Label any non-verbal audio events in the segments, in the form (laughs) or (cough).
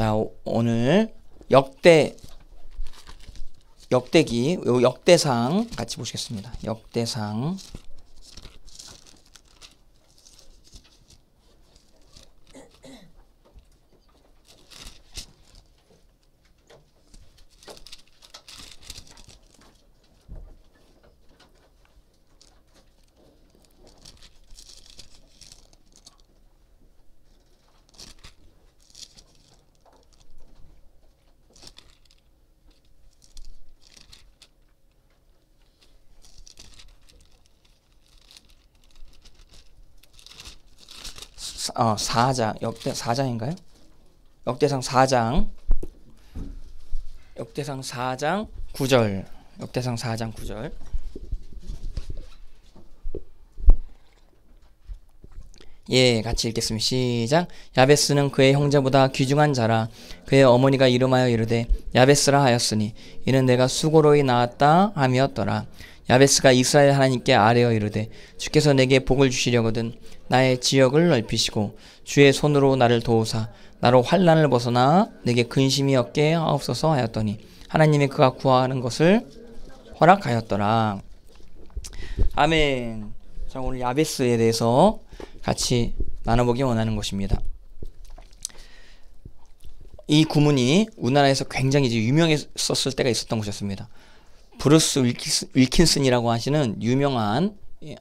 자, 오늘 역대 역대기, 역대상 같이 보시겠습니다. 역대상 어, 4장 역대 4장인가요? 역대상 4장 역대상 4장 9절 역대상 4장 9절 예, 같이 읽겠습니다. 시작. 야베스는 그의 형제보다 귀중한 자라 그의 어머니가 이름하여 이르되 야베스라 하였으니 이는 내가 수고로이 낳았다 함이었더라. 야베스가 이스라엘 하나님께 아뢰어 이르되 주께서 내게 복을 주시려거든 나의 지역을 넓히시고 주의 손으로 나를 도우사 나로 환란을 벗어나 내게 근심이 없게 하옵소서 하였더니 하나님의 그가 구하는 것을 허락하였더라. 아멘. 자 오늘 야베스에 대해서 같이 나눠보기 원하는 것입니다. 이 구문이 우리나라에서 굉장히 유명했었을 때가 있었던 것이었습니다. 브루스 윌킨슨, 이라고 하시는 유명한 예,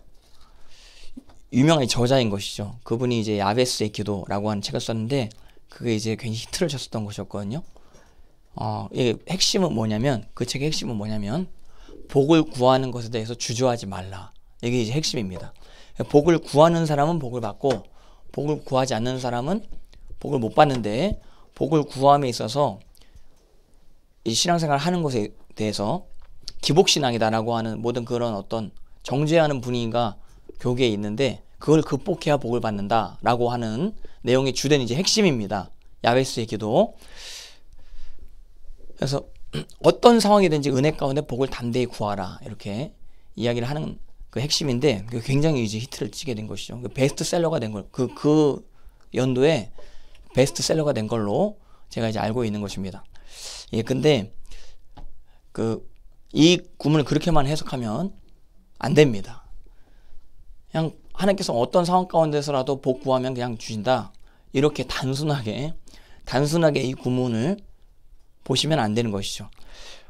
유명한 저자인 것이죠. 그분이 이제 야베스의 기도라고 하는 책을 썼는데 그게 이제 괜히 히트를 쳤었던 것이었거든요. 어, 이게 핵심은 뭐냐면 그 책의 핵심은 뭐냐면 복을 구하는 것에 대해서 주저하지 말라. 이게 이제 핵심입니다. 복을 구하는 사람은 복을 받고 복을 구하지 않는 사람은 복을 못 받는데 복을 구함에 있어서 이 신앙생활 하는 것에 대해서 기복신앙이다라고 하는 모든 그런 어떤 정죄하는 분위기가 교계에 있는데 그걸 극복해야 복을 받는다라고 하는 내용의 주된 이제 핵심입니다. 야베스의 기도. 그래서 (clears throat) 어떤 상황이든지 은혜 가운데 복을 담대히 구하라 이렇게 이야기를 하는 그 핵심인데 그 굉장히 이제 히트를 치게 된 것이죠. 그 베스트셀러가 된걸 그그 그 연도에 베스트셀러가 된 걸로 제가 이제 알고 있는 것입니다. 예, 근데 그이 구문을 그렇게만 해석하면 안 됩니다. 그냥 하나님께서 어떤 상황 가운데서라도 복 구하면 그냥 주신다. 이렇게 단순하게 단순하게 이 구문을 보시면 안 되는 것이죠.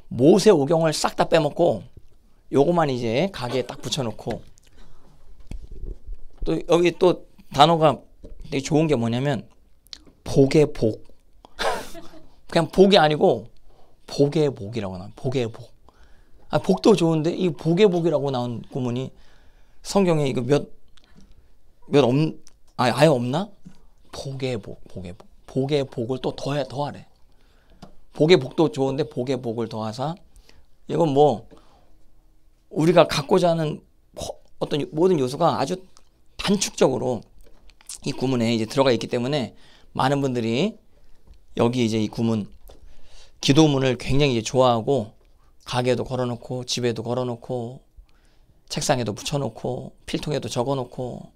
모세 오경을 싹 다 빼먹고 요거만 이제 가게에 딱 붙여놓고 또 여기 또 단어가 되게 좋은 게 뭐냐면 복의 복 (laughs) 그냥 복이 아니고 복의 복이라고 나 복의 복 아, 복도 좋은데 이 복의 복이라고 나온 구문이 성경에 이거 몇 몇 없 아, 예 없나? 복의 복, 복의 복. 복의 복을 또 더해 더하래. 복의 복도 좋은데 복의 복을 더하사 이건 뭐 우리가 갖고자 하는 어떤 모든 요소가 아주 단축적으로 이 구문에 이제 들어가 있기 때문에 많은 분들이 여기 이제 이 구문 기도문을 굉장히 좋아하고 가게에도 걸어놓고 집에도 걸어놓고 책상에도 붙여놓고 필통에도 적어놓고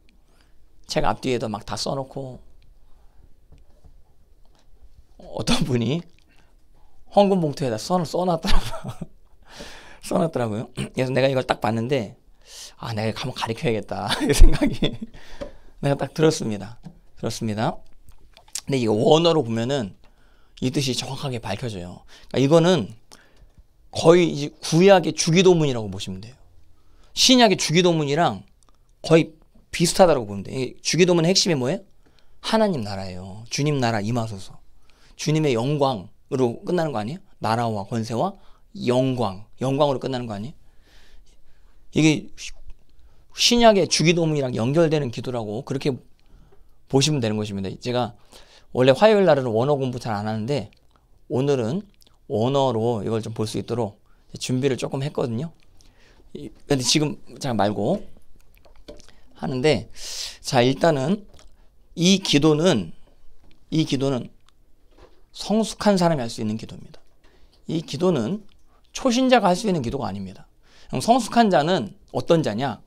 책 앞뒤에도 막 다 써놓고 어떤 분이 헌금 봉투에다 써, 써놨더라고요. (laughs) 써놨더라고요. 그래서 내가 이걸 딱 봤는데 아 내가 한번 가르쳐야겠다 (laughs) 이 생각이 내가 딱 들었습니다. 들었습니다. 근데 이거 원어로 보면은 이 뜻이 정확하게 밝혀져요. 그러니까 이거는 거의 구약의 주기도문이라고 보시면 돼요. 신약의 주기도문이랑 거의 비슷하다고 보면 돼요. 주기도문의 핵심이 뭐예요? 하나님 나라예요. 주님 나라 임하소서. 주님의 영광으로 끝나는 거 아니에요? 나라와 권세와 영광, 영광으로 끝나는 거 아니에요? 이게 신약의 주기도문이랑 연결되는 기도라고 그렇게 보시면 되는 것입니다. 제가 원래 화요일 날은 원어 공부 잘 안 하는데 오늘은 원어로 이걸 좀 볼 수 있도록 준비를 조금 했거든요. 근데 지금 잘 말고 하는데 자 일단은 이 기도는 이 기도는 성숙한 사람이 할 수 있는 기도입니다. 이 기도는 초신자가 할 수 있는 기도가 아닙니다. 그럼 성숙한 자는 어떤 자냐?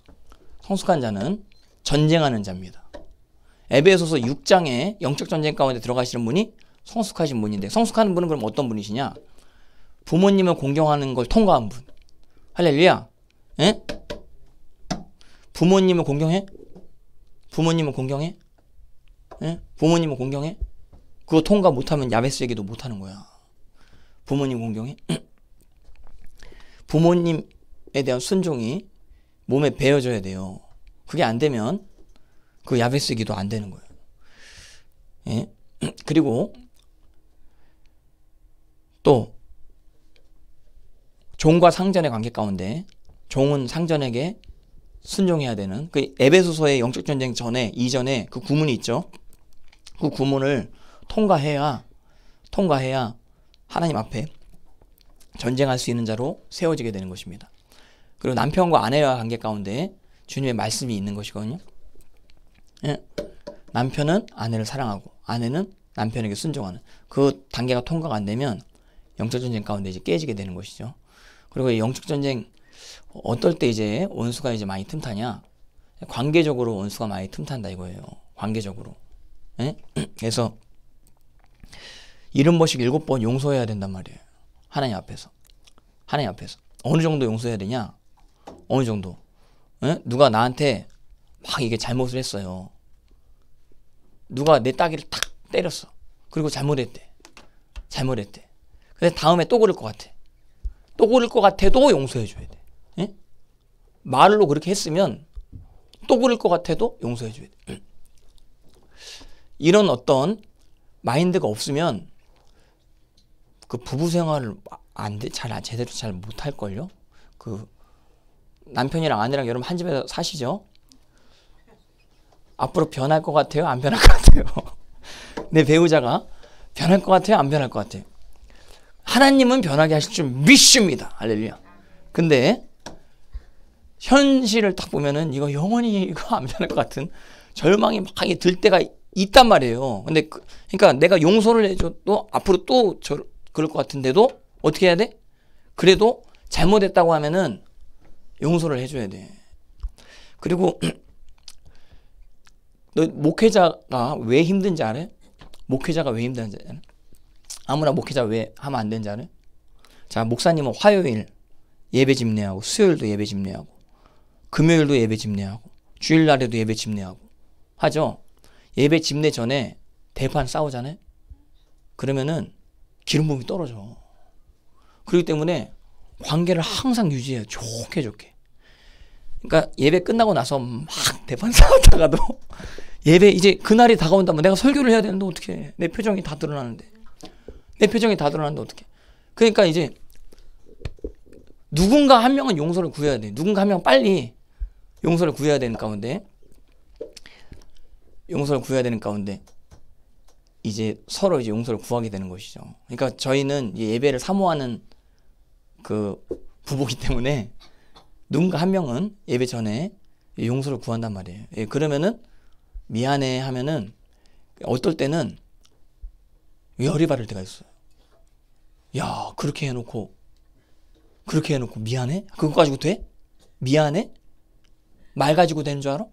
성숙한 자는 전쟁하는 자입니다. 에베소서 6장에 영적 전쟁 가운데 들어가시는 분이 성숙하신 분인데 성숙한 분은 그럼 어떤 분이시냐? 부모님을 공경하는 걸 통과한 분. 할렐루야. 에? 부모님을 공경해? 부모님을 공경해? 에? 부모님을 공경해? 그거 통과 못하면 야베스 얘기도 못하는 거야. 부모님 공경해? (clears throat) 부모님에 대한 순종이 몸에 배어져야 돼요. 그게 안 되면 그 야베스 기도 안 되는 거예요. 예? (clears throat) 그리고 또 종과 상전의 관계 가운데 종은 상전에게 순종해야 되는 그 에베소서의 영적 전쟁 전에 이전에 그 구문이 있죠. 그 구문을 통과해야 통과해야 하나님 앞에 전쟁할 수 있는 자로 세워지게 되는 것입니다. 그리고 남편과 아내와 관계 가운데 주님의 말씀이 있는 것이거든요. 예. 남편은 아내를 사랑하고 아내는 남편에게 순종하는 그 단계가 통과가 안 되면 영적 전쟁 가운데 이제 깨지게 되는 것이죠. 그리고 영적 전쟁 어떨 때 이제 원수가 이제 많이 틈타냐? 관계적으로 원수가 많이 틈탄다 이거예요. 관계적으로. 예? (clears throat) 그래서 이흔 번씩 일곱 번 용서해야 된단 말이에요. 하나님 앞에서. 하나님 앞에서. 어느 정도 용서해야 되냐? 어느 정도. 예? 누가 나한테 막 이게 잘못을 했어요. 누가 내 따귀를 탁 때렸어. 그리고 잘못했대. 잘못했대. 근데 다음에 또 그럴 것 같아. 또 그럴 것 같아도 용서해줘야 돼. 예? 말로 그렇게 했으면 또 그럴 것 같아도 용서해줘야 돼. 이런 어떤 마인드가 없으면 그 부부 생활을 안 돼, 잘, 제대로 잘 못 할걸요? 그 남편이랑 아내랑 여러분 한 집에서 사시죠? 앞으로 변할 것 같아요? 안 변할 것 같아요? (laughs) 내 배우자가 변할 것 같아요? 안 변할 것 같아요? 하나님은 변하게 하실 줄 믿습니다. 할렐루야. 근데 현실을 딱 보면은 이거 영원히 이거 (laughs) 안 변할 것 같은 절망이 막 이게 들 때가 있단 말이에요. 근데 그, 그러니까 내가 용서를 해줘도 앞으로 또 저, 그럴 것 같은데도 어떻게 해야 돼? 그래도 잘못했다고 하면은 용서를 해줘야 돼. 그리고 (clears throat) 너 목회자가 왜 힘든지 알아? 목회자가 왜 힘든지 알아? 아무나 목회자 왜 하면 안 된자는? 자, 목사님은 화요일 예배 집례하고 수요일도 예배 집례하고 금요일도 예배 집례하고 주일날에도 예배 집례하고 하죠. 예배 집례 전에 대판 싸우잖아요. 그러면은 기름 부이 떨어져. 그렇기 때문에 관계를 항상 유지해요. 좋게 좋게. 그러니까 예배 끝나고 나서 막 대판 (laughs) 싸웠다가도 예배 이제 그날이 다가온다면 내가 설교를 해야 되는데 어떻게 내 표정이 다 드러나는데 내 표정이 다 드러났는데 어떻게? 그러니까 이제 누군가 한 명은 용서를 구해야 돼. 누군가 한 명 빨리 용서를 구해야 되는 가운데 용서를 구해야 되는 가운데 이제 서로 이제 용서를 구하게 되는 것이죠. 그러니까 저희는 예배를 사모하는 그 부부기 때문에 누군가 한 명은 예배 전에 용서를 구한단 말이에요. 예, 그러면은 미안해 하면은 어떨 때는 열이 받을 때가 있어요. 야, 그렇게 해놓고, 그렇게 해놓고 미안해? 그거 가지고 돼? 미안해? 말 가지고 되는 줄 알아?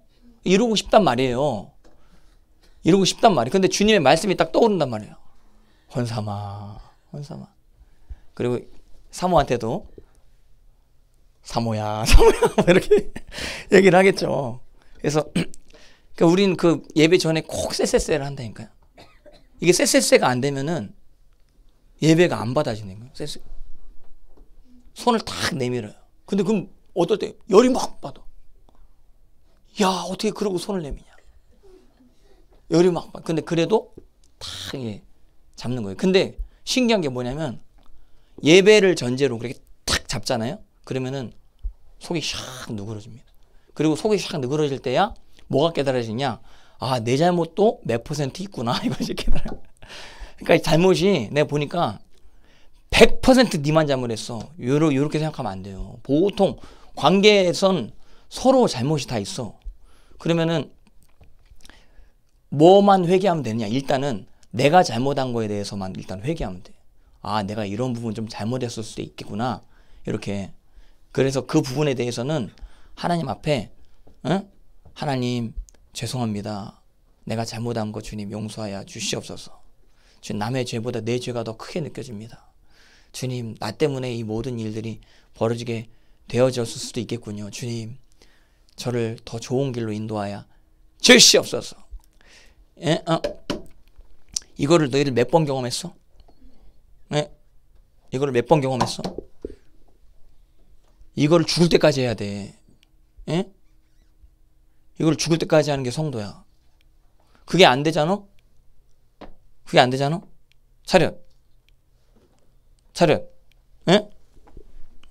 이러고 싶단 말이에요. 이러고 싶단 말이에요. 근데 주님의 말씀이 딱 떠오른단 말이에요. 헌삼아, 헌삼아. 그리고 사모한테도 사모야, (laughs) 사모야, 뭐 이렇게 얘기를 하겠죠. 그래서 (clears throat) 그러니까 우리그 예배 전에 콕 쎄쎄쎄를 한다니까요. 이게 쎄쎄쎄가 안 되면은 예배가 안 받아지는 거예요. 쎄쎄. 손을 탁 내밀어요. 근데 그럼 어떨 때 열이 막 받아. 야, 어떻게 그러고 손을 내미냐. 열이 막 받아. 근데 그래도 탁 예, 잡는 거예요. 근데 신기한 게 뭐냐면 예배를 전제로 그렇게 탁 잡잖아요. 그러면은 속이 샥 누그러집니다. 그리고 속이 샥 누그러질 때야 뭐가 깨달아지냐? 아, 내 잘못도 몇 퍼센트 있구나. 이걸 이제 깨달아. 그러니까 잘못이 내가 보니까 100% 니만 잘못했어. 요러, 요렇게 생각하면 안 돼요. 보통 관계에선 서로 잘못이 다 있어. 그러면은 뭐만 회개하면 되느냐. 일단은 내가 잘못한 거에 대해서만 일단 회개하면 돼. 아, 내가 이런 부분 좀 잘못했을 수도 있겠구나. 이렇게. 그래서 그 부분에 대해서는 하나님 앞에, 응? 하나님, 죄송합니다. 내가 잘못한 거 주님 용서하여 주시옵소서. 주님 남의 죄보다 내 죄가 더 크게 느껴집니다. 주님 나 때문에 이 모든 일들이 벌어지게 되어졌을 수도 있겠군요. 주님 저를 더 좋은 길로 인도하여 주시옵소서. 예? 어? 이거를 너희들 몇 번 경험했어? 예? 이거를 몇 번 경험했어? 이거를 죽을 때까지 해야 돼. 예? 이걸 죽을 때까지 하는 게 성도야. 그게 안 되잖아? 그게 안 되잖아? 차렷. 차렷. 예?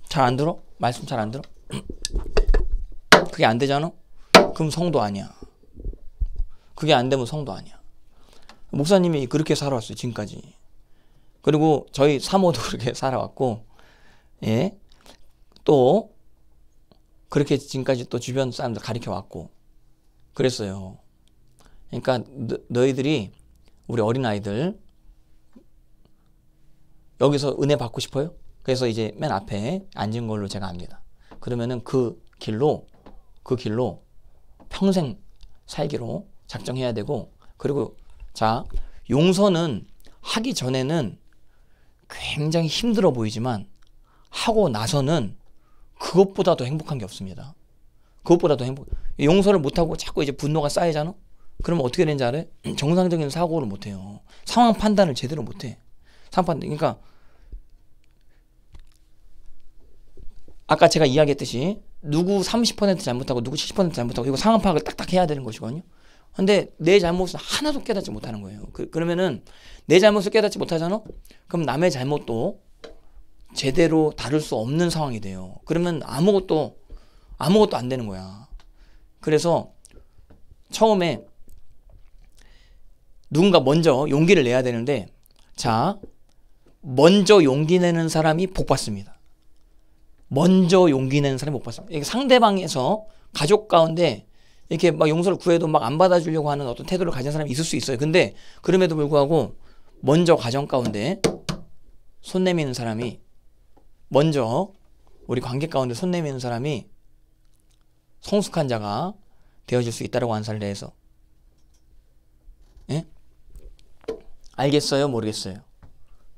잘 안 들어? 말씀 잘 안 들어? (clears throat) 그게 안 되잖아? 그럼 성도 아니야. 그게 안 되면 성도 아니야. 목사님이 그렇게 살아왔어요, 지금까지. 그리고 저희 사모도 (laughs) 그렇게 살아왔고, 예. 또, 그렇게 지금까지 또 주변 사람들 가르쳐 왔고, 그랬어요. 그러니까 너, 희들이 우리 어린아이들 여기서 은혜 받고 싶어요? 그래서 이제 맨 앞에 앉은 걸로 제가 압니다. 그러면은 그 길로 그 길로 평생 살기로 작정해야 되고 그리고 자 용서는 하기 전에는 굉장히 힘들어 보이지만 하고 나서는 그것보다 도 행복한 게 없습니다. 그것보다도 행복. 용서를 못하고 자꾸 이제 분노가 쌓이잖아. 그러면 어떻게 되는지 알아요? (clears throat) 정상적인 사고를 못해요. 상황 판단을 제대로 못해. 상황 판단. 그러니까 아까 제가 이야기했듯이 누구 30% 잘못하고 누구 70% 잘못하고 이거 상황 파악을 딱딱 해야 되는 것이거든요. 근데 내 잘못은 하나도 깨닫지 못하는 거예요. 그, 그러면은 내 잘못을 깨닫지 못하잖아? 그럼 남의 잘못도 제대로 다룰 수 없는 상황이 돼요. 그러면 아무것도 아무것도 안 되는 거야. 그래서 처음에 누군가 먼저 용기를 내야 되는데 자 먼저 용기 내는 사람이 복 받습니다. 먼저 용기 내는 사람이 복 받습니다. 상대방에서 가족 가운데 이렇게 막 용서를 구해도 막 안 받아주려고 하는 어떤 태도를 가진 사람이 있을 수 있어요. 근데 그럼에도 불구하고 먼저 가정 가운데 손 내미는 사람이 먼저 우리 관계 가운데 손 내미는 사람이 성숙한 자가 되어질 수 있다라고 한 살에 해서 예? 알겠어요? 모르겠어요?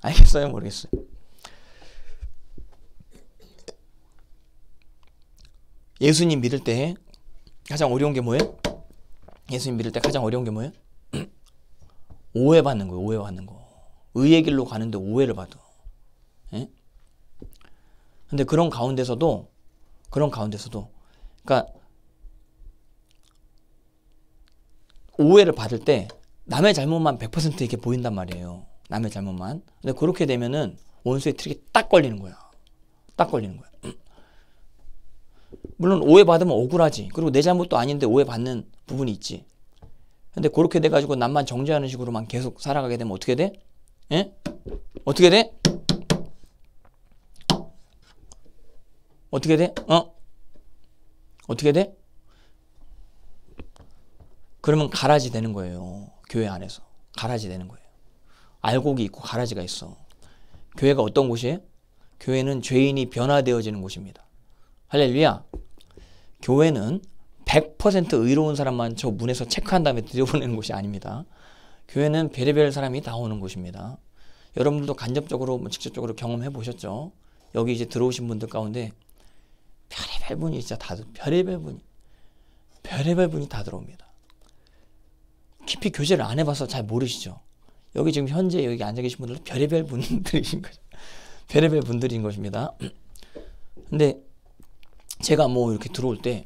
알겠어요? 모르겠어요? 예수님 믿을 때 가장 어려운 게 뭐예요? 예수님 믿을 때 가장 어려운 게 뭐예요? (clears throat) 오해받는 거예요. 오해받는 거. 의의 길로 가는데 오해를 받아. 예? 근데 그런 가운데서도 그런 가운데서도 그러니까 오해를 받을 때 남의 잘못만 100% 이렇게 보인단 말이에요. 남의 잘못만. 근데 그렇게 되면은 원수의 트릭이 딱 걸리는 거야. 딱 걸리는 거야. (clears throat) 물론 오해받으면 억울하지. 그리고 내 잘못도 아닌데 오해받는 부분이 있지. 근데 그렇게 돼가지고 남만 정죄하는 식으로만 계속 살아가게 되면 어떻게 돼? 예? 어떻게 돼? 어떻게 돼? 어? 어떻게 돼? 그러면 가라지 되는 거예요. 교회 안에서. 가라지 되는 거예요. 알곡이 있고 가라지가 있어. 교회가 어떤 곳이에요? 교회는 죄인이 변화되어지는 곳입니다. 할렐루야. 교회는 100% 의로운 사람만 저 문에서 체크한 다음에 들여보내는 곳이 아닙니다. 교회는 별의별 사람이 다 오는 곳입니다. 여러분들도 간접적으로 뭐 직접적으로 경험해 보셨죠? 여기 이제 들어오신 분들 가운데 별의별 분이 진짜 다 별의별 분이 별의별 분이 다 들어옵니다. 깊이 교제를 안 해봐서 잘 모르시죠. 여기 지금 현재 여기 앉아 계신 분들 별의별 분들이신 거죠. 별의별 분들인 것입니다. 근데 제가 뭐 이렇게 들어올 때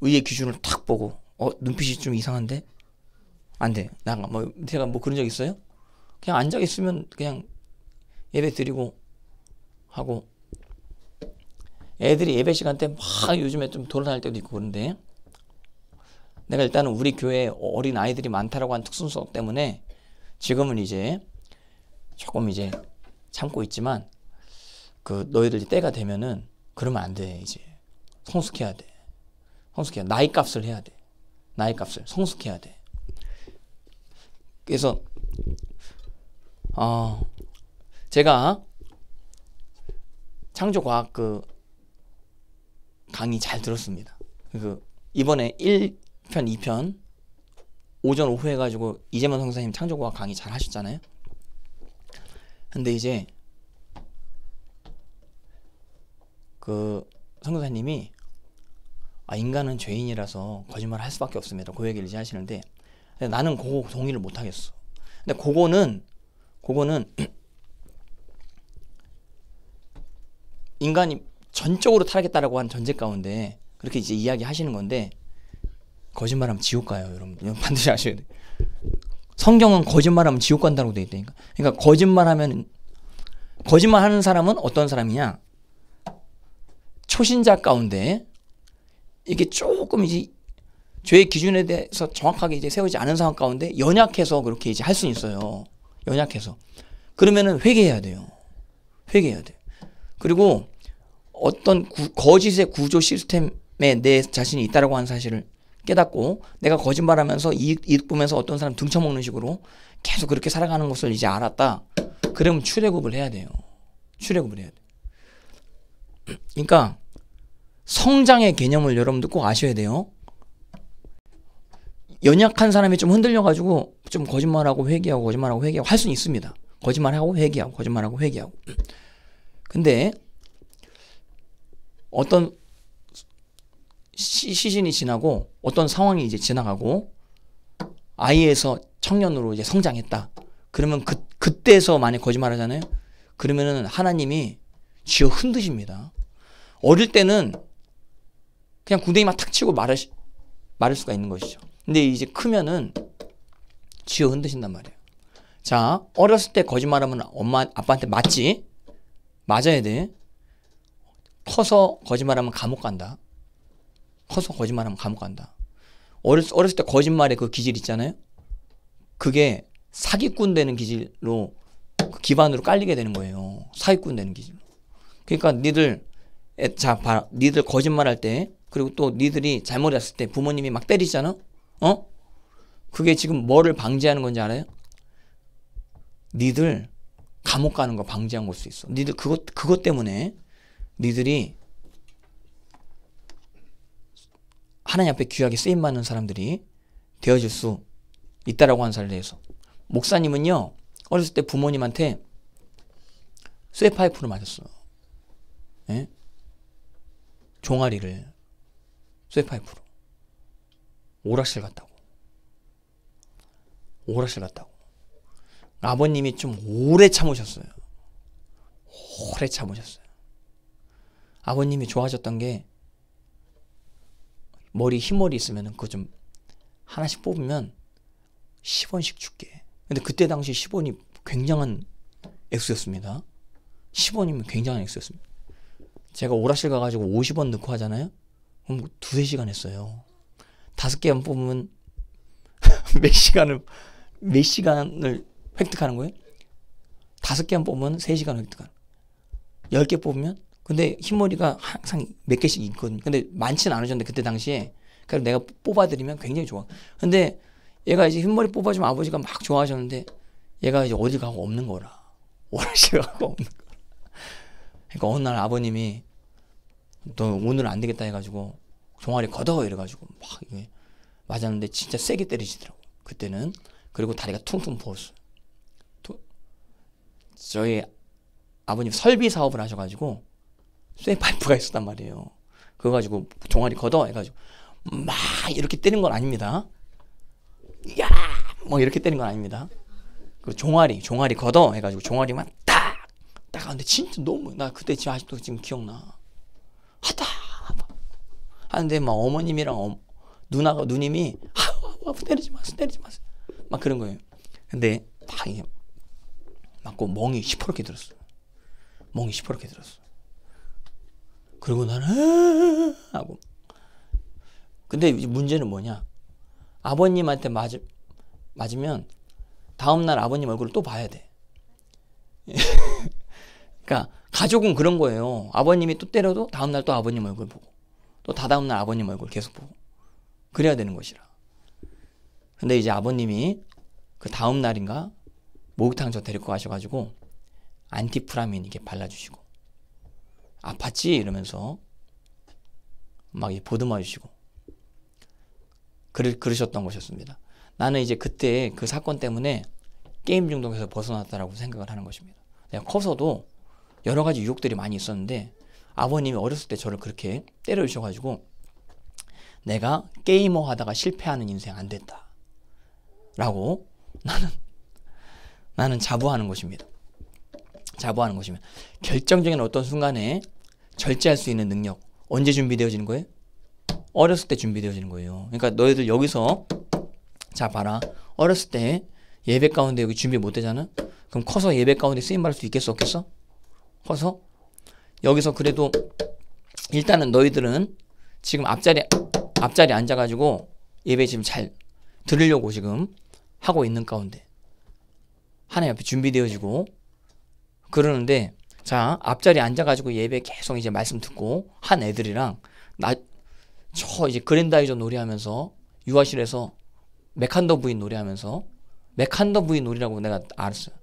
의의 기준을 탁 보고 어 눈빛이 좀 이상한데 안 돼. 나뭐 제가 뭐 그런 적 있어요? 그냥 앉아 있으면 그냥 예배 드리고 하고 애들이 예배 시간 때 막 요즘에 좀 돌아다닐 때도 있고 그런데 내가 일단은 우리 교회에 어린 아이들이 많다라고 한 특수성 때문에 지금은 이제 조금 이제 참고 있지만 그 너희들 이 때가 되면은 그러면 안 돼 이제 성숙해야 돼 성숙해야 나이 값을 해야 돼 나이 값을 성숙해야 돼 그래서 어 제가 창조과학 그 강의 잘 들었습니다. 그 이번에 1편, 2편 오전 오후 해가지고 이재만 성사님 창조과 강의 잘 하셨잖아요. 근데 이제 그 성교사님이 아 인간은 죄인이라서 거짓말 할 수밖에 없습니다. 그 얘기를 이제 하시는데 나는 그거 동의를 못 하겠어. 근데 그거는 그거는 (clears throat) 인간이 전적으로 타락했다라고 하는 전제 가운데 그렇게 이제 이야기하시는 건데 거짓말하면 지옥 가요, 여러분. 반드시 (laughs) 아셔야 돼. 성경은 거짓말하면 지옥 간다고 돼 있다니까. 그러니까 거짓말하면 거짓말하는 사람은 어떤 사람이냐? 초신자 가운데 이게 조금 이제 죄의 기준에 대해서 정확하게 이제 세우지 않은 상황 가운데 연약해서 그렇게 이제 할 수 있어요. 연약해서. 그러면은 회개해야 돼요. 회개해야 돼. 그리고 어떤 구, 거짓의 구조 시스템에 내 자신이 있다라고 하는 사실을 깨닫고 내가 거짓말하면서 이익, 이익 보면서 어떤 사람 등쳐먹는 식으로 계속 그렇게 살아가는 것을 이제 알았다. 그러면 출애굽을 해야 돼요. 출애굽을 해야 돼. 그러니까 성장의 개념을 여러분들 꼭 아셔야 돼요. 연약한 사람이 좀 흔들려가지고 좀 거짓말하고 회개하고 거짓말하고 회개하고 할 수는 있습니다. 거짓말하고 회개하고 거짓말하고 회개하고. 근데 어떤 시, 시즌이 지나고 어떤 상황이 이제 지나가고 아이에서 청년으로 이제 성장했다. 그러면 그 그때에서 만약 거짓말하잖아요. 그러면은 하나님이 지어 흔드십니다. 어릴 때는 그냥 궁뎅이만 탁 치고 말할 말할 수가 있는 것이죠. 근데 이제 크면은 지어 흔드신단 말이에요. 자, 어렸을 때 거짓말하면 엄마 아빠한테 맞지? 맞아야 돼. 커서 거짓말하면 감옥 간다. 커서 거짓말하면 감옥 간다. 어렸, 어렸을 때 거짓말의 그 기질 있잖아요. 그게 사기꾼 되는 기질로 그 기반으로 깔리게 되는 거예요. 사기꾼 되는 기질. 그러니까 니들 자 봐, 니들 거짓말할 때 그리고 또 니들이 잘못했을 때 부모님이 막 때리잖아. 어? 그게 지금 뭐를 방지하는 건지 알아요? 니들 감옥 가는 거 방지한 걸수 있어. 니들 그것 그것 때문에 니들이 하나님 앞에 귀하게 쓰임 받는 사람들이 되어질 수 있다라고 하는 사례에 대해서 목사님은요 어렸을 때 부모님한테 쇠파이프를 맞았어 예? 종아리를 쇠파이프로 오락실 갔다고 오락실 갔다고 아버님이 좀 오래 참으셨어요. 오래 참으셨어요. 아버님이 좋아하셨던 게 머리 흰머리 있으면 그거 좀 하나씩 뽑으면 10원씩 줄게. 근데 그때 당시 10원이 굉장한 액수였습니다. 10원이면 굉장한 액수였습니다. 제가 오락실 가가지고 50원 넣고 하잖아요? 그럼 두세 시간 했어요. 다섯 개만 뽑으면 (laughs) 몇 시간을, 몇 시간을 획득하는 거예요? 다섯 개만 뽑으면 세 시간 획득하는. 1 0개 뽑으면 근데 흰머리가 항상 몇 개씩 있거든. 요 근데 많지는 않으셨는데 그때 당시에 그래서 내가 뽑아드리면 굉장히 좋아. 근데 얘가 이제 흰머리 뽑아주면 아버지가 막 좋아하셨는데 얘가 이제 어디 가고 없는 거라. (laughs) 오 월시에 가고 없는 거라. 그러니까 어느 날 아버님이 너 오늘 안 되겠다 해가지고 종아리 걷어 이래가지고 막 이게 맞았는데 진짜 세게 때리시더라고. 그때는 그리고 다리가 퉁퉁 부었어. 저희 아버님 설비 사업을 하셔가지고 쇠 파이프가 있었단 말이에요. 그거 가지고 종아리 걷어 해가지고 막 이렇게 때린 건 아닙니다. 야, 뭐 이렇게 때린 건 아닙니다. 그 종아리, 종아리 걷어 해가지고 종아리만 딱, 딱. 근데 진짜 너무 나 그때 지금 아직도 지금 기억나. 하다 하는데 막 어머님이랑 어, 누나가 누님이 하우 때리지 마세요, 때리지 마세요. 막 그런 거예요. 근데 다 이게 맞고 멍이 시퍼렇게 들었어. 멍이 시퍼렇게 들었어. 그리고 나는 아, 하고 근데 문제는 뭐냐 아버님한테 맞, 맞으면 다음날 아버님 얼굴을 또 봐야 돼 (laughs) 그러니까 가족은 그런 거예요 아버님이 또 때려도 다음날 또 아버님 얼굴 보고 또 다다음날 아버님 얼굴 계속 보고 그래야 되는 것이라 근데 이제 아버님이 그 다음날인가 목욕탕 저 데리고 가셔가지고 안티프라민 이렇게 발라주시고 아팠지? 이러면서 막 보듬어 주시고 그러, 그러셨던 것이었습니다. 나는 이제 그때 그 사건 때문에 게임 중독에서 벗어났다라고 생각을 하는 것입니다. 내가 커서도 여러 가지 유혹들이 많이 있었는데 아버님이 어렸을 때 저를 그렇게 때려주셔가지고 내가 게이머 하다가 실패하는 인생 안 된다. 라고 나는, 나는 자부하는 것입니다. 자부하는 것이면 결정적인 어떤 순간에 절제할 수 있는 능력 언제 준비되어지는 거예요? 어렸을 때 준비되어지는 거예요. 그러니까 너희들 여기서 자 봐라 어렸을 때 예배 가운데 여기 준비 못 되잖아. 그럼 커서 예배 가운데 쓰임 받을 수 있겠어 없겠어? 커서 여기서 그래도 일단은 너희들은 지금 앞자리 앞자리 앉아가지고 예배 지금 잘 들으려고 지금 하고 있는 가운데 하나옆에 준비되어지고 그러는데 자 앞자리 앉아가지고 예배 계속 이제 말씀 듣고 한 애들이랑 나 저 이제 그랜다이저 노래하면서 유아실에서 맥한더 부인 노래하면서 맥한더 부인 노래라고 내가 알았어요.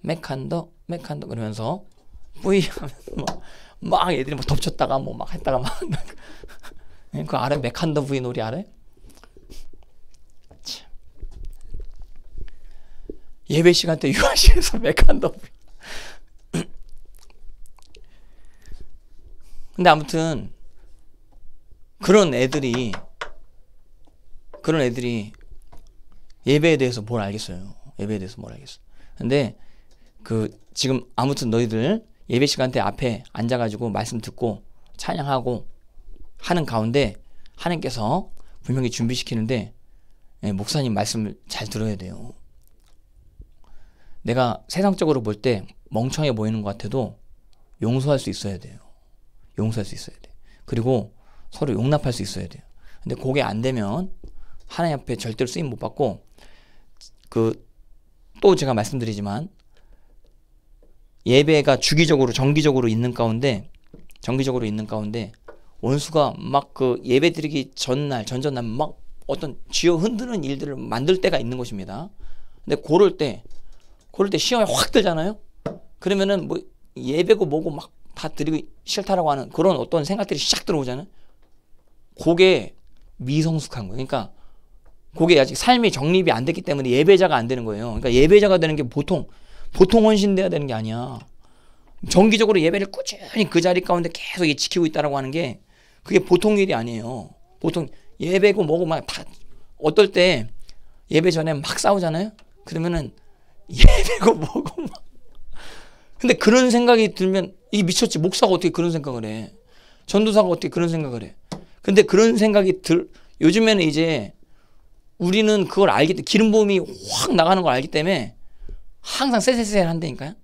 맥한더 맥한더 그러면서 부이 하면서 막, 막 애들이 막 덮쳤다가 뭐 막 했다가 막그 (laughs) 예, 아래 맥한더 부인 노래 아래 예배 시간 때 유아실에서 (laughs) 맥한더 부인 근데 아무튼 그런 애들이 그런 애들이 예배에 대해서 뭘 알겠어요. 예배에 대해서 뭘 알겠어. 근데 그 지금 아무튼 너희들 예배 시간 때 앞에 앉아가지고 말씀 듣고 찬양하고 하는 가운데 하나님께서 분명히 준비시키는데 예, 목사님 말씀을 잘 들어야 돼요. 내가 세상적으로 볼 때 멍청해 보이는 것 같아도 용서할 수 있어야 돼요. 용서할 수 있어야 돼. 그리고 서로 용납할 수 있어야 돼요. 근데 그게 안 되면 하나님 앞에 절대로 쓰임 못 받고 그 또 제가 말씀드리지만 예배가 주기적으로 정기적으로 있는 가운데 정기적으로 있는 가운데 원수가 막 그 예배 드리기 전날 전전날 막 어떤 쥐어 흔드는 일들을 만들 때가 있는 것입니다. 근데 고럴때고럴때 시험이 확 들잖아요. 그러면은 뭐 예배고 뭐고 막 다드리고 싫다라고 하는 그런 어떤 생각들이 샥 들어오잖아요. 그게 미성숙한 거예요. 그러니까 그게 아직 삶이 정립이 안 됐기 때문에 예배자가 안 되는 거예요. 그러니까 예배자가 되는 게 보통 보통 헌신돼야 되는 게 아니야. 정기적으로 예배를 꾸준히 그 자리 가운데 계속 지키고 있다라고 하는 게 그게 보통 일이 아니에요. 보통 예배고 뭐고 막다 어떨 때 예배 전에 막 싸우잖아요. 그러면은 (laughs) 예배고 뭐고 막 근데 그런 생각이 들면 이 미쳤지 목사가 어떻게 그런 생각을 해? 전도사가 어떻게 그런 생각을 해? 근데 그런 생각이 들 요즘에는 이제 우리는 그걸 알기 때문에 기름 부음이 확 나가는 걸 알기 때문에 항상 세세세 한다니까요.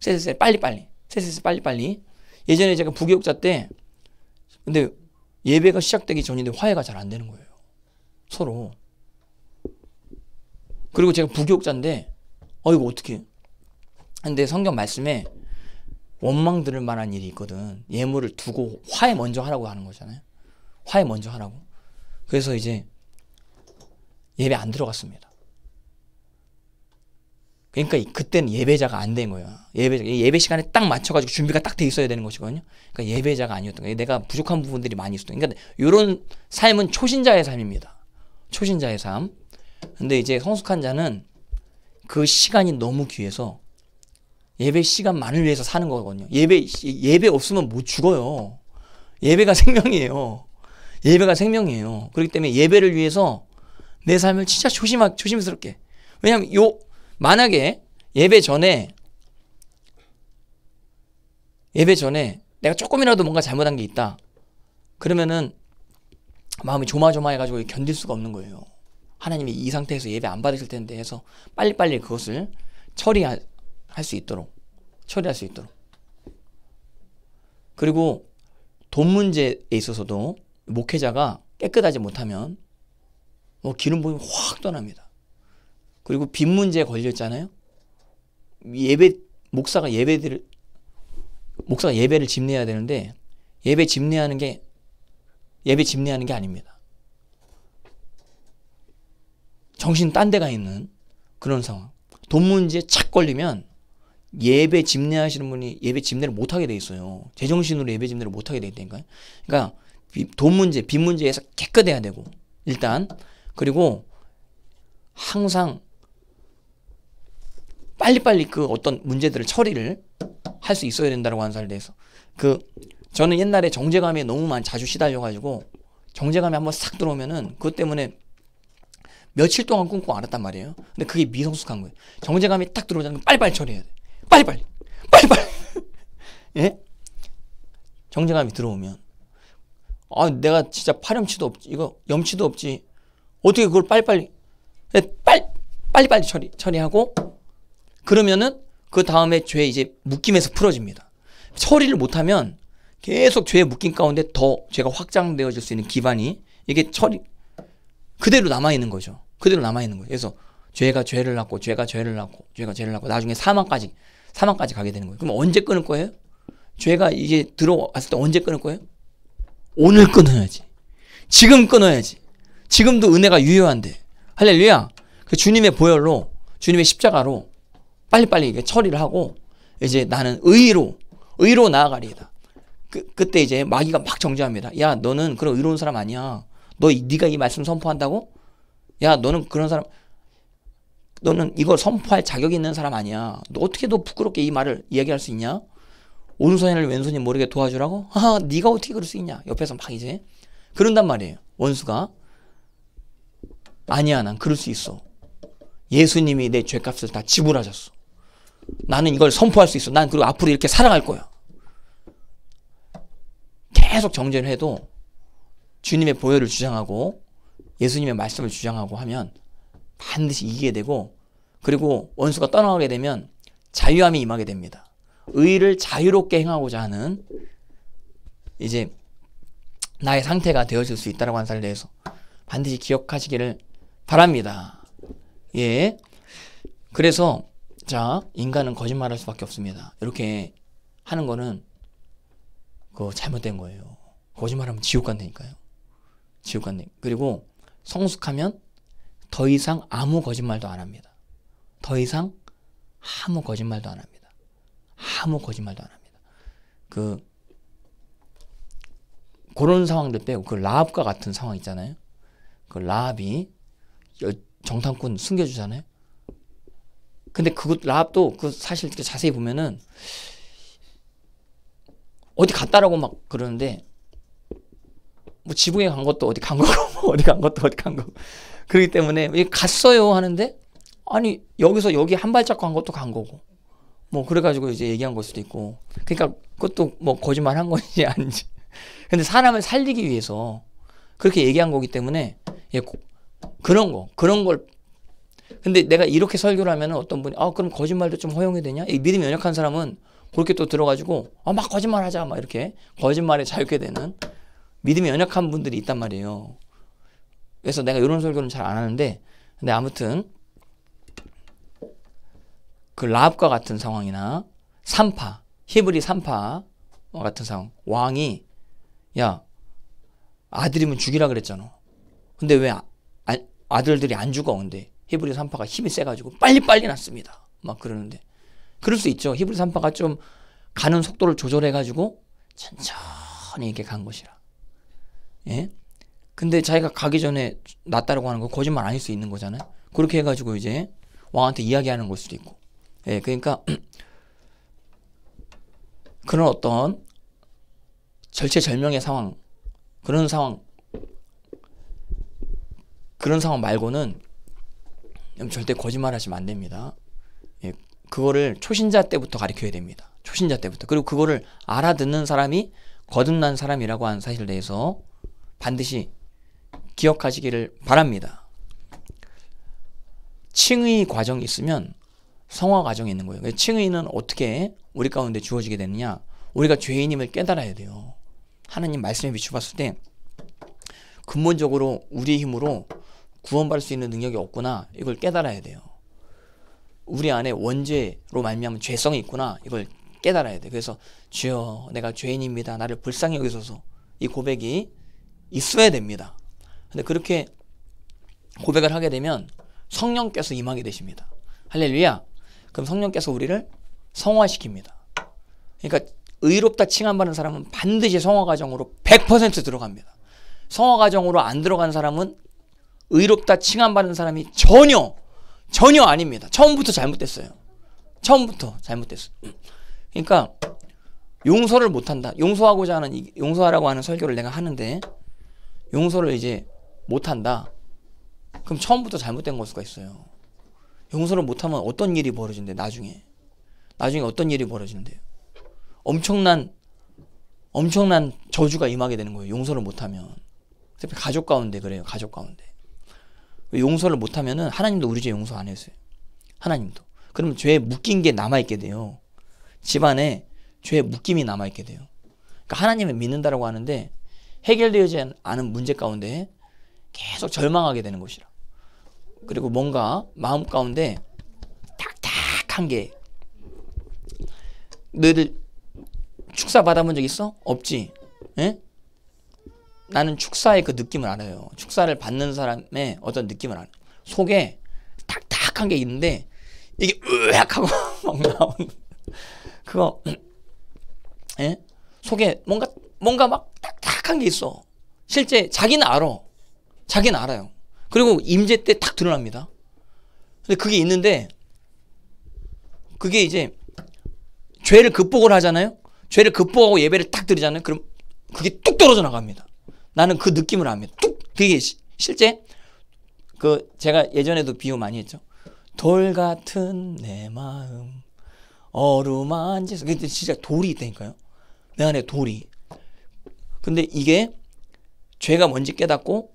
세세세 빨리 빨리 세세세 빨리 빨리. 예전에 제가 부교육자 때 근데 예배가 시작되기 전인데 화해가 잘 안 되는 거예요. 서로. 그리고 제가 부교육자인데 어 이거 어떻게 해 근데 성경 말씀에 원망 들을 만한 일이 있거든. 예물을 두고 화에 먼저 하라고 하는 거잖아요. 화에 먼저 하라고. 그래서 이제 예배 안 들어갔습니다. 그러니까 그때는 예배자가 안 된 거예요. 예배 자 예배 시간에 딱 맞춰가지고 준비가 딱 돼 있어야 되는 것이거든요. 그러니까 예배자가 아니었던 거예요. 내가 부족한 부분들이 많이 있었던. 그러니까 이런 삶은 초신자의 삶입니다. 초신자의 삶. 근데 이제 성숙한 자는 그 시간이 너무 귀해서 예배 시간만을 위해서 사는 거거든요. 예배, 예배 없으면 못 죽어요. 예배가 (laughs) 생명이에요. 예배가 생명이에요. 그렇기 때문에 예배를 위해서 내 삶을 진짜 조심, 하게 조심스럽게. 왜냐면 요, 만약에 예배 전에, 예배 전에 내가 조금이라도 뭔가 잘못한 게 있다. 그러면은 마음이 조마조마해가지고 견딜 수가 없는 거예요. 하나님이 이 상태에서 예배 안 받으실 텐데 해서 빨리빨리 그것을 처리하, 할수 있도록 처리할 수 있도록 그리고 돈 문제에 있어서도 목회자가 깨끗하지 못하면 뭐 기름 부음이 확 떠납니다. 그리고 빚 문제에 걸렸잖아요. 예배 목사가 예배들 목사가 예배를 집내야 되는데 예배 집내하는게 예배 집내하는게 아닙니다. 정신 딴 데가 있는 그런 상황. 돈 문제에 착 걸리면 예배 집례하시는 분이 예배 집례를 못하게 돼 있어요. 제정신으로 예배 집례를 못하게 돼 있다니까요. 그러니까 돈 문제, 빚 문제에서 깨끗해야 되고 일단 그리고 항상 빨리빨리 그 어떤 문제들을 처리를 할 수 있어야 된다고 하는 사람에 대해서 그 저는 옛날에 정제감에 너무 많이 자주 시달려가지고 정제감이 한번 싹 들어오면은 그것 때문에 며칠 동안 꿈꿔 알았단 말이에요. 근데 그게 미성숙한 거예요. 정제감이 딱 들어오자면 빨리빨리 처리해야 돼. 빨리빨리, 빨리빨리. (laughs) 예? 정제감이 들어오면. 아, 내가 진짜 파렴치도 없지. 이거 염치도 없지. 어떻게 그걸 빨리빨리, 예, 빨리, 빨리빨리 처리, 처리하고, 그러면은 그 다음에 죄 이제 묶임에서 풀어집니다. 처리를 못하면 계속 죄의 묶임 가운데 더 죄가 확장되어질 수 있는 기반이 이게 처리, 그대로 남아있는 거죠. 그대로 남아있는 거예요. 그래서 죄가 죄를 낳고, 죄가 죄를 낳고, 죄가 죄를 낳고, 나중에 사망까지 사망까지 가게 되는 거예요. 그럼 언제 끊을 거예요? 죄가 이게 들어왔을 때 언제 끊을 거예요? 오늘 끊어야지. 지금 끊어야지. 지금도 은혜가 유효한데. 할렐루야. 그 주님의 보혈로, 주님의 십자가로 빨리빨리 이게 처리를 하고 이제 나는 의로, 의로 나아가리이다. 그, 그때 이제 마귀가 막 정죄합니다. 야, 너는 그런 의로운 사람 아니야. 너 네가 이 말씀 선포한다고? 야, 너는 그런 사람 너는 이걸 선포할 자격이 있는 사람 아니야. 너 어떻게 너 부끄럽게 이 말을 이야기할 수 있냐? 온른손이를 왼손이 모르게 도와주라고? 아, 네가 어떻게 그럴 수 있냐? 옆에서 막 이제 그런단 말이에요. 원수가 아니야, 난 그럴 수 있어. 예수님이 내 죄값을 다 지불하셨어. 나는 이걸 선포할 수 있어. 난 그리고 앞으로 이렇게 살아갈 거야. 계속 정죄를 해도 주님의 보혈을 주장하고 예수님의 말씀을 주장하고 하면 반드시 이기게 되고 그리고 원수가 떠나가게 되면 자유함이 임하게 됩니다. 의를 자유롭게 행하고자 하는 이제 나의 상태가 되어질 수 있다라고 한 사를 대해서 반드시 기억하시기를 바랍니다. 예. 그래서 자 인간은 거짓말할 수밖에 없습니다. 이렇게 하는 거는 그 잘못된 거예요. 거짓말하면 지옥 간다니까요. 지옥 간다. 그리고 성숙하면 더 이상 아무 거짓말도 안 합니다. 더 이상 아무 거짓말도 안 합니다. 아무 거짓말도 안 합니다. 그 그런 상황들 빼고 그 라합과 같은 상황 있잖아요. 그 라합이 정탐꾼 숨겨주잖아요. 근데 그 라합도 그 사실 자세히 보면은 어디 갔다라고 막 그러는데 뭐 지붕에 간 것도 어디 간 거고 (laughs) 어디 간 것도 어디 간 거고 그렇기 때문에 갔어요 하는데 아니 여기서 여기 한 발짝 간 것도 간 거고 뭐 그래가지고 이제 얘기한 걸 수도 있고 그러니까 그것도 뭐 거짓말 한 건지 (laughs) 아닌지 근데 사람을 살리기 위해서 그렇게 얘기한 거기 때문에 예, 그런 거 그런 걸 근데 내가 이렇게 설교를 하면 어떤 분이 아 그럼 거짓말도 좀 허용이 되냐 이 믿음이 연약한 사람은 그렇게 또 들어가지고 아막 거짓말하자 막 이렇게 거짓말에 자유게 되는 믿음이 연약한 분들이 있단 말이에요. 그래서 내가 이런 설교는 잘 안 하는데, 근데 아무튼, 그 라합과 같은 상황이나, 삼파, 히브리 삼파와 같은 상황, 왕이, 야, 아들이면 죽이라 그랬잖아. 근데 왜 아, 아 들들이안 죽어? 근데 히브리 삼파가 힘이 세가지고 빨리빨리 났습니다. 막 그러는데. 그럴 수 있죠. 히브리 삼파가 좀 가는 속도를 조절해가지고 천천히 이렇게 간 것이라. 예? 근데 자기가 가기 전에 낫다라고 하는 거 거짓말 아닐 수 있는 거잖아요. 그렇게 해가지고 이제 왕한테 이야기하는 걸 수도 있고. 예, 그러니까 (clears throat) 그런 어떤 절체절명의 상황, 그런 상황, 그런 상황 말고는 음, 절대 거짓말하시면 안 됩니다. 예, 그거를 초신자 때부터 가르쳐야 됩니다. 초신자 때부터. 그리고 그거를 알아듣는 사람이 거듭난 사람이라고 하는 사실에 대해서 반드시 기억하시기를 바랍니다. 칭의 과정이 있으면 성화 과정이 있는 거예요. 칭의는 어떻게 우리 가운데 주어지게 되느냐? 우리가 죄인임을 깨달아야 돼요. 하나님 말씀에 비추봤을 때 근본적으로 우리 힘으로 구원받을 수 있는 능력이 없구나 이걸 깨달아야 돼요. 우리 안에 원죄로 말미암은 죄성이 있구나 이걸 깨달아야 돼. 그래서 주여 내가 죄인입니다. 나를 불쌍히 여기소서. 이 고백이 있어야 됩니다. 근데 그렇게 고백을 하게 되면 성령께서 임하게 되십니다. 할렐루야. 그럼 성령께서 우리를 성화시킵니다. 그러니까 의롭다 칭함받는 사람은 반드시 성화 과정으로 100% 들어갑니다. 성화 과정으로 안 들어간 사람은 의롭다 칭함받는 사람이 전혀 전혀 아닙니다. 처음부터 잘못됐어요. 처음부터 잘못됐어요. 그러니까 용서를 못한다. 용서하고자 하는 용서하라고 하는 설교를 내가 하는데 용서를 이제 못한다. 그럼 처음부터 잘못된 걸 수가 있어요. 용서를 못하면 어떤 일이 벌어진대 나중에 나중에 어떤 일이 벌어지는데요? 엄청난 엄청난 저주가 임하게 되는 거예요. 용서를 못하면 특히 가족 가운데 그래요. 가족 가운데 용서를 못하면은 하나님도 우리 죄 용서 안했어요 하나님도 그러면 죄에 묶인 게 남아 있게 돼요. 집안에 죄에 묶임이 남아 있게 돼요. 그러니까 하나님을 믿는다라고 하는데 해결되지 않은 문제 가운데 계속 절망하게 되는 것이라. 그리고 뭔가 마음 가운데 딱딱한 게 너희들 축사 받아본 적 있어? 없지. 에? 예? 나는 축사의 그 느낌을 알아요. 축사를 받는 사람의 어떤 느낌을 알아요. 속에 딱딱한 게 있는데 이게 으악 하고 (laughs) 막 나오는 그거 에? 예? 속에 뭔가 뭔가 막 착한 게 있어. 실제 자기는 알아. 자기는 알아요. 그리고 임제 때 딱 드러납니다. 근데 그게 있는데 그게 이제 죄를 극복을 하잖아요. 죄를 극복하고 예배를 딱 드리잖아요. 그럼 그게 뚝 떨어져 나갑니다. 나는 그 느낌을 압니다. 뚝 그게 시, 실제 그 제가 예전에도 비유 많이 했죠. 돌 같은 내 마음 어루만지서 근데 진짜 돌이 있다니까요. 내 안에 돌이 근데 이게 죄가 뭔지 깨닫고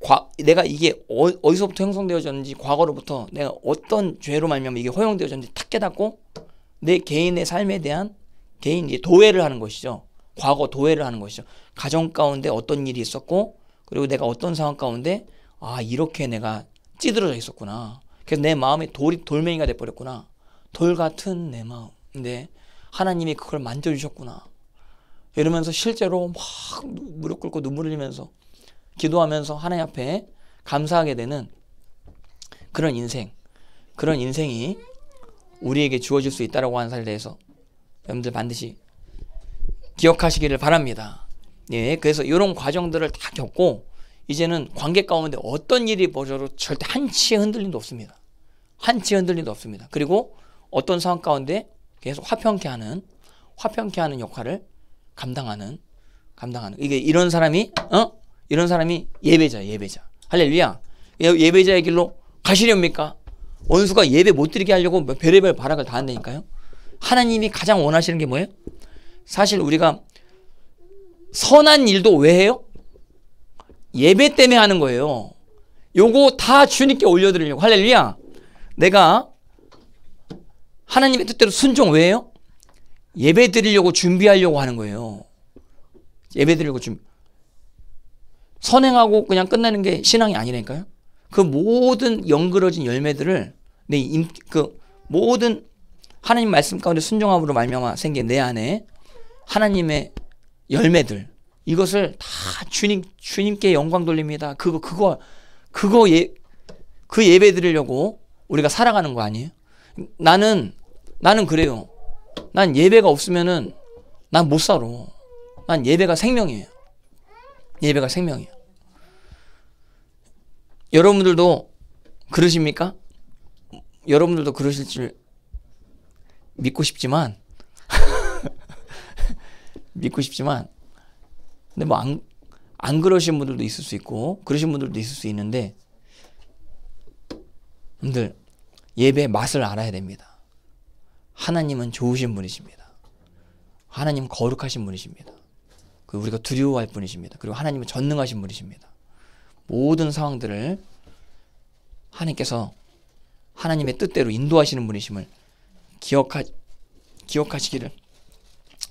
과, 내가 이게 어, 디서부터 형성되어졌는지 과거로부터 내가 어떤 죄로 말면 이게 허용되어졌는지 탁 깨닫고 내 개인의 삶에 대한 개인 이 도회를 하는 것이죠. 과거 도회를 하는 것이죠. 가정 가운데 어떤 일이 있었고 그리고 내가 어떤 상황 가운데 아 이렇게 내가 찌들어져 있었구나. 그래서 내 마음이 돌이 돌멩이가 돼 버렸구나. 돌 같은 내 마음. 근데 하나님이 그걸 만져 주셨구나. 이러면서 실제로 막 무릎 꿇고 눈물 흘리면서 기도하면서 하나님 앞에 감사하게 되는 그런 인생, 그런 인생이 우리에게 주어질 수 있다라고 하는 사실에 대해서 여러분들 반드시 기억하시기를 바랍니다. 예, 그래서 이런 과정들을 다 겪고 이제는 관계 가운데 어떤 일이 벌어져도 절대 한치의 흔들림도 없습니다. 한치의 흔들림도 없습니다. 그리고 어떤 상황 가운데 계속 화평케 하는 화평케 하는 역할을 감당하는 감당하는 이게 이런 사람이 어 이런 사람이 예배자 예배자 할렐루야 예, 예배자의 길로 가시렵니까 원수가 예배 못 드리게 하려고 뭐 별의별 발악을 다 한다니까요 하나님이 가장 원하시는 게 뭐예요 사실 우리가 선한 일도 왜 해요 예배 때문에 하는 거예요 요거 다 주님께 올려드리려고 할렐루야 내가 하나님의 뜻대로 순종 왜 해요 예배 드리려고 준비하려고 하는 거예요. 예배 드리려고 준 선행하고 그냥 끝내는 게 신앙이 아니라니까요. 그 모든 연그러진 열매들을 내 임, 그 모든 하나님 말씀 가운데 순종함으로 말미암아 생긴 내 안에 하나님의 열매들 이것을 다 주님 주님께 영광 돌립니다. 그거 그거 그거 예, 그 예배 드리려고 우리가 살아가는 거 아니에요? 나는 나는 그래요. 난 예배가 없으면은 난 못 살아. 난 예배가 생명이에요. 예배가 생명이에요. 여러분들도 그러십니까? 여러분들도 그러실 줄 믿고 싶지만 (laughs) 믿고 싶지만 근데 뭐 안 안 그러신 분들도 있을 수 있고 그러신 분들도 있을 수 있는데 분들 예배 맛을 알아야 됩니다. 하나님은 좋으신 분이십니다. 하나님 거룩하신 분이십니다. 우리가 두려워할 분이십니다. 그리고 하나님은 전능하신 분이십니다. 모든 상황들을 하나님께서 하나님의 뜻대로 인도하시는 분이심을 기억하, 기억하시기를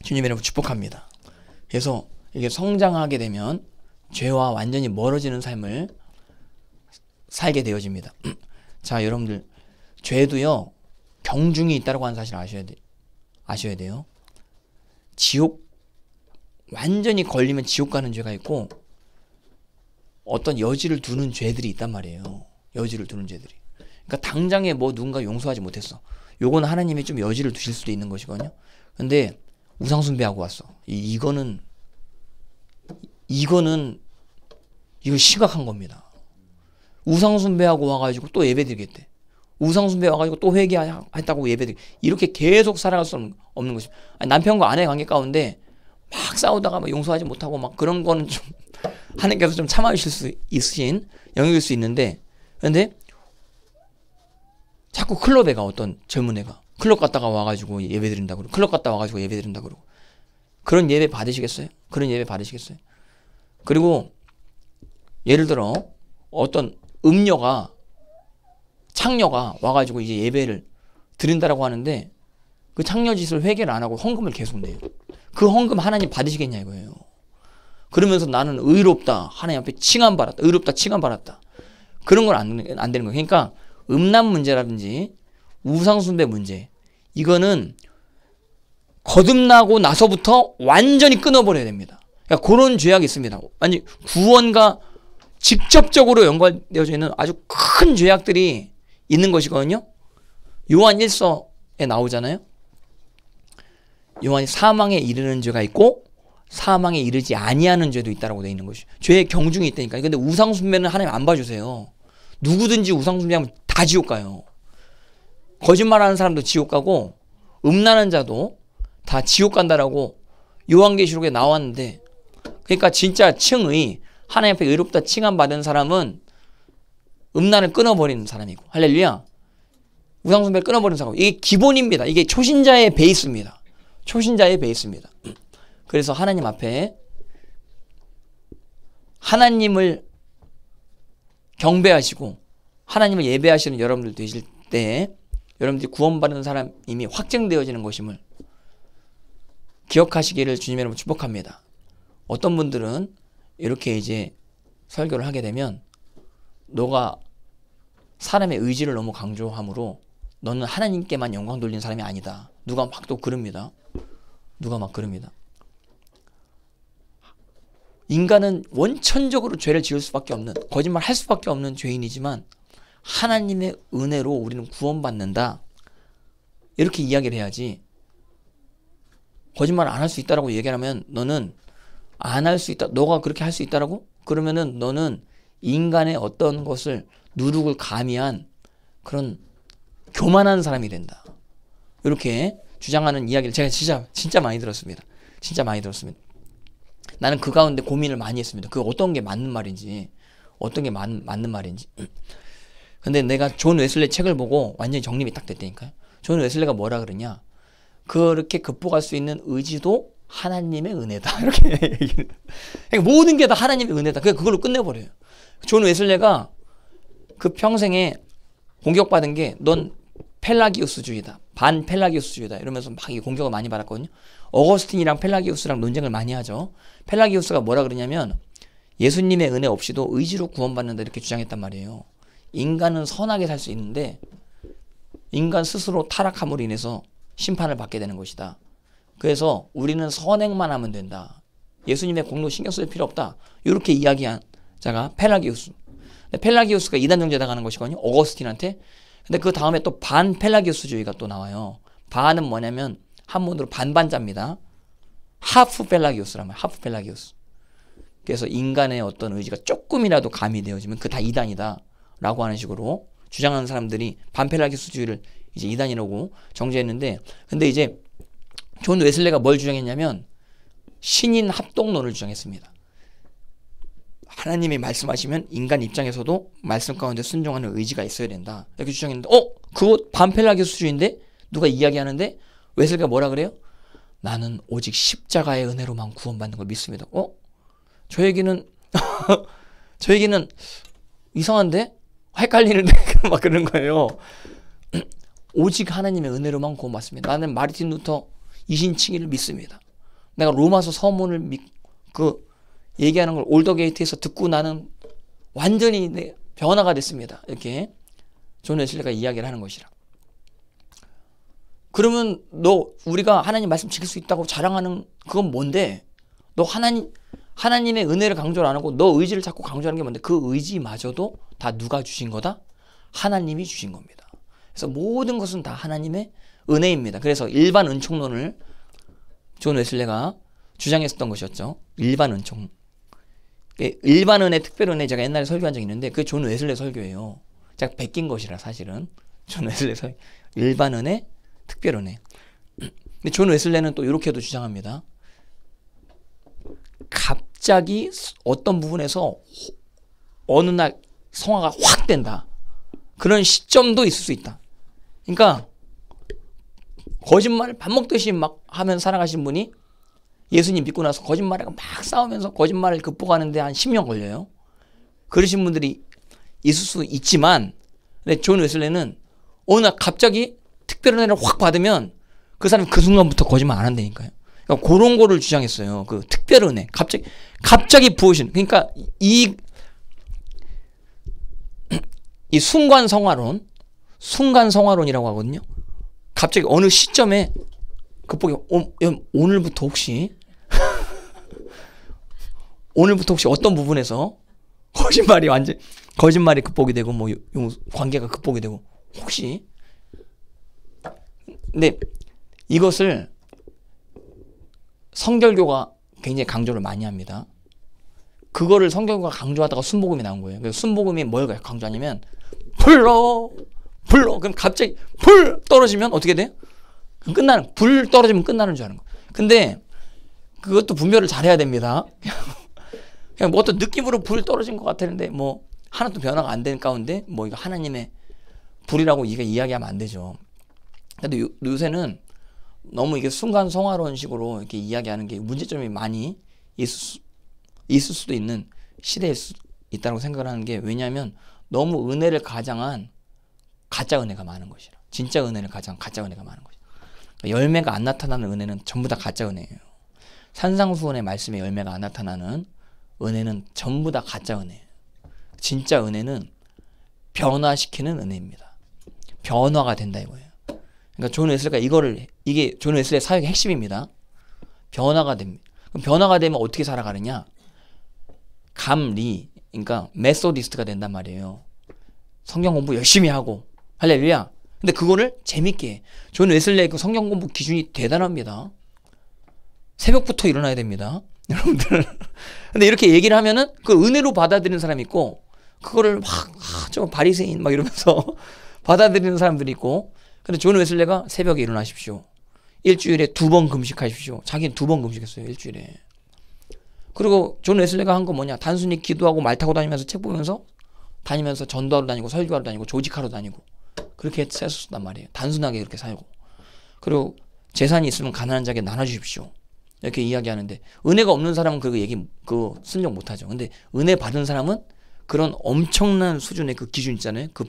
주님 이름으로 축복합니다. 그래서 이게 성장하게 되면 죄와 완전히 멀어지는 삶을 살게 되어집니다. (clears throat) 자, 여러분들, 죄도요, 경중이 있다라고 하는 사실 아셔야 돼. 아셔야 돼요. 지옥 완전히 걸리면 지옥 가는 죄가 있고 어떤 여지를 두는 죄들이 있단 말이에요. 여지를 두는 죄들이. 그러니까 당장에 뭐 누군가 용서하지 못했어. 요건 하나님이 좀 여지를 두실 수도 있는 것이거든요. 근데 우상 숭배하고 왔어. 이, 이거는 이거는 이거 심각한 겁니다. 우상 숭배하고 와가지고 또 예배 드리겠대. 우상숭배 와가지고 또 회개했다고 예배드 이렇게 계속 살아갈 수 없는, 것이 아니, 남편과 아내 관계 가운데 막 싸우다가 막 용서하지 못하고 막 그런 거는 좀 (laughs) 하나님께서 좀 참아주실 수 있으신 영역일 수 있는데 그런데 자꾸 클럽에 가 어떤 젊은 애가 클럽 갔다가 와가지고 예배 드린다 그러고 클럽 갔다 와가지고 예배 드린다 그러고 그런 예배 받으시겠어요? 그런 예배 받으시겠어요? 그리고 예를 들어 어떤 음료가 창녀가 와가지고 이제 예배를 드린다라고 하는데 그 창녀 짓을 회개를 안 하고 헌금을 계속 내요. 그 헌금 하나님 받으시겠냐 이거예요. 그러면서 나는 의롭다 하나님 앞에 칭함 받았다 의롭다 칭함 받았다 그런 건안안 되는 거예요. 그러니까 음란 문제라든지 우상 순배 문제 이거는 거듭나고 나서부터 완전히 끊어버려야 됩니다. 그러니까 그런 죄악이 있습니다. 아니 구원과 직접적으로 연관되어져 있는 아주 큰 죄악들이 있는 것이거든요. 요한 1서에 나오잖아요. 요한이 사망에 이르는 죄가 있고 사망에 이르지 아니하는 죄도 있다라고 돼 있는 것이 죄의 경중이 있다니까. 근데 우상 숭배는 하나님 안 봐주세요. 누구든지 우상 숭배하면 다 지옥 가요. 거짓말하는 사람도 지옥 가고 음란한 자도 다 지옥 간다라고 요한계시록에 나왔는데 그러니까 진짜 층의 하나님 앞에 의롭다 칭함 받은 사람은 음란을 끊어버리는 사람이고 할렐루야 우상숭배를 끊어버리는 사람 이게 기본입니다 이게 초신자의 베이스입니다 초신자의 베이스입니다 (clears throat) 그래서 하나님 앞에 하나님을 경배하시고 하나님을 예배하시는 여러분들 되실 때 여러분들이 구원받는 사람 이미 확정되어지는 것임을 기억하시기를 주님의 이름으로 축복합니다. 어떤 분들은 이렇게 이제 설교를 하게 되면 너가 사람의 의지를 너무 강조함으로 너는 하나님께만 영광 돌리는 사람이 아니다. 누가 막 또 그럽니다. 누가 막 그럽니다. 인간은 원천적으로 죄를 지을 수밖에 없는 거짓말 할 수밖에 없는 죄인이지만 하나님의 은혜로 우리는 구원받는다. 이렇게 이야기를 해야지. 거짓말 안 할 수 있다라고 얘기하면 너는 안 할 수 있다. 너가 그렇게 할 수 있다라고? 그러면은 너는 인간의 어떤 것을 누룩을 가미한 그런 교만한 사람이 된다. 이렇게 주장하는 이야기를 제가 진짜 진짜 많이 들었습니다. 진짜 많이 들었습니다. 나는 그 가운데 고민을 많이 했습니다. 그 어떤 게 맞는 말인지, 어떤 게 맞, 맞는 말인지. (clears throat) 근데 내가 존웨슬레 책을 보고 완전히 정립이 딱 됐다니까요. 존웨슬레가 뭐라 그러냐? 그렇게 극복할 수 있는 의지도 하나님의 은혜다. (laughs) 이렇게 얘기를. 그러니까 모든 게 다 하나님의 은혜다. 그걸로 끝내버려요. 존 웨슬레가 그 평생에 공격받은 게 넌 펠라기우스주의다. 반 펠라기우스주의다. 이러면서 막 이 공격을 많이 받았거든요. 어거스틴이랑 펠라기우스랑 논쟁을 많이 하죠. 펠라기우스가 뭐라 그러냐면 예수님의 은혜 없이도 의지로 구원받는다 이렇게 주장했단 말이에요. 인간은 선하게 살 수 있는데 인간 스스로 타락함으로 인해서 심판을 받게 되는 것이다. 그래서 우리는 선행만 하면 된다. 예수님의 공로 신경 쓸 필요 없다. 이렇게 이야기한 자가 펠라기우스. 근데 펠라기우스가 이단정제 당하는 것이거든요. 어거스틴한테. 근데 그 다음에 또 반 펠라기우스주의가 또 나와요. 반은 뭐냐면 한문으로 반반자입니다. 하프 펠라기우스란 말이에요. 하프 펠라기우스. 그래서 인간의 어떤 의지가 조금이라도 가미되어지면 그 다 이단이다. 라고 하는 식으로 주장하는 사람들이 반펠라기우스주의를 이제 이단이라고 정죄했는데 근데 이제 존 웨슬레가 뭘 주장했냐면 신인 합동론을 주장했습니다. 하나님이 말씀하시면 인간 입장에서도 말씀 가운데 순종하는 의지가 있어야 된다. 이렇게 주장했는데, 어? 그옷 반펠라기 수준인데? 누가 이야기하는데? 웨슬리가 뭐라 그래요? 나는 오직 십자가의 은혜로만 구원받는 걸 믿습니다. 어? 저 얘기는, 저 얘기는 이상한데? 헷갈리는데? (laughs) 막 그런 거예요. (clears throat) 오직 하나님의 은혜로만 구원받습니다. 나는 마르틴 루터 이신칭의를 믿습니다. 내가 로마서 서문을 믿, 그 얘기하는 걸 올더게이트에서 듣고 나는 완전히 변화가 됐습니다. 이렇게 존 웨슬리가 이야기를 하는 것이라. 그러면 너 우리가 하나님 말씀 지킬 수 있다고 자랑하는 그건 뭔데? 너 하나님 하나님의 은혜를 강조를 안 하고 너 의지를 자꾸 강조하는 게 뭔데? 그 의지마저도 다 누가 주신 거다? 하나님이 주신 겁니다. 그래서 모든 것은 다 하나님의 은혜입니다. 그래서 일반 은총론을 존 웨슬레가 주장했었던 것이었죠. 일반 은총 론 예, 일반 은혜, 특별 은혜 제가 옛날에 설교한 적이 있는데 그존 웨슬레 설교예요. 제가 베낀 것이라 사실은 존 웨슬레 설 일반 은혜, 특별 은혜. 근데 존 웨슬레는 또 이렇게도 주장합니다. 갑자기 어떤 부분에서 어느 날 성화가 확 된다. 그런 시점도 있을 수 있다. 그러니까 거짓말을 밥 먹듯이 막 하면 살아가신 분이 예수님 믿고 나서 거짓말하고 막 싸우면서 거짓말을 극복하는데 한 10년 걸려요. 그러신 분들이 있을 수 있지만 근데 존 웨슬레는 어느 날 갑자기 특별한 은를확 받으면 그 사람이 그 순간부터 거짓말 안 한다니까요. 그러니까 그런 거를 주장했어요. 그 특별 은혜. 갑자기 갑자기 부으신 그러니까 이 이 (clears throat) 순간 성화론, 순간 성화론이라고 하거든요. 갑자기 어느 시점에 극복이 그 오늘부터 혹시 오늘부터 혹시 어떤 부분에서 거짓말이 완전 거짓말이 극복이 되고 뭐 용, 관계가 극복이 되고 혹시 근데 이것을 성결교가 굉장히 강조를 많이 합니다. 그거를 성경과 강조하다가 순복음이 나온 거예요. 그래서 순복음이 뭘 강조하냐면 불러 불러 그럼 갑자기 불 떨어지면 어떻게 돼요? 끝나는 불 떨어지면 끝나는 줄 아는 거. 근데 그것도 분별을 잘해야 됩니다. (laughs) 그냥 뭐 어떤 느낌으로 불이 떨어진 것 같았는데 뭐 하나도 변화가 안 되는 가운데 뭐 이거 하나님의 불이라고 이게 이야기하면 안 되죠. 근데 요, 요새는 너무 이게 순간 성화론식으로 이렇게 이야기하는 게 문제점이 많이 있을, 있을 수도 있는 시대에 있다고 생각을 하는 게 왜냐하면 너무 은혜를 가장한 가짜 은혜가 많은 것이라. 진짜 은혜를 가장 가짜 은혜가 많은 것이라. 그러니까 열매가 안 나타나는 은혜는 전부 다 가짜 은혜예요. 산상수훈의 말씀에 열매가 안 나타나는 은혜는 전부 다 가짜 은혜예요. 진짜 은혜는 변화시키는 은혜입니다. 변화가 된다 이거예요. 그러니까 존 웨슬리가 이거를 이게 존 웨슬리의 사역의 핵심입니다. 변화가 됩니다. 그럼 변화가 되면 어떻게 살아가느냐? 감리 그러니까 메소디스트가 된단 말이에요. 성경 공부 열심히 하고 할렐루야. 근데 그거를 재밌게 해. 존 웨슬리의 그 성경 공부 기준이 대단합니다. 새벽부터 일어나야 됩니다. (laughs) 여러분들. 근데 이렇게 얘기를 하면은 그 은혜로 받아들이는 사람이 있고 그거를 막좀 아, 바리새인 막 이러면서 (laughs) 받아들이는 사람들이 있고. 근데 존 웨슬레가 새벽에 일어나십시오. 일주일에 두 번 금식하십시오. 자기는 두 번 금식했어요. 일주일에. 그리고 존 웨슬레가 한 거 뭐냐? 단순히 기도하고 말 타고 다니면서 책 보면서 다니면서 전도하러 다니고 설교하러 다니고 조직하러 다니고 그렇게 했었단 말이에요. 단순하게 그렇게 살고. 그리고 재산이 있으면 가난한 자에게 나눠주십시오. 이렇게 이야기하는데 은혜가 없는 사람은 그 얘기 그 순종 못하죠. 근데 은혜 받은 사람은 그런 엄청난 수준의 그 기준 있잖아요. 그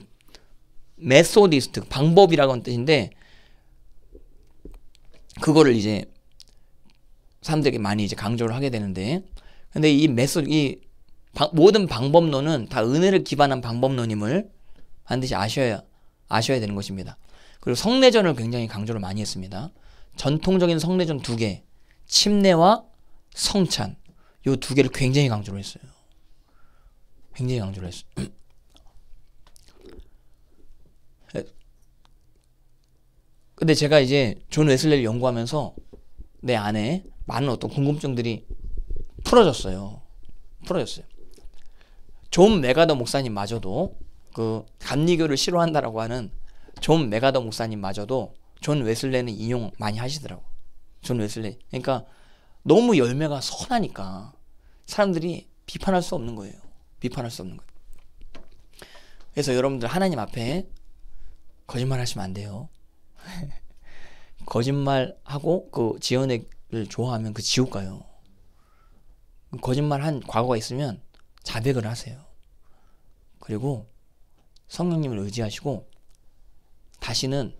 메소디스트 그 방법이라고 하는 뜻인데 그거를 이제 사람들이 많이 이제 강조를 하게 되는데 근데 이 메소드 이 바, 모든 방법론은 다 은혜를 기반한 방법론임을 반드시 아셔야 아셔야 되는 것입니다. 그리고 성내전을 굉장히 강조를 많이 했습니다. 전통적인 성내전두 개, 침례와 성찬 요 두 개를 굉장히 강조를 했어요. 굉장히 강조를 했어요. (clears throat) 근데 제가 이제 존 웨슬레를 연구하면서 내 안에 많은 어떤 궁금증들이 풀어졌어요. 풀어졌어요. 존 메가더 목사님마저도 그 감리교를 싫어한다라고 하는 존 메가더 목사님마저도 존 웨슬레는 인용 많이 하시더라고. 존 웨슬리. 그러니까 너무 열매가 선하니까 사람들이 비판할 수 없는 거예요. 비판할 수 없는 거예요. 그래서 여러분들 하나님 앞에 거짓말 하시면 안 돼요. (laughs) 거짓말하고 그 지연애를 좋아하면 그 지옥 가요. 거짓말 한 과거가 있으면 자백을 하세요. 그리고 성령님을 의지하시고 다시는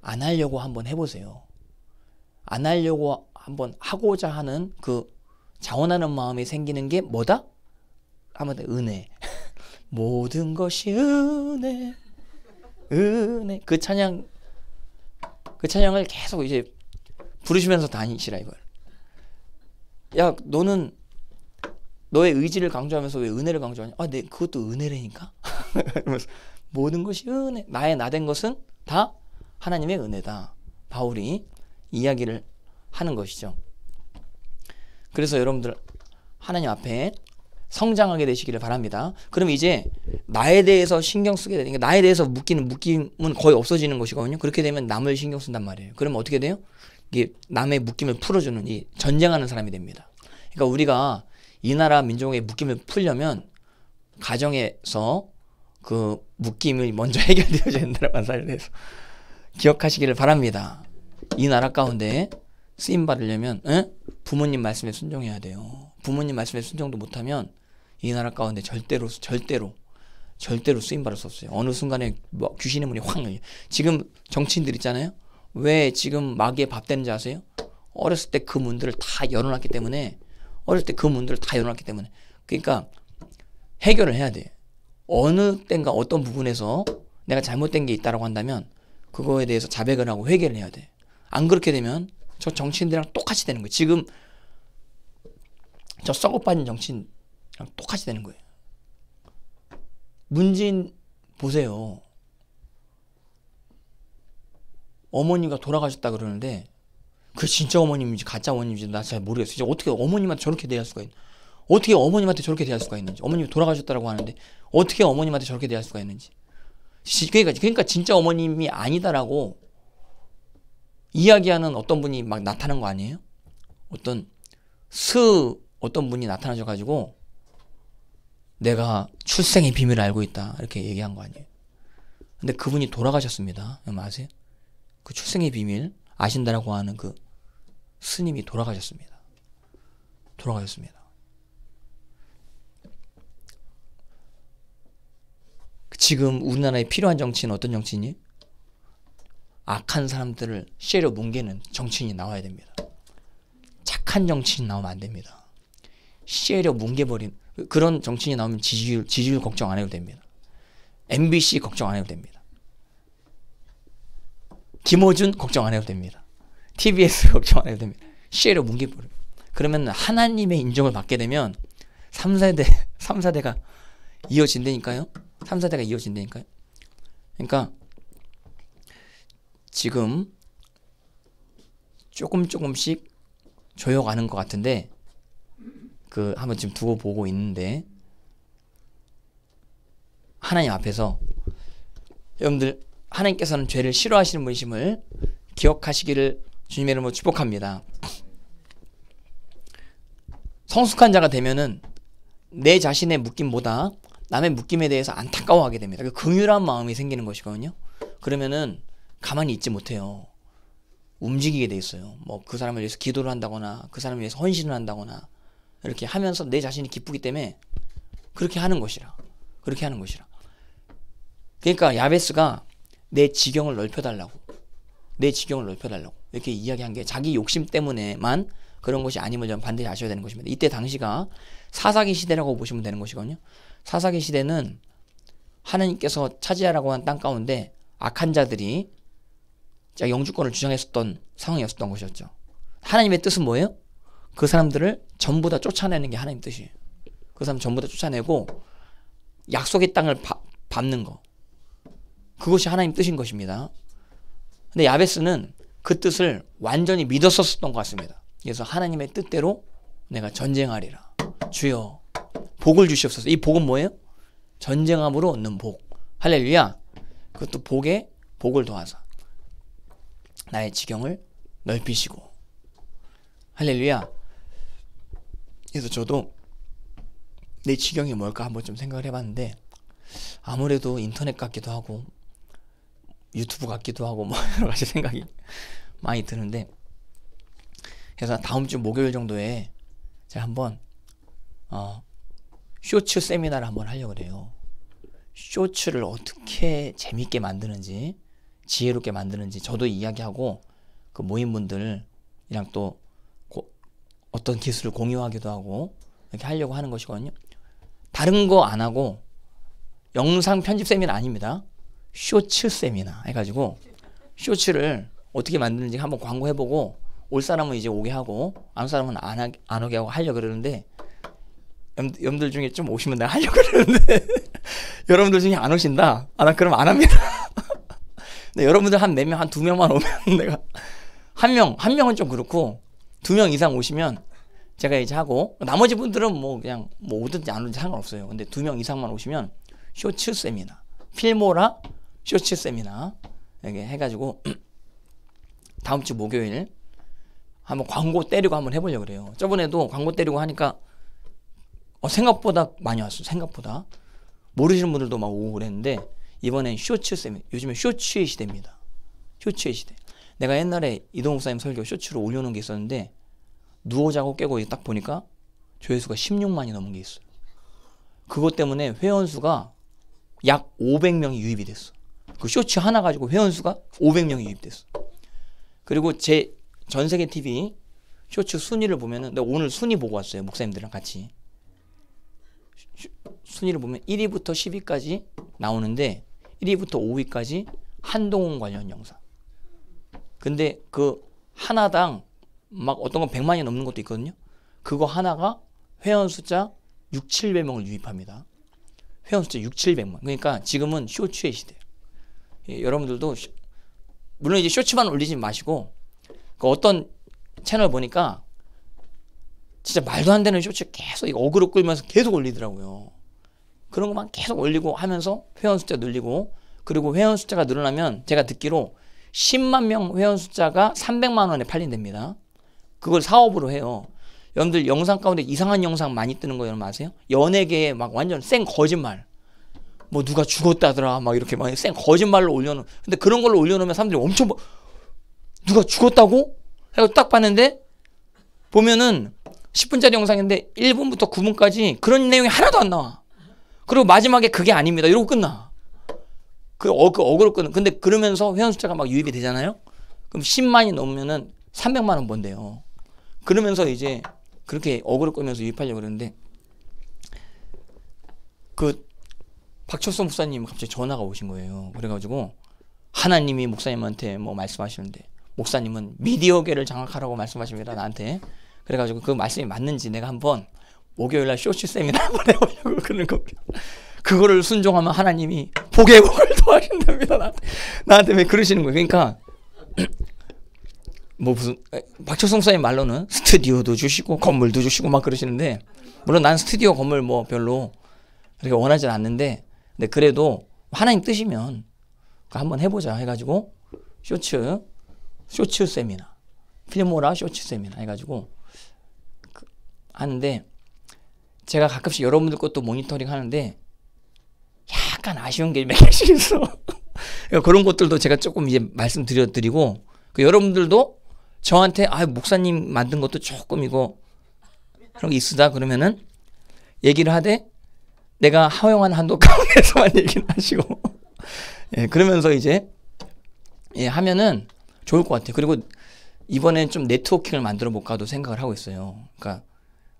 안 하려고 한번 해보세요. 안 하려고 한번 하고자 하는 그 자원하는 마음이 생기는 게 뭐다? 한번 은혜. (laughs) 모든 것이 은혜. 은혜. 그 찬양 그 찬양을 계속 이제 부르시면서 다니시라 이걸. 야, 너는 너의 의지를 강조하면서 왜 은혜를 강조하냐? 아, 네, 그것도 은혜라니까. (laughs) 모든 것이 은혜. 나의 나 된 것은 다 하나님의 은혜다. 바울이 이야기를 하는 것이죠. 그래서 여러분들 하나님 앞에 성장하게 되시기를 바랍니다. 그럼 이제 나에 대해서 신경 쓰게 되니까 나에 대해서 묶이는 묶임은 거의 없어지는 것이거든요. 그렇게 되면 남을 신경 쓴단 말이에요. 그러면 어떻게 돼요? 이게 남의 묶임을 풀어주는 이 전쟁하는 사람이 됩니다. 그러니까 우리가 이 나라 민족의 묶임을 풀려면 가정에서 그 묶임을 먼저 (laughs) 해결되어야 된다는 사실에 해서 기억하시기를 바랍니다. 이 나라 가운데 쓰임 받으려면 에? 부모님 말씀에 순종해야 돼요. 부모님 말씀에 순종도 못하면 이 나라 가운데 절대로 절대로 절대로 쓰임 받을 수 없어요. 어느 순간에 뭐 귀신의 문이 확 열려. 지금 정치인들 있잖아요. 왜 지금 마귀의 밥 되는지 아세요? 어렸을 때 그 문들을 다 열어놨기 때문에 어렸을 때 그 문들을 다 열어놨기 때문에 그러니까 해결을 해야 돼. 어느 땐가 어떤 부분에서 내가 잘못된 게 있다라고 한다면 그거에 대해서 자백을 하고 회개를 해야 돼. 안 그렇게 되면 저 정치인들이랑 똑같이 되는 거예요. 지금 저 썩어빠진 정치인이랑 똑같이 되는 거예요. 문진 보세요. 어머니가 돌아가셨다 그러는데 그 진짜 어머님인지 가짜 어머님인지 나 잘 모르겠어요. 어떻게 어머님한테 저렇게 대할 수가 있는? 어떻게 어머님한테 저렇게 대할 수가 있는지? 어머님이 돌아가셨다라고 하는데 어떻게 어머님한테 저렇게 대할 수가 있는지? 그러니까 그러니까 진짜 어머님이 아니다라고 이야기하는 어떤 분이 막 나타난 거 아니에요? 어떤 스 어떤 분이 나타나셔 가지고 내가 출생의 비밀을 알고 있다 이렇게 얘기한 거 아니에요? 근데 그분이 돌아가셨습니다. 여러분 아세요? 그 출생의 비밀 아신다라고 하는 그 스님이 돌아가셨습니다. 돌아가셨습니다. 지금 우리나라에 필요한 정치는 어떤 정치니? 악한 사람들을 쇠로 뭉개는 정치인이 나와야 됩니다. 착한 정치인 나오면 안 됩니다. 쇠로 뭉개버린 그런 정치인이 나오면 지지율, 지지율 걱정 안 해도 됩니다. MBC 걱정 안 해도 됩니다. 김호준 걱정 안 해도 됩니다. TBS (laughs) 걱정 안 해도 됩니다. 쇠로 뭉개버려 그러면 하나님의 인정을 받게 되면 3세대, 3사대가 (laughs) 이어진다니까요? 3사대가 이어진다니까요? 그러니까 지금 조금 조금씩 조여가는 것 같은데 그 한번 지금 두고 보고 있는데 하나님 앞에서 여러분들 하나님께서는 죄를 싫어하시는 분이심을 기억하시기를 주님의 이름으로 축복합니다. 성숙한 자가 되면은 내 자신의 묶임보다 남의 묶임에 대해서 안타까워하게 됩니다. 그 긍휼한 마음이 생기는 것이거든요. 그러면은 가만히 있지 못해요. 움직이게 돼 있어요. 뭐 그 사람을 위해서 기도를 한다거나 그 사람을 위해서 헌신을 한다거나 이렇게 하면서 내 자신이 기쁘기 때문에 그렇게 하는 것이라. 그렇게 하는 것이라. 그러니까 야베스가 내 지경을 넓혀달라고 내 지경을 넓혀달라고 이렇게 이야기한 게 자기 욕심 때문에만 그런 것이 아님을 좀 반드시 아셔야 되는 것입니다. 이때 당시가 사사기 시대라고 보시면 되는 것이거든요. 사사기 시대는 하나님께서 차지하라고 한 땅 가운데 악한 자들이 제 영주권을 주장했었던 상황이었던 것이었죠. 하나님의 뜻은 뭐예요? 그 사람들을 전부 다 쫓아내는 게 하나님 뜻이에요. 그 사람 전부 다 쫓아내고 약속의 땅을 바, 밟는 거. 그것이 하나님 뜻인 것입니다. 근데 야베스는 그 뜻을 완전히 믿었었던 것 같습니다. 그래서 하나님의 뜻대로 내가 전쟁하리라. 주여, 복을 주시옵소서. 이 복은 뭐예요? 전쟁함으로 얻는 복. 할렐루야. 그것도 복에 복을 도와서. 나의 지경을 넓히시고 할렐루야 그래서 저도 내 지경이 뭘까 한번 좀 생각을 해봤는데 아무래도 인터넷 같기도 하고 유튜브 같기도 하고 뭐 (laughs) 여러 가지 생각이 많이 드는데 그래서 다음 주 목요일 정도에 제가 한번 어 쇼츠 세미나를 한번 하려고 그래요. 쇼츠를 어떻게 재밌게 만드는지 지혜롭게 만드는지 저도 이야기하고 그 모임분들이랑 또 고, 어떤 기술을 공유하기도 하고 이렇게 하려고 하는 것이거든요. 다른 거 안 하고 영상 편집 세미나 아닙니다. 쇼츠 세미나 해가지고 쇼츠를 어떻게 만드는지 한번 광고해보고 올 사람은 이제 오게 하고 안올 사람은 안, 하, 안 오게 하고 하려 그러는데 염, 들 중에 좀 오시면 내가 하려 그러는데 (laughs) 여러분들 중에 안 오신다. 아, 나 그럼 안 합니다. 근데 네, 여러분들 한몇 네 명, 한 두 명만 오면 (laughs) 내가 한 명, 한 명은 좀 그렇고 두 명 이상 오시면 제가 이제 하고 나머지 분들은 뭐 그냥 뭐 오든지 안 오든지 상관없어요. 근데 두 명 이상만 오시면 쇼츠 세미나, 필모라 쇼츠 세미나 이렇게 해가지고 (clears throat) 다음 주 목요일 한번 광고 때리고 한번 해보려고 그래요. 저번에도 광고 때리고 하니까 어, 생각보다 많이 왔어. 생각보다 모르시는 분들도 막 오고 그랬는데 이번엔 쇼츠 세미 요즘에 쇼츠의 시대입니다. 쇼츠의 시대. 내가 옛날에 이동욱 사님 설교 쇼츠로 올려놓은 게 있었는데 누워 자고 깨고 딱 보니까 조회수가 16만이 넘은 게 있어요. 그것 때문에 회원수가 약 500명이 유입이 됐어. 그 쇼츠 하나 가지고 회원수가 500명이 유입됐어. 그리고 제 전 세계 TV 쇼츠 순위를 보면은 내가 오늘 순위 보고 왔어요. 목사님들이랑 같이. 순위를 보면 1위부터 10위까지 나오는데 1위부터 5위까지 한동훈 관련 영상. 근데 그 하나당 막 어떤 건 100만이 넘는 것도 있거든요. 그거 하나가 회원 숫자 6, 700명을 유입합니다. 회원 숫자 6, 700만. 그러니까 지금은 쇼츠의 시대예 여러분들도 쇼, 물론 이제 쇼츠만 올리지 마시고 그 어떤 채널 보니까 진짜 말도 안 되는 쇼츠 계속 어그로 끌면서 계속 올리더라고요. 그런 것만 계속 올리고 하면서 회원 숫자 늘리고 그리고 회원 숫자가 늘어나면 제가 듣기로 10만 명 회원 숫자가 300만 원에 팔린답니다. 그걸 사업으로 해요. 여러분들 영상 가운데 이상한 영상 많이 뜨는 거 여러분 아세요? 연예계에 막 완전 생 거짓말. 뭐 누가 죽었다더라 막 이렇게 막생 거짓말로 올려놓은 근데 그런 걸로 올려놓으면 사람들이 엄청 뭐 누가 죽었다고? 해서 딱 봤는데 보면은 10분짜리 영상인데 1분부터 9분까지 그런 내용이 하나도 안 나와. 그리고 마지막에 그게 아닙니다. 이러고 끝나. 그, 어, 그 억으로 끊는. 근데 그러면서 회원 숫자가 막 유입이 되잖아요. 그럼 10만이 넘으면은 300만 원 번대요. 그러면서 이제 그렇게 어그로 끌면서 유입하려고 그러는데 그박철성 목사님 갑자기 전화가 오신 거예요. 그래가지고 하나님이 목사님한테 뭐 말씀하시는데 목사님은 미디어계를 장악하라고 말씀하십니다 나한테. 그래가지고 그 말씀이 맞는지 내가 한번 목요일 날 쇼츠 세미나 보내보려고 (laughs) 그러는 겁니다. 그거를 순종하면 하나님이 복의 복을 (laughs) 더하신답니다. 나한테, 나한테 왜 그러시는 거예요? 그러니까 (clears throat) 뭐 무슨 박철성 사님 말로는 스튜디오도 주시고 건물도 주시고 막 그러시는데 물론 난 스튜디오 건물 뭐 별로 그렇게 원하진 않는데 근데 그래도 하나님 뜻이면 한번 해보자 해가지고 쇼츠 쇼츠 세미나 필모라 쇼츠 세미나 해가지고 그 하는데 제가 가끔씩 여러분들 것도 모니터링 하는데 약간 아쉬운 게몇 개씩 있어. 그런 것들도 제가 조금 이제 말씀드려드리고 그 여러분들도 저한테 아 목사님 만든 것도 조금 이거 그런 게 있으다 그러면은 얘기를 하되 내가 허용한 한도 (laughs) 가운데서만 얘기를 하시고 (laughs) 예, 그러면서 이제 예, 하면은 좋을 것 같아요. 그리고 이번엔 좀 네트워킹을 만들어 볼까도 생각을 하고 있어요. 그러니까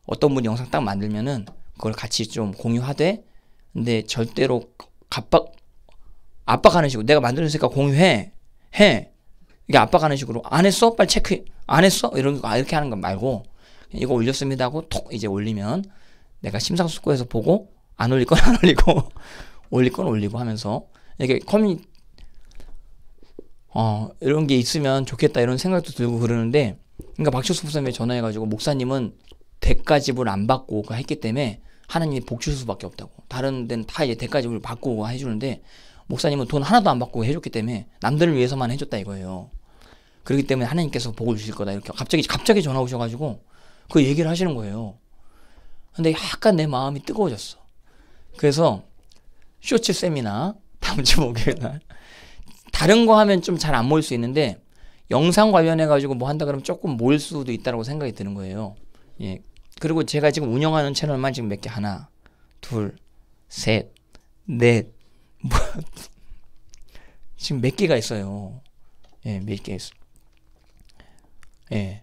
어떤 분이 영상 딱 만들면은 그걸 같이 좀 공유하되 근데 절대로 압박 압박하는 식으로 내가 만들었으니까 공유해 해 이게 압박하는 식으로 안 했어 빨리 체크 안 했어 이런 거 아, 이렇게 하는 거 말고 이거 올렸습니다 하고 톡 이제 올리면 내가 심사숙고해서 보고 안 올릴 건 안 올리고 (laughs) 올릴 건 올리고 하면서 이게 커뮤니 어 이런 게 있으면 좋겠다 이런 생각도 들고 그러는데 그러니까 박철수 목사님이 전화해가지고 목사님은 대가 지불 안 받고 했기 때문에 하나님이 복주 수밖에 없다고. 다른 데는 다 이제 대가 지불 받고 해주는데 목사님은 돈 하나도 안 받고 해줬기 때문에 남들을 위해서만 해줬다 이거예요. 그렇기 때문에 하나님께서 복을 주실 거다 이렇게 갑자기 갑자기 전화 오셔가지고 그 얘기를 하시는 거예요. 근데 약간 내 마음이 뜨거워졌어. 그래서 쇼츠 세미나 다음 주 목요일 날 다른 거 하면 좀 잘 안 모일 수 있는데 영상 관련해 가지고 뭐 한다 그러면 조금 모일 수도 있다라고 생각이 드는 거예요. 예. 그리고 제가 지금 운영하는 채널만 지금 몇 개 하나, 둘, 셋, 넷, 뭐 (laughs) 지금 몇 개가 있어요. 예, 몇 개 있어. 예.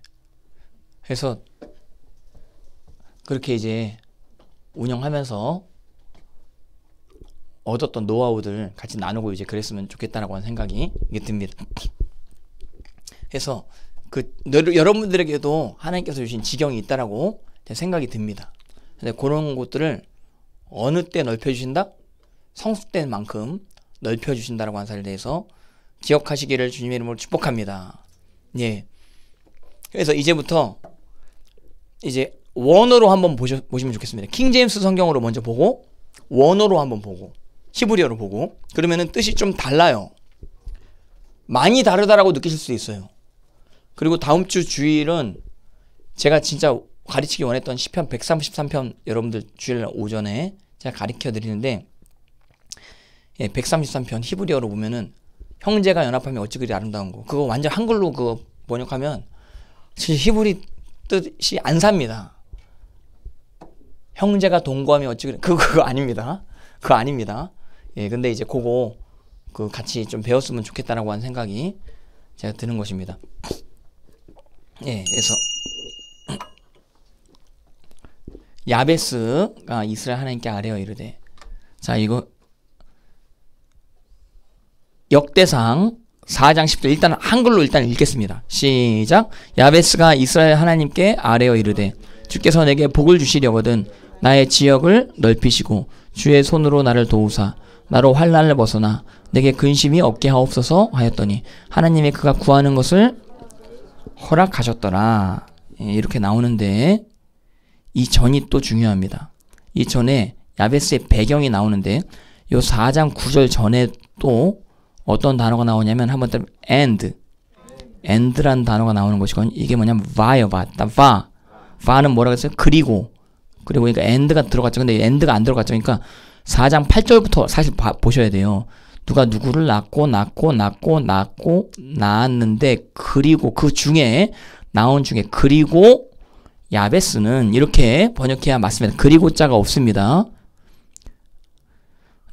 해서 그렇게 이제 운영하면서 얻었던 노하우들 같이 나누고 이제 그랬으면 좋겠다라고 하는 생각이 듭니다. 해서 그 여러분들에게도 하나님께서 주신 지경이 있다라고 생각이 듭니다. 근데 그런 곳들을 어느 때 넓혀주신다? 성숙된 만큼 넓혀주신다라고 한사례에 대해서 기억하시기를 주님의 이름으로 축복합니다. 예. 그래서 이제부터 이제 원어로 한번 보셔, 보시면 좋겠습니다. 킹제임스 성경으로 먼저 보고 원어로 한번 보고 히브리어로 보고 그러면은 뜻이 좀 달라요. 많이 다르다라고 느끼실 수 있어요. 그리고 다음 주 주일은 제가 진짜 가르치기 원했던 시편 133편 여러분들 주일 오전에 제가 가르쳐 드리는데 예, 133편 히브리어로 보면은 형제가 연합하면 어찌 그리 아름다운 거. 그거 완전 한글로 그 번역하면 히브리 뜻이 안 삽니다. 형제가 동거하면 어찌 그리 그거, 그거 아닙니다. 그거 아닙니다. 예, 근데 이제 그거 그 같이 좀 배웠으면 좋겠다라고 하는 생각이 제가 드는 것입니다. 예, 그래서 야베스가 이스라엘 하나님께 아뢰어 이르되 자 이거 역대상 4장 10절 일단 한글로 일단 읽겠습니다. 시작 야베스가 이스라엘 하나님께 아뢰어 이르되 주께서 내게 복을 주시려거든 나의 지역을 넓히시고 주의 손으로 나를 도우사 나로 환란을 벗어나 내게 근심이 없게 하옵소서 하였더니 하나님의 그가 구하는 것을 허락하셨더라. 예, 이렇게 나오는데 이 전이 또 중요합니다. 이 전에 야베스의 배경이 나오는데 요 4장 9절 전에 또 어떤 단어가 나오냐면 한번 따 and and란 단어가 나오는 것이건 이게 뭐냐면 va요 va va va는 뭐라고 했어요? 그리고 그리고 그러니까 and가 들어갔죠. 근데 and가 안 들어갔죠. 그러니까 4장 8절부터 사실 봐, 보셔야 돼요. 누가 누구를 낳고 낳고 낳고 낳고 낳았는데 그리고 그 중에 나온 중에 그리고 야베스는 이렇게 번역해야 맞습니다. 그리고 자가 없습니다.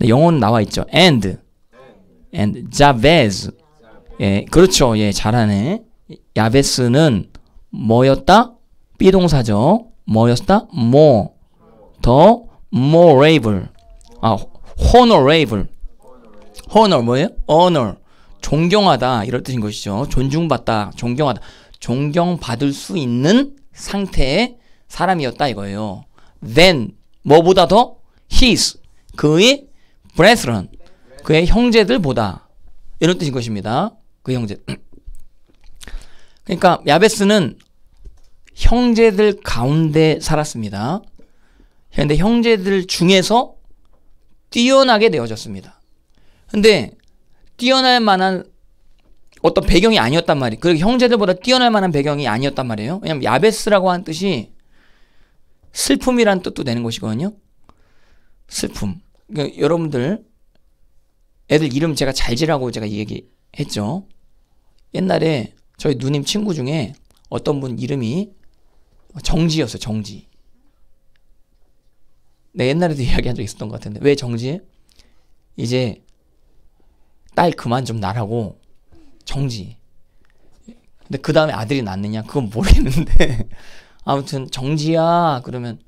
영어는 나와 있죠. and and j a v 예, 그렇죠. 예, 잘하네. 야베스는 뭐였다? 비동사죠. 뭐였다? more 더 more able 아 honorable honor 뭐예요? honor 존경하다 이런 뜻인 것이죠. 존중받다, 존경하다. 존경받을 수 있는 상태의 사람이었다 이거예요. then 뭐보다 더 his 그의 brethren 그의 형제들보다 이런 뜻인 것입니다. 그 형제. (clears throat) 그러니까 야베스는 형제들 가운데 살았습니다. 그런데 형제들 중에서 뛰어나게 되어졌습니다. 근데 뛰어날 만한 어떤 배경이 아니었단 말이에요. 그리고 형제들보다 뛰어날 만한 배경이 아니었단 말이에요. 왜냐면 야베스라고 한 뜻이 슬픔이란 뜻도 되는 것이거든요. 슬픔. 그러니까 여러분들 애들 이름 제가 잘 지라고 제가 얘기했죠. 옛날에 저희 누님 친구 중에 어떤 분 이름이 정지였어요. 정지. 내 옛날에도 (laughs) 이야기한 적 있었던 것 같은데 왜 정지? 이제 딸 그만 좀 나라고 정지. 근데 그 다음에 아들이 낳느냐 그건 모르겠는데 (laughs) 아무튼 정지야 그러면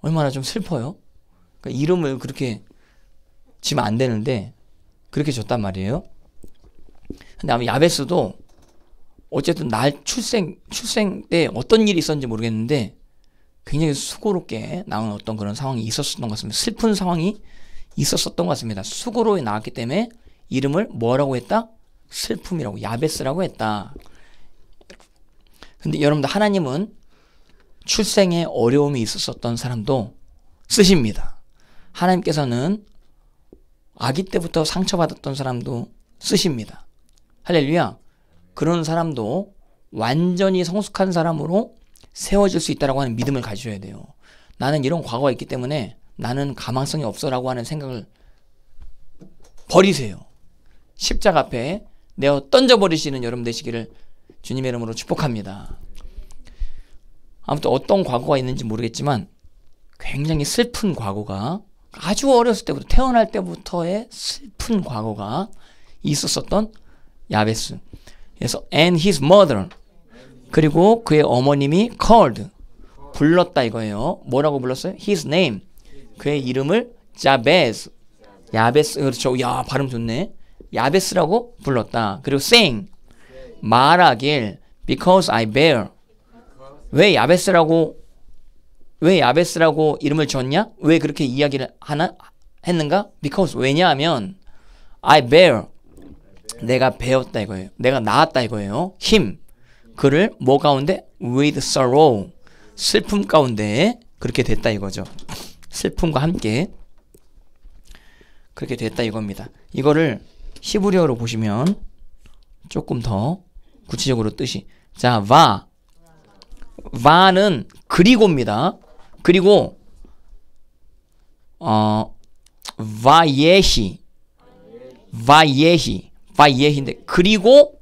얼마나 좀 슬퍼요. 그러니까 이름을 그렇게 지면 안 되는데 그렇게 줬단 말이에요. 근데 아마 야베스도 어쨌든 날 출생 출생 때 어떤 일이 있었는지 모르겠는데 굉장히 수고롭게 나온 어떤 그런 상황이 있었던 것 같습니다. 슬픈 상황이 있었었던 것 같습니다. 수고로 나왔기 때문에 이름을 뭐라고 했다? 슬픔이라고 야베스라고 했다. 근데 여러분들 하나님은 출생에 어려움이 있었었던 사람도 쓰십니다. 하나님께서는 아기 때부터 상처받았던 사람도 쓰십니다. 할렐루야. 그런 사람도 완전히 성숙한 사람으로 세워질 수 있다라고 하는 믿음을 가져야 돼요. 나는 이런 과거가 있기 때문에 나는 가망성이 없어라고 하는 생각을 버리세요. 십자가 앞에 내어 던져버리시는 여러분 되시기를 주님의 이름으로 축복합니다. 아무튼 어떤 과거가 있는지 모르겠지만 굉장히 슬픈 과거가 아주 어렸을 때부터 태어날 때부터의 슬픈 과거가 있었었던 야베스. 그래서 and his mother 그리고 그의 어머님이 called 불렀다 이거예요. 뭐라고 불렀어요? His name 그의 이름을 자베스 야베스 그렇죠. 야 발음 좋네. 야베스라고 불렀다. 그리고 s i n g 말하길 because I bear 왜 야베스라고 왜 야베스라고 이름을 줬냐왜 그렇게 이야기를 하나 했는가? because 왜냐하면 I bear 내가 배웠다 이거예요. 내가 나았다 이거예요. 힘 그를 뭐 가운데 with sorrow 슬픔 가운데 그렇게 됐다 이거죠. 슬픔과 함께 그렇게 됐다 이겁니다. 이거를 히브리어로 보시면 조금 더 구체적으로 뜻이 자, 와 와는 그리고입니다. 그리고 어 와예히 와예히 와예히인데 그리고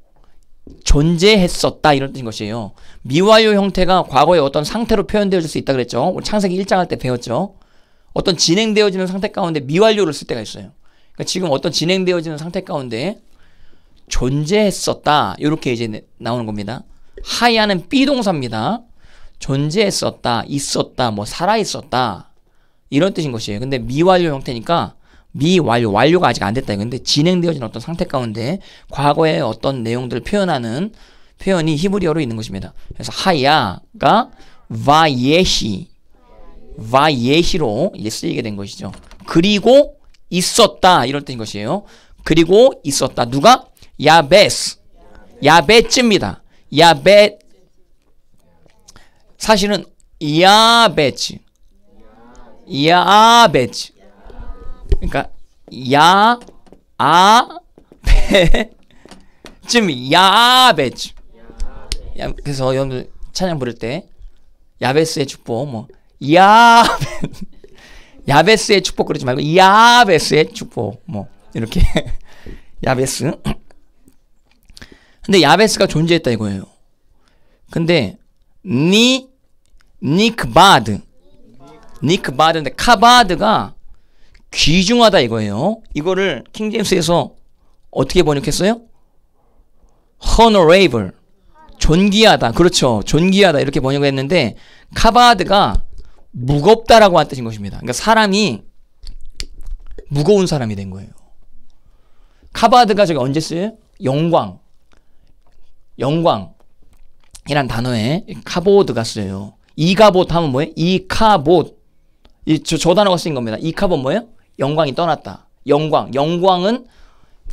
존재했었다 이런 뜻인 것이에요. 미와요 형태가 과거의 어떤 상태로 표현되어질 수 있다 그랬죠. 창세기 1장 할 때 배웠죠. 어떤 진행되어지는 상태 가운데 미완료를 쓸 때가 있어요. 그러니까 지금 어떤 진행되어지는 상태 가운데 존재했었다. 이렇게 이제 나오는 겁니다. 하야는 비동사입니다. 존재했었다, 있었다, 뭐 살아있었다 이런 뜻인 것이에요. 근데 미완료 형태니까 미완료, 완료가 아직 안 됐다. 근데 진행되어진 어떤 상태 가운데 과거의 어떤 내용들을 표현하는 표현이 히브리어로 있는 것입니다. 그래서 하야가 vayehi 와예시로 쓰이게 된 것이죠. 그리고 있었다 이럴 때인 것이에요. 그리고 있었다. 누가? 야베스. 야베츠입니다. 야베 사실은 야베츠. 야베츠. 그러니까 야 아베쯤 야베츠. 그래서 여러분 찬양 부를 때 야베스의 축복 뭐 야벳 (laughs) 야베스의 축복 그러지 말고 야베스의 축복 뭐 이렇게 (laughs) 야베스 근데 야베스가 존재했다 이거예요 근데 니 니크바드 니크바드인데 카바드가 귀중하다 이거예요 이거를 킹제임스에서 어떻게 번역했어요? honorable 존귀하다 그렇죠 존귀하다 이렇게 번역했는데 카바드가 무겁다라고 한 뜻인 것입니다. 그러니까 사람이 무거운 사람이 된 거예요. 카바드가 저기 언제 쓰요? 영광. 영광이란 단어에 카보드가 쓰여요. 이가봇 하면 뭐예요? 이카봇. 이, 저, 저 단어가 쓰인 겁니다. 이카봇 뭐예요? 영광이 떠났다. 영광. 영광은,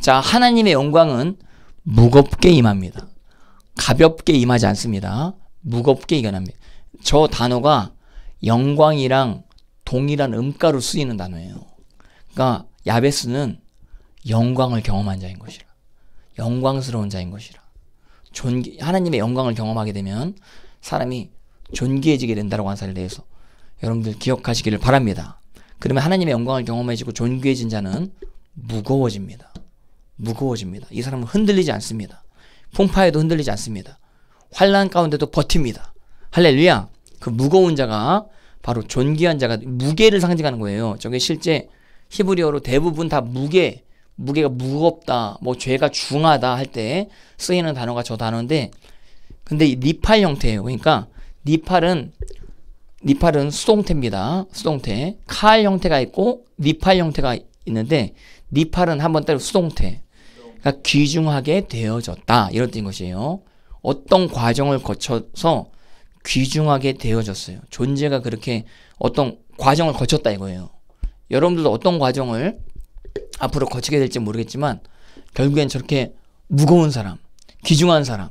자, 하나님의 영광은 무겁게 임합니다. 가볍게 임하지 않습니다. 무겁게 이겨납니다. 저 단어가 영광이랑 동일한 음가로 쓰이는 단어예요. 그러니까 야베스는 영광을 경험한 자인 것이라. 영광스러운 자인 것이라. 존귀, 하나님의 영광을 경험하게 되면 사람이 존귀해지게 된다라고 한 사실에 대해서 여러분들 기억하시기를 바랍니다. 그러면 하나님의 영광을 경험해지고 존귀해진 자는 무거워집니다. 무거워집니다. 이 사람은 흔들리지 않습니다. 풍파에도 흔들리지 않습니다. 환란 가운데도 버팁니다. 할렐루야. 그 무거운 자가 바로 존귀한 자가 무게를 상징하는 거예요. 저게 실제 히브리어로 대부분 다 무게, 무게가 무겁다, 뭐 죄가 중하다 할 때 쓰이는 단어가 저 단어인데 근데 니팔 형태예요. 그러니까 니팔은 니팔은 수동태입니다. 수동태. 칼 형태가 있고 니팔 형태가 있는데 니팔은 한 번 따로 수동태. 그러니까 귀중하게 되어졌다. 이런 뜻인 것이에요. 어떤 과정을 거쳐서 귀중하게 되어졌어요. 존재가 그렇게 어떤 과정을 거쳤다 이거예요. 여러분들도 어떤 과정을 앞으로 거치게 될지 모르겠지만 결국엔 저렇게 무거운 사람, 귀중한 사람,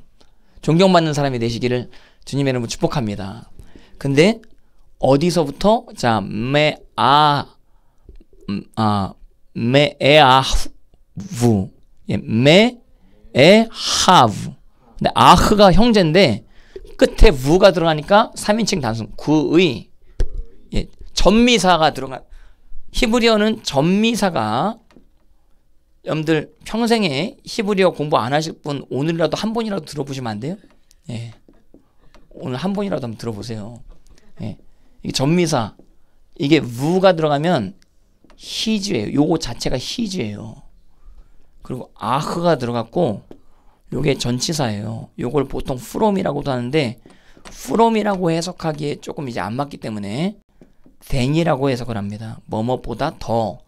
존경받는 사람이 되시기를 주님의 이름으로 축복합니다. 근데 어디서부터 자 메아 아 메에아후 음, 아, 예, 메에하브 근데 아흐가 형제인데 끝에 무가 들어가니까 3인칭 단순 구의 예, 전미사가 들어가 히브리어는 전미사가 여러분들 평생에 히브리어 공부 안 하실 분 오늘이라도 한 번이라도 들어보시면 안 돼요? 예. 오늘 한 번이라도 한번 들어보세요. 예. 이게 전미사 이게 무가 들어가면 히즈예요. 요거 자체가 히즈예요. 그리고 아흐가 들어갔고 요게 전치사예요. 요걸 보통 from이라고도 하는데 from이라고 해석하기에 조금 이제 안 맞기 때문에 than이라고 해석을 합니다. 뭐뭐보다 더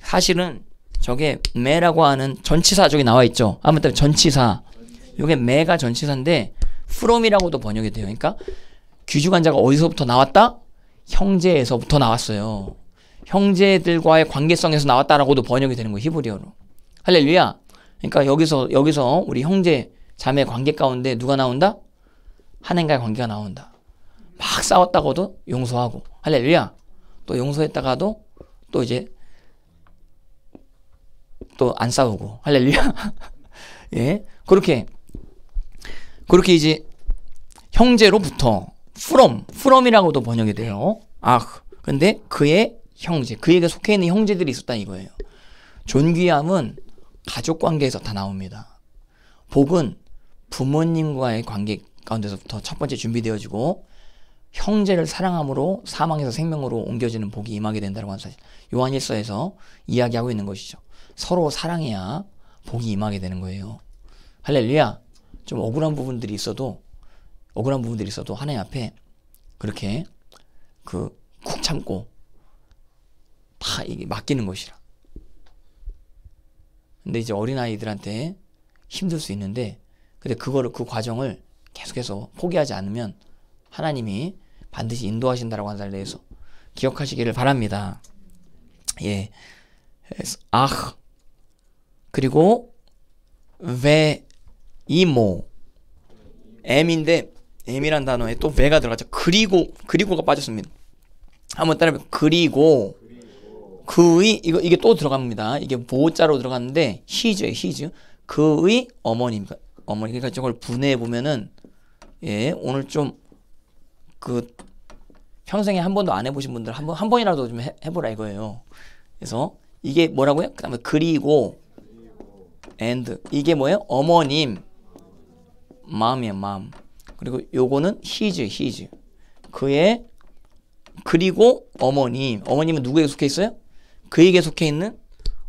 사실은 저게 매라고 하는 전치사 저기 나와 있죠. 아무튼 전치사 요게 매가 전치사인데 from이라고도 번역이 돼요. 그러니까 귀주관자가 어디서부터 나왔다? 형제에서부터 나왔어요. 형제들과의 관계성에서 나왔다라고도 번역이 되는 거예요. 히브리어로. 할렐루야. 그러니까 여기서 여기서 우리 형제 자매 관계 가운데 누가 나온다? 하나님과의 관계가 나온다. 막 싸웠다고도 용서하고 할렐루야. 또 용서했다가도 또 이제 또 안 싸우고 할렐루야. (laughs) 예. 그렇게 그렇게 이제 형제로부터 from from이라고도 번역이 돼요. 아, 근데 그의 형제, 그에게 속해 있는 형제들이 있었다 이거예요. 존귀함은 가족 관계에서 다 나옵니다. 복은 부모님과의 관계 가운데서부터 첫 번째 준비되어지고 형제를 사랑함으로 사망에서 생명으로 옮겨지는 복이 임하게 된다고 하는 사실. 요한일서에서 이야기하고 있는 것이죠. 서로 사랑해야 복이 임하게 되는 거예요. 할렐루야. 좀 억울한 부분들이 있어도 억울한 부분들이 있어도 하나님 앞에 그렇게 그 쿡 참고 다 이게 맡기는 것이라. 근데 이제 어린아이들한테 힘들 수 있는데 근데 그거를 그 과정을 계속해서 포기하지 않으면 하나님이 반드시 인도하신다라고 한 사람에 대해서 기억하시기를 바랍니다. 예. 아 그리고 왜 이모 M인데 M이란 단어에 또 왜가 들어가죠. 그리고 그리고가 빠졌습니다. 한번 따라해 그리고 그의 이거 이게 또 들어갑니다. 이게 보호자로 들어갔는데 히즈예 히즈. 그의 어머님 어머니 그러니까 저걸 분해해 보면은 예 오늘 좀 그 평생에 한 번도 안 해보신 분들 한번한 한 번이라도 좀 해, 해보라 이거예요. 그래서 이게 뭐라고요? 그다음에 그리고 and 이게 뭐예요? 어머님 마음이에요 마음. 그리고 요거는 히즈 히즈 그의 그리고 어머님 어머님은 누구에 속해 있어요? 그에게 속해 있는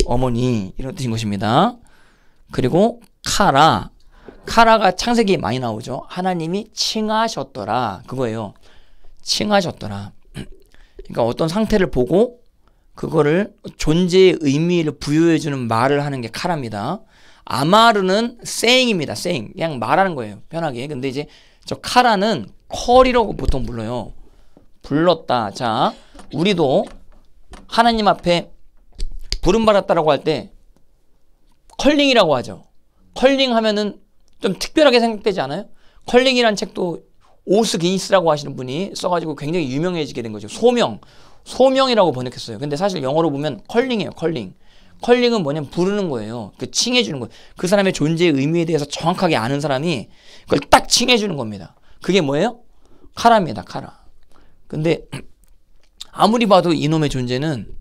어머니 이런 뜻인 것입니다. 그리고 카라 카라가 창세기에 많이 나오죠. 하나님이 칭하셨더라 그거예요. 칭하셨더라. 그러니까 어떤 상태를 보고 그거를 존재의 의미를 부여해 주는 말을 하는 게 카라입니다. 아마르는 saying입니다. saying 그냥 말하는 거예요. 편하게. 근데 이제 저 카라는 컬이라고 보통 불러요. 불렀다. 자, 우리도 하나님 앞에 부름받았다라고 할 때 컬링이라고 하죠. 컬링 하면은 좀 특별하게 생각되지 않아요? 컬링이란 책도 오스 기니스라고 하시는 분이 써가지고 굉장히 유명해지게 된 거죠. 소명. 소명이라고 번역했어요. 근데 사실 영어로 보면 컬링이에요, 컬링. 컬링은 뭐냐면 부르는 거예요. 그 칭해주는 거예요. 그 사람의 존재의 의미에 대해서 정확하게 아는 사람이 그걸 딱 칭해주는 겁니다. 그게 뭐예요? 카라입니다, 카라. 근데 아무리 봐도 이놈의 존재는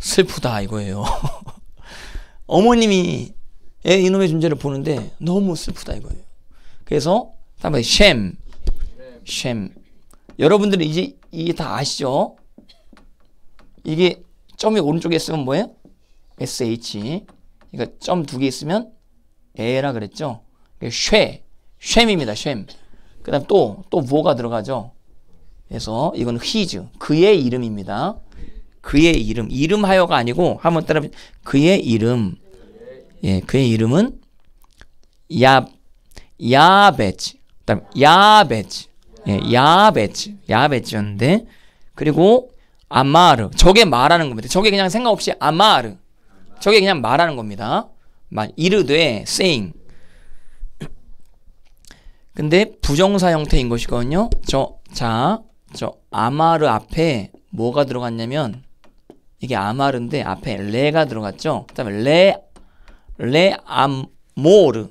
슬프다 이거예요. (laughs) 어머님이 예, 이놈의 존재를 보는데 너무 슬프다 이거예요. 그래서 다음에 샘, 샘. 여러분들은 이제 이게 다 아시죠? 이게 점이 오른쪽에 있으면 뭐예요? SH. 그러니까 점두 개 있으면 에라 그랬죠? 쉐, 쉼입니다. 쉼. 그 다음 또, 또 뭐가 들어가죠? 그래서 이건 히즈 그의 이름입니다. 그의 이름 이름하여가 아니고 한번 따라 그의 이름 예 그의 이름은 야 야베츠 그다음 야베츠 예 야베츠 야베츠였는데 그리고 아마르 저게 말하는 겁니다. 저게 그냥 생각 없이 아마르 저게 그냥 말하는 겁니다. 막 이르되 saying 근데 부정사 형태인 것이거든요. 저자 저 아마르 앞에 뭐가 들어갔냐면 이게 아마르인데 앞에 레가 들어갔죠. 그다음에 레 레아모르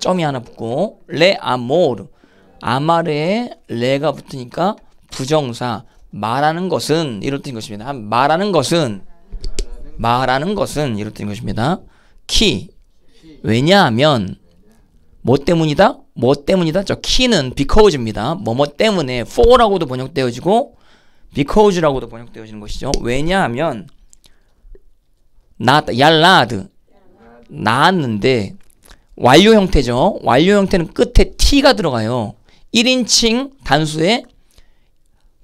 점이 하나 붙고 레아모르 아마르에 레가 붙으니까 부정사 말하는 것은 이럴 뜻인 것입니다. 말하는 것은 말하는 것은 이럴 뜻인 것입니다. 키 왜냐하면 뭐 때문이다? 뭐 때문이다? 저 키는 because입니다. 뭐 뭐 때문에 for라고도 번역되어지고 because라고도 번역되어지는 것이죠. 왜냐하면 not, 얄라드 나왔는데 완료 형태죠. 완료 형태는 끝에 t가 들어가요. 1인칭 단수에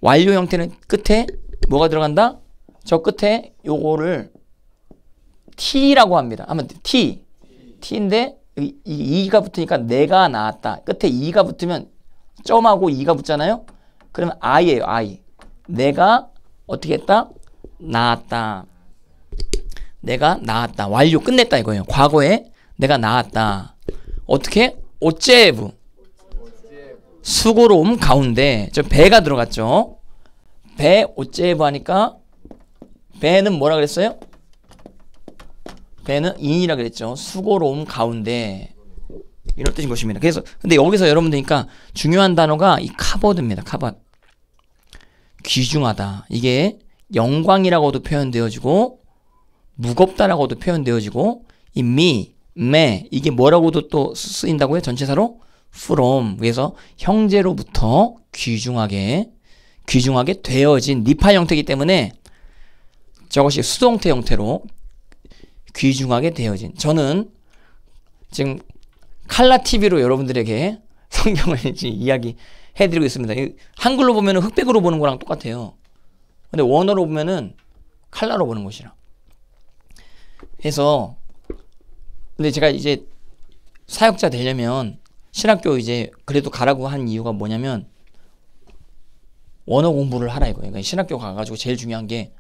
완료 형태는 끝에 뭐가 들어간다? 저 끝에 요거를 t라고 합니다. 아마 t t인데 여 2가 붙으니까 내가 나왔다. 끝에 2가 붙으면 점하고 2가 붙잖아요. 그러면 I예요. I. 내가 어떻게 했다? 나왔다. 내가 나왔다. 완료 끝냈다 이거예요. 과거에 내가 나왔다. 어떻게? 어째부. 수고로움 가운데 저 배가 들어갔죠. 배 어째부 하니까 배는 뭐라 그랬어요? 배는 인이라 그랬죠. 수고로움 가운데 이런 뜻인 것입니다. 그래서 근데 여기서 여러분들니까 중요한 단어가 이 카버드입니다. 카버드. 귀중하다. 이게 영광이라고도 표현되어지고 무겁다라고도 표현되어지고 이 me, me 이게 뭐라고도 또 쓰인다고요? 해 전체사로 from 그래서 형제로부터 귀중하게 귀중하게 되어진 니파 형태이기 때문에 저것이 수동태 형태로 귀중하게 되어진 저는 지금 칼라 TV로 여러분들에게 (laughs) 성경을 이야기 해드리고 있습니다. 한글로 보면 흑백으로 보는 거랑 똑같아요. 근데 원어로 보면은 칼라로 보는 것이라. 해서 근데 제가 이제 사역자 되려면 신학교 이제 그래도 가라고 한 이유가 뭐냐면 원어 공부를 하라 이거예요. 그러니까 신학교 가가지고 제일 중요한 게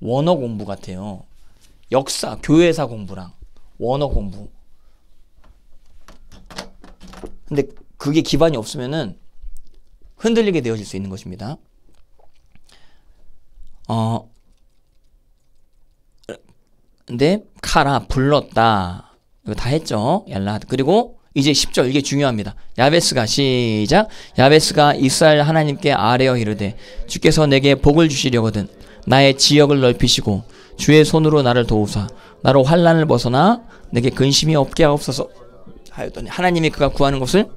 원어 공부 같아요. 역사, 교회사 공부랑 원어 공부. 근데 그게 기반이 없으면은 흔들리게 되어질 수 있는 것입니다. 어, 근데 카라 불렀다. 이거 다 했죠. 얄라. 그리고 이제 10절 이게 중요합니다. 야베스가 시작. 야베스가 이스라엘 하나님께 아뢰어 이르되 주께서 내게 복을 주시려거든 나의 지역을 넓히시고 주의 손으로 나를 도우사 나로 환란을 벗어나 내게 근심이 없게 하옵소서 하였더니 하나님이 그가 구하는 것을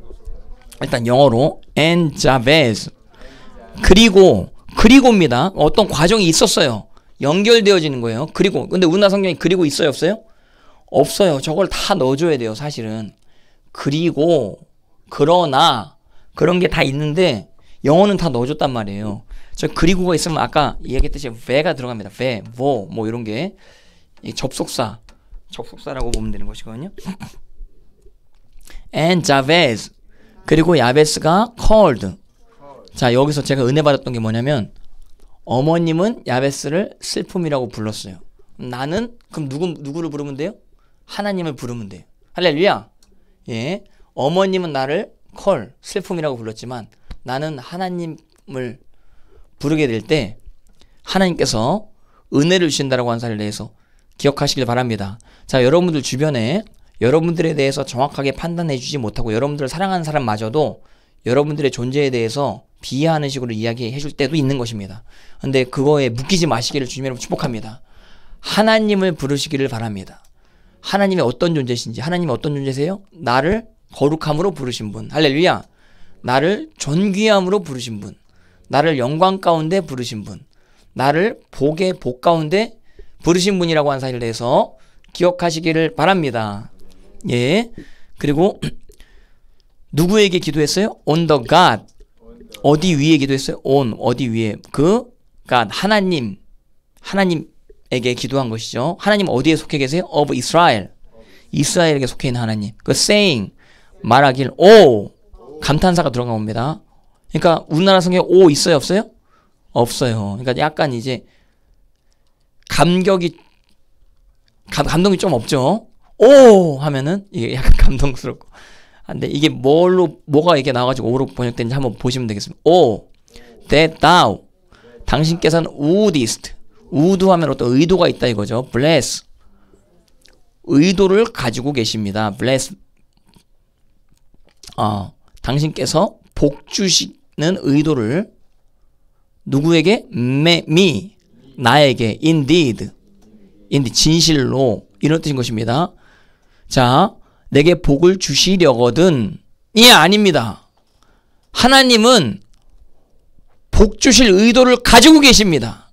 일단 영어로 and Jabez 그리고 그리고입니다. 어떤 과정이 있었어요. 연결되어지는 거예요. 그리고 근데 우리나라 성경이 그리고 있어요 없어요? 없어요. 저걸 다 넣어줘야 돼요 사실은. 그리고 그러나 그런 게 다 있는데 영어는 다 넣어줬단 말이에요. 저 그리고가 있으면 아까 이야기했듯이 왜가 들어갑니다. 왜, 뭐, 뭐 이런 게 접속사, 접속사라고 보면 되는 것이거든요. And Javez 그리고 야베스가 called. 자 여기서 제가 은혜 받았던 게 뭐냐면 어머님은 야베스를 슬픔이라고 불렀어요. 나는 그럼 누구 누구를 부르면 돼요? 하나님을 부르면 돼요. 할렐루야. 예, 어머님은 나를 컬 슬픔이라고 불렀지만 나는 하나님을 부르게 될 때 하나님께서 은혜를 주신다라고 한 사실에 대해서 기억하시길 바랍니다. 자, 여러분들 주변에 여러분들에 대해서 정확하게 판단해 주지 못하고 여러분들을 사랑하는 사람마저도 여러분들의 존재에 대해서 비하하는 식으로 이야기해 줄 때도 있는 것입니다. 근데 그거에 묶이지 마시기를 주님 여러 축복합니다. 하나님을 부르시기를 바랍니다. 하나님이 어떤 존재신지, 하나님이 어떤 존재세요? 나를 거룩함으로 부르신 분. 할렐루야. 나를 존귀함으로 부르신 분. 나를 영광 가운데 부르신 분, 나를 복의 복 가운데 부르신 분이라고 한 사실에 대해서 기억하시기를 바랍니다. 예. 그리고 (clears throat) 누구에게 기도했어요? On the God. 어디 위에 기도했어요? On. 어디 위에? 그 God. 하나님. 하나님에게 기도한 것이죠. 하나님 어디에 속해 계세요? Of Israel. 이스라엘에게 속해 있는 하나님. 그 saying. 말하길. 오. 감탄사가 들어가 옵니다. 그러니까 우리나라 성경에 오 있어요 없어요? 없어요. 그러니까 약간 이제 감격이 감, 감동이 좀 없죠. 오 하면은 이게 약간 (laughs) 감동스럽고. 아, 근데 이게 뭘로 뭐가 이게 나와가지고 오로 번역된지 한번 보시면 되겠습니다. 오, that thou 당신께서는 w o u d e s t 우드 하면 어떤 의도가 있다 이거죠. bless 의도를 가지고 계십니다. bless 어, 당신께서 복 주시 는 의도를 누구에게? me, me, 나에게, indeed, indeed, 진실로 이런 뜻인 것입니다. 자, 내게 복을 주시려거든 이 아닙니다. 하나님은 복 주실 의도를 가지고 계십니다.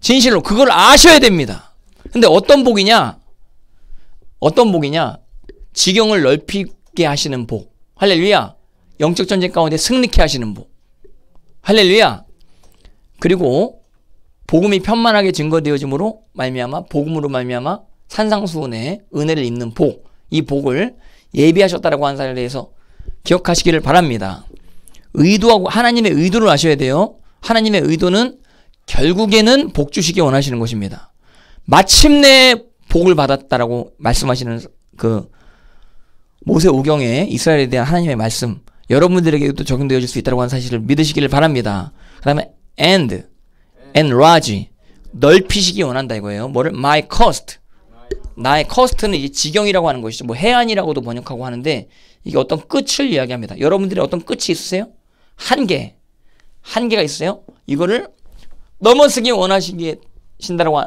진실로 그걸 아셔야 됩니다. 근데 어떤 복이냐? 어떤 복이냐? 지경을 넓히게 하시는 복. 할렐루야. 영적 전쟁 가운데 승리케 하시는 분. 할렐루야. 그리고 복음이 편만하게 증거되어지므로 말미암아 복음으로 말미암아 산상수훈의 은혜를 입는 복, 이 복을 예비하셨다라고 한사례에 대해서 기억하시기를 바랍니다. 의도하고 하나님의 의도를 아셔야 돼요. 하나님의 의도는 결국에는 복 주시기 원하시는 것입니다. 마침내 복을 받았다라고 말씀하시는 그 모세 오경의 이스라엘에 대한 하나님의 말씀 여러분들에게도 적용되어질 수 있다고 하는 사실을 믿으시기를 바랍니다. 그 다음에 and, enlarge, 넓히시기 원한다 이거예요. 뭐를? my cost. 나의 커스트는 이제 지경이라고 하는 것이죠. 뭐 해안이라고도 번역하고 하는데 이게 어떤 끝을 이야기합니다. 여러분들이 어떤 끝이 있으세요? 한계. 한계가 있어요. 이거를 넘어서기 원하신다라고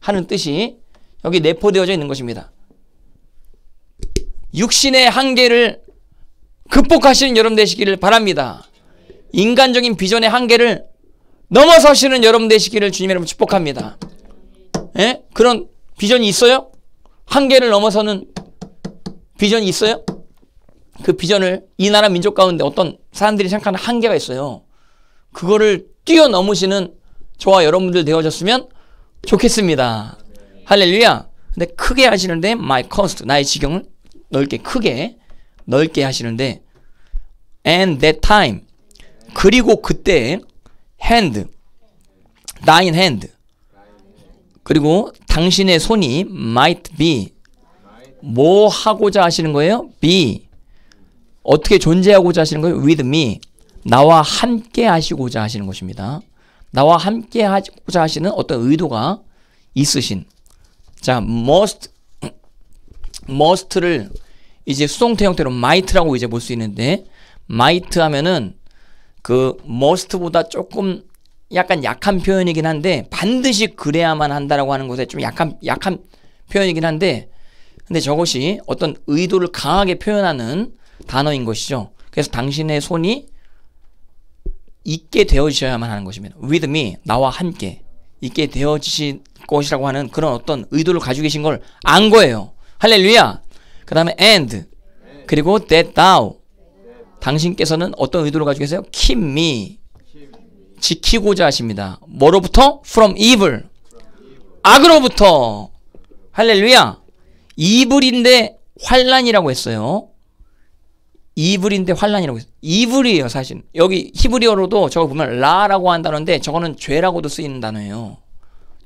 하는 뜻이 여기 내포되어져 있는 것입니다. 육신의 한계를 극복하시는 여러분 되시기를 바랍니다. 인간적인 비전의 한계를 넘어서시는 여러분 되시기를 주님 이름으로 축복합니다. 예? 그런 비전이 있어요? 한계를 넘어서는 비전이 있어요? 그 비전을 이 나라 민족 가운데 어떤 사람들이 생각하는 한계가 있어요. 그거를 뛰어넘으시는 저와 여러분들 되어졌으면 좋겠습니다. 할렐루야. 근데 크게 하시는데 my cost 나의 지경을 넓게 크게 넓게 하시는데 and that time 그리고 그때 hand thine hand 그리고 당신의 손이 might be 뭐 하고자 하시는 거예요? be 어떻게 존재하고자 하시는 거예요? with me 나와 함께 하시고자 하시는 것입니다. 나와 함께 하고자 하시는 어떤 의도가 있으신 자 must must를 이제 수동태 형태로 might라고 이제 볼 수 있는데 might 하면은 그 must보다 조금 약간 약한 표현이긴 한데 반드시 그래야만 한다라고 하는 것에 좀 약한 약한 표현이긴 한데 근데 저것이 어떤 의도를 강하게 표현하는 단어인 것이죠. 그래서 당신의 손이 있게 되어지셔야만 하는 것입니다. With me 나와 함께 있게 되어지실 것이라고 하는 그런 어떤 의도를 가지고 계신 걸 안 거예요. 할렐루야. 그 다음에 and 그리고 that thou 당신께서는 어떤 의도를 가지고 계세요? keep me 지키고자 하십니다. 뭐로부터? from evil 악으로부터 할렐루야 이불인데 환란이라고 했어요. 이불인데 환란이라고 했어요. 이불이에요 사실. 여기 히브리어로도 저거 보면 라라고 한다는데 저거는 죄라고도 쓰이는 단어예요.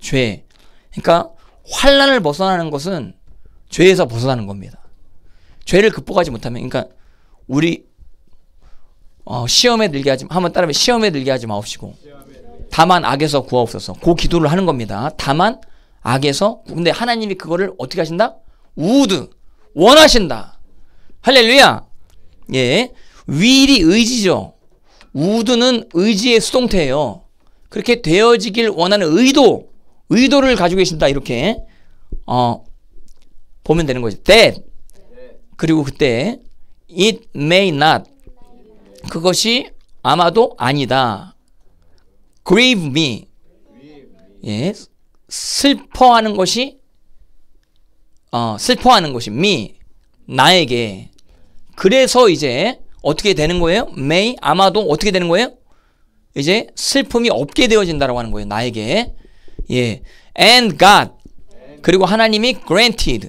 죄. 그러니까 환란을 벗어나는 것은 죄에서 벗어나는 겁니다. 죄를 극복하지 못하면 그러니까 우리 어, 시험에 들게 하지 한번 따라면 시험에 들게 하지 마옵시고 다만 악에서 구하옵소서. 고그 기도를 하는 겁니다. 다만 악에서 근데 하나님이 그거를 어떻게 하신다? 우드 원하신다. 할렐루야. 예. 위일이 의지죠. 우드는 의지의 수동태예요. 그렇게 되어지길 원하는 의도, 의도를 가지고 계신다. 이렇게 어 보면 되는 거죠. That 그리고 그때 it may not 그것이 아마도 아니다. grieve me 예, 슬퍼하는 것이 어, 슬퍼하는 것이 me 나에게 그래서 이제 어떻게 되는 거예요? may 아마도 어떻게 되는 거예요? 이제 슬픔이 없게 되어진다라고 하는 거예요. 나에게 예 and God 그리고 하나님이 granted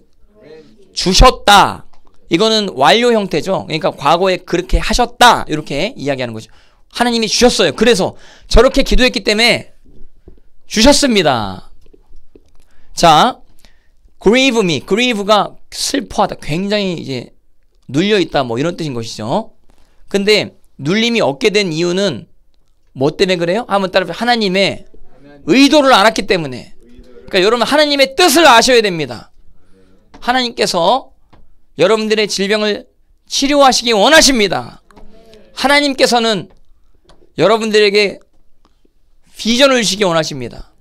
주셨다 이거는 완료 형태죠. 그러니까 과거에 그렇게 하셨다. 이렇게 이야기하는 거죠. 하나님이 주셨어요. 그래서 저렇게 기도했기 때문에 주셨습니다. 자, grieve me. grieve가 슬퍼하다. 굉장히 이제 눌려있다. 뭐 이런 뜻인 것이죠. 근데 눌림이 없게된 이유는 뭐 때문에 그래요? 한번 따라해 하나님의 의도를 알았기 때문에. 그러니까 여러분 하나님의 뜻을 아셔야 됩니다. 하나님께서 여러분들의 질병을 치료하시기 원하십니다. 하나님께서는 여러분들에게 비전을 주시기 원하십니다.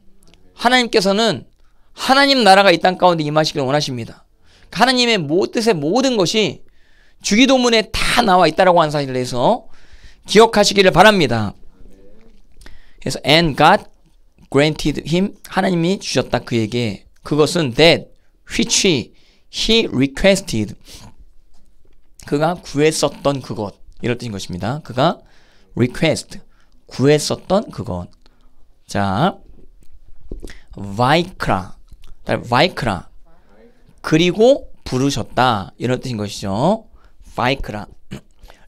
하나님께서는 하나님 나라가 이 땅 가운데 임하시길 원하십니다. 하나님의 뜻의 모든 것이 주기도문에 다 나와 있다라고 하는 사실에 해서 기억하시기를 바랍니다. 그래서 and God granted him 하나님이 주셨다 그에게 그것은 that which he requested 그가 구했었던 그것 이럴 뜻인 것입니다. 그가 request 구했었던 그것 자 바이크라 바이크라 그리고 부르셨다 이런 뜻인 것이죠. 바이크라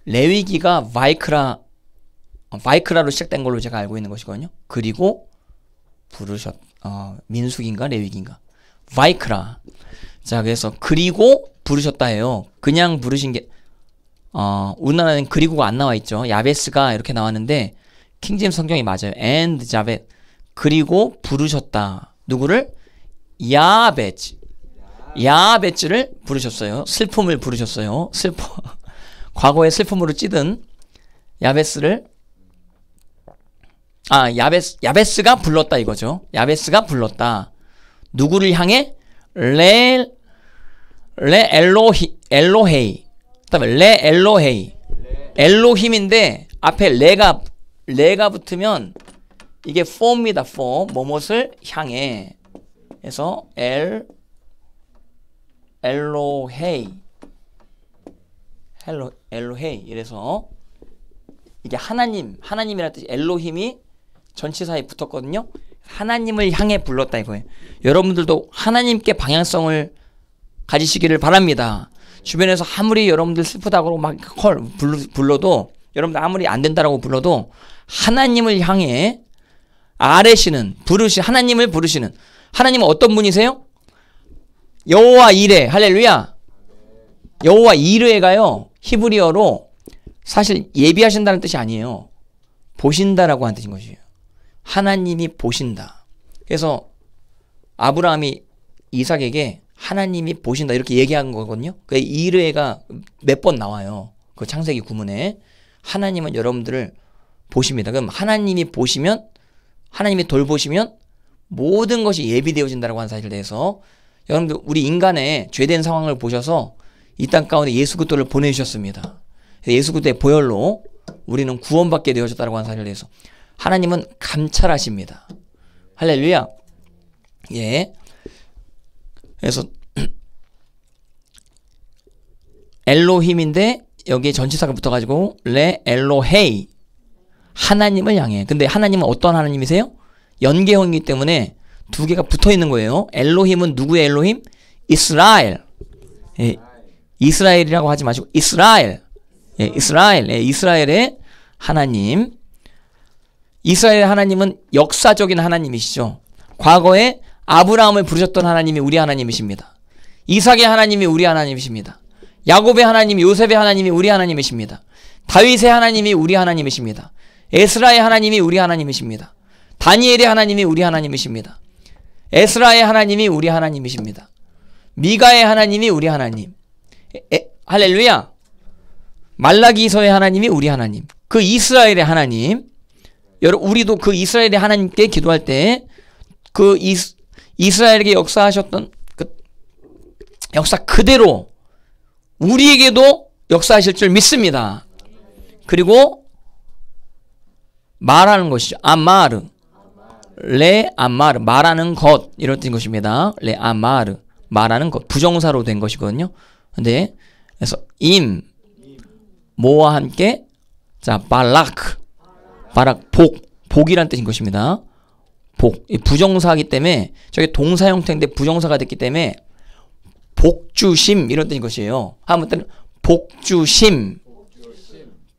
레위기가 바이크라 바이크라로 시작된 걸로 제가 알고 있는 것이거든요. 그리고 부르셨 어, 민숙인가 레위기인가 바이크라 자, 그래서 그리고 부르셨다 해요. 그냥 부르신 게 어, 우리나라는 그리고가 안 나와 있죠. 야베스가 이렇게 나왔는데 킹잼 성경이 맞아요. and 자벳 그리고 부르셨다. 누구를? 야베츠. 야베츠를 부르셨어요. 슬픔을 부르셨어요. 슬퍼. (laughs) 과거의 슬픔으로 찌든 야베스를 아, 야베스 야베스가 불렀다 이거죠. 야베스가 불렀다. 누구를 향해? 레, 레 엘로히, 엘로헤이. 그 다음에 레 엘로헤이. 엘로힘인데 앞에 레가, 레가 붙으면 이게 form입니다. form. 뭐뭇을 향해. 그래서 엘, 엘로헤이. 헬로, 엘로헤이. 이래서 이게 하나님, 하나님이라는 뜻이 엘로힘이 전치사에 붙었거든요. 하나님을 향해 불렀다 이거예요. 여러분들도 하나님께 방향성을 가지시기를 바랍니다. 주변에서 아무리 여러분들 슬프다고 막 헐, 불러도 여러분들 아무리 안 된다라고 불러도 하나님을 향해 아래시는 부르시 하나님을 부르시는 하나님은 어떤 분이세요? 여호와 이레 할렐루야. 여호와 이레에가요 히브리어로 사실 예비하신다는 뜻이 아니에요. 보신다라고 한 뜻인 것이에요. 하나님이 보신다. 그래서 아브라함이 이삭에게 하나님이 보신다 이렇게 얘기한 거거든요. 그 이르에가 몇 번 나와요. 그 창세기 구문에 하나님은 여러분들을 보십니다. 그럼 하나님이 보시면 하나님이 돌보시면 모든 것이 예비되어진다라고 하는 사실에 대해서 여러분들 우리 인간의 죄된 상황을 보셔서 이 땅 가운데 예수 그리스도를 보내주셨습니다. 예수 그리스도의 보혈로 우리는 구원받게 되어졌다라고 하는 사실에 대해서 하나님은 감찰하십니다. 할렐루야. 예. 그래서 (clears throat) 엘로힘인데 여기 전치사가 붙어가지고 레 엘로헤이 하나님을 향해. 근데 하나님은 어떤 하나님이세요? 연계형이기 때문에 두 개가 붙어 있는 거예요. 엘로힘은 누구의 엘로힘? 이스라엘. 예. 이스라엘이라고 하지 마시고 이스라엘. 예, 이스라엘. 예, 이스라엘의 하나님. 이스라엘 하나님은 역사적인 하나님이시죠. 과거에 아브라함을 부르셨던 하나님이 우리 하나님이십니다. 이삭의 하나님이 우리 하나님이십니다. 야곱의 하나님, 요셉의 하나님이 우리 하나님이십니다. 다윗의 하나님이 우리 하나님이십니다. 에스라의 하나님이 우리 하나님이십니다. 다니엘의 하나님이 우리 하나님이십니다. 에스라의 하나님이 우리 하나님이십니다. 미가의 하나님이 우리 하나님. 에, 할렐루야. 말라기서의 하나님이 우리 하나님. 그 이스라엘의 하나님. 여러분 우리도 그 이스라엘의 하나님께 기도할 때 그 이스라엘에게 역사하셨던 그 역사 그대로 우리에게도 역사하실 줄 믿습니다. 그리고 말하는 것이죠. 아마르. 레 아마르 말하는 것 이런 뜻인 것입니다. 레 아마르 말하는 것 부정사로 된 것이거든요. 근데 그래서 임 모와 함께 자발크 바락 복 복이란 뜻인 것입니다. 복 부정사기 때문에 저게 동사 형태인데 부정사가 됐기 때문에 복주심 이런 뜻인 것이에요. 한번 따 복주심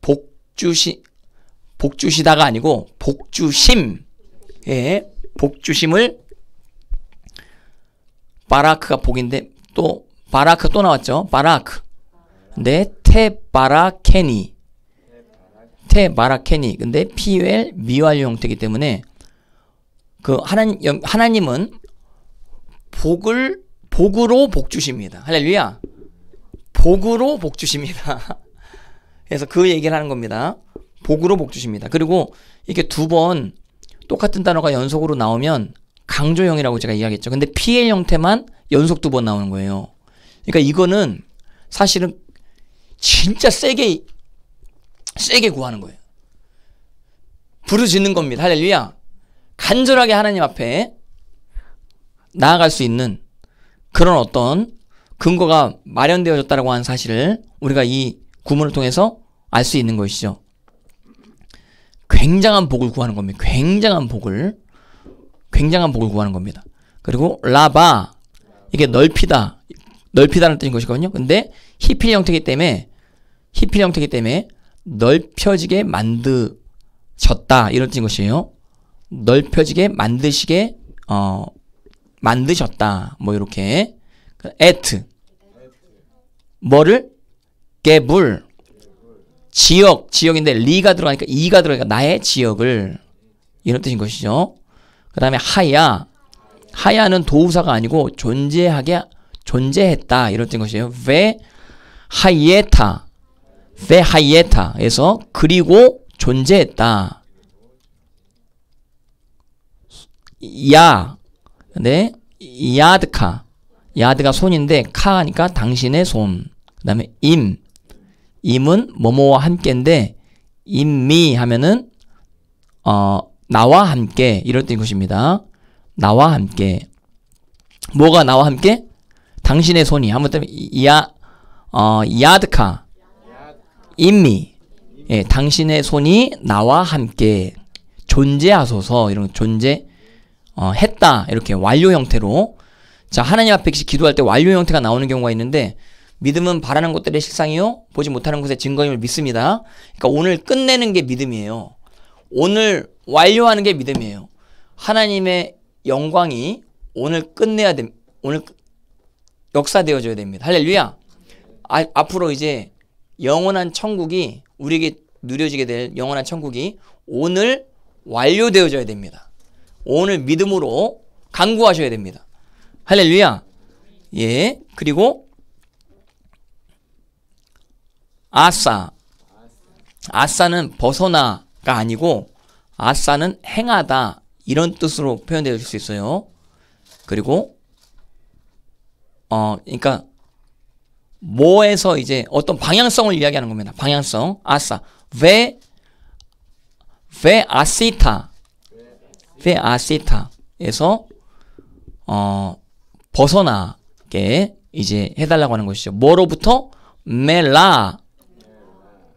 복주시 복주시다가 아니고 복주심 예 복주심을 바라크가 복인데 또 바라크 또 나왔죠 바라크 네테 바라케니 테 마라케니 근데 피웰 미완료 형태이기 때문에 그 하나님, 하나님은 복을 복으로 복 주십니다. 할렐루야. 복으로 복 주십니다. (laughs) 그래서 그 얘기를 하는 겁니다. 복으로 복 주십니다. 그리고 이렇게 두 번 똑같은 단어가 연속으로 나오면 강조형이라고 제가 이야기했죠. 근데 PL 형태만 연속 두 번 나오는 거예요. 그러니까 이거는 사실은 진짜 세게 세게 구하는 거예요. 부르짖는 겁니다. 할렐루야. 간절하게 하나님 앞에 나아갈 수 있는 그런 어떤 근거가 마련되어졌다라고 하는 사실을 우리가 이 구문을 통해서 알 수 있는 것이죠. 굉장한 복을 구하는 겁니다. 굉장한 복을 굉장한 복을 구하는 겁니다. 그리고 라바 이게 넓히다 넓히다는 뜻인 것이거든요. 근데 히필 형태이기 때문에 히필 형태이기 때문에 넓혀지게 만드셨다 이런 뜻인 것이에요. 넓혀지게 만드시게 어 만드셨다 뭐 이렇게 그 at 뭐를 개불 지역 지역인데 리가 들어가니까 이가 들어가니까 나의 지역을 이런 뜻인 것이죠. 그 다음에 하야 하야는 도우사가 아니고 존재하게 존재했다 이런 뜻인 것이에요. 왜 하이에타 페하이에타에서 그리고 존재했다. 야, 네, 야드카. 야드가 손인데 카니까 당신의 손. 그 다음에 임. 임은 뭐뭐와 함께인데 임미 하면은 어, 나와 함께 이럴 때인 것입니다. 나와 함께 뭐가 나와 함께? 당신의 손이 아무 때문에 야 어, 야드카 임미 예, 당신의 손이 나와 함께 존재하소서 이런 존재 어, 했다 이렇게 완료 형태로 자 하나님 앞에 기도할 때 완료 형태가 나오는 경우가 있는데 믿음은 바라는 것들의 실상이요 보지 못하는 것의 증거임을 믿습니다. 그러니까 오늘 끝내는 게 믿음이에요. 오늘 완료하는 게 믿음이에요. 하나님의 영광이 오늘 끝내야 됩니다 오늘 그, 역사되어져야 됩니다. 할렐루야. 아, 앞으로 이제 영원한 천국이 우리에게 누려지게 될 영원한 천국이 오늘 완료되어져야 됩니다. 오늘 믿음으로 간구하셔야 됩니다. 할렐루야. 예. 그리고 아싸. 아싸는 벗어나가 아니고 아싸는 행하다 이런 뜻으로 표현될 수 있어요. 그리고 어 그러니까 뭐에서 이제 어떤 방향성을 이야기하는 겁니다. 방향성. 아싸. 왜, 왜 아시타. 왜 아시타에서, 어, 벗어나게 이제 해달라고 하는 것이죠. 뭐로부터? 멜라.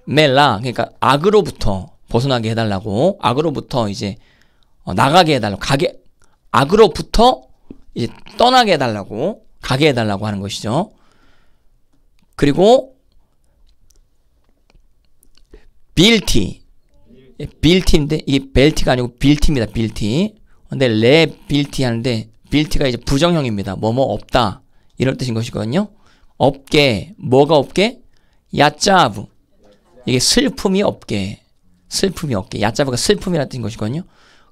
멜라. 그러니까 악으로부터 벗어나게 해달라고. 악으로부터 이제 어, 나가게 해달라고. 가게, 악으로부터 이제 떠나게 해달라고. 가게 해달라고 하는 것이죠. 그리고 빌티 예, 빌티인데 이게 벨티가 아니고 빌티입니다. 빌티. 근데 레 빌티 하는데 빌티가 이제 부정형입니다. 뭐 뭐 없다. 이런 뜻인 것이거든요. 없게 뭐가 없게? 야짜부 이게 슬픔이 없게. 슬픔이 없게. 야짜부가 슬픔이라는 뜻인 것이거든요.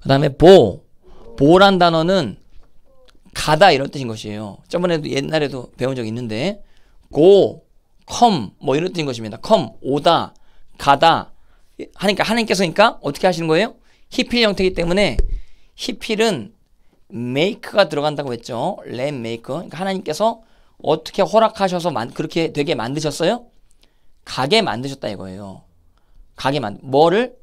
그다음에 보. 보란 단어는 가다 이런 뜻인 것이에요. 저번에도 옛날에도 배운 적 있는데 고 come 뭐 이런 뜻인 것입니다. come 오다 가다 하니까 하나님께서니까 그러니까 어떻게 하시는 거예요? 히필 형태이기 때문에 히필은 make가 들어간다고 했죠. let make 그러니까 하나님께서 어떻게 허락하셔서 만, 그렇게 되게 만드셨어요? 가게 만드셨다 이거예요. 가게 만 뭐를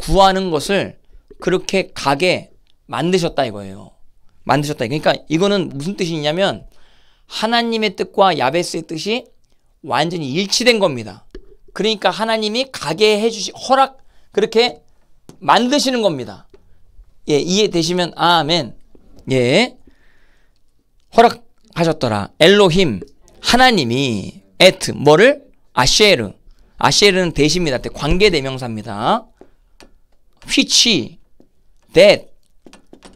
구하는 것을 그렇게 가게 만드셨다 이거예요. 만드셨다. 그러니까 이거는 무슨 뜻이냐면 하나님의 뜻과 야베스의 뜻이 완전히 일치된 겁니다. 그러니까 하나님이 가게 해주시 허락 그렇게 만드시는 겁니다. 예, 이해되시면 아멘. 예. 허락하셨더라. 엘로힘 하나님이 에트 뭐를 아쉐르아쉐르는 대시입니다. 관계 대명사입니다. 휘치 that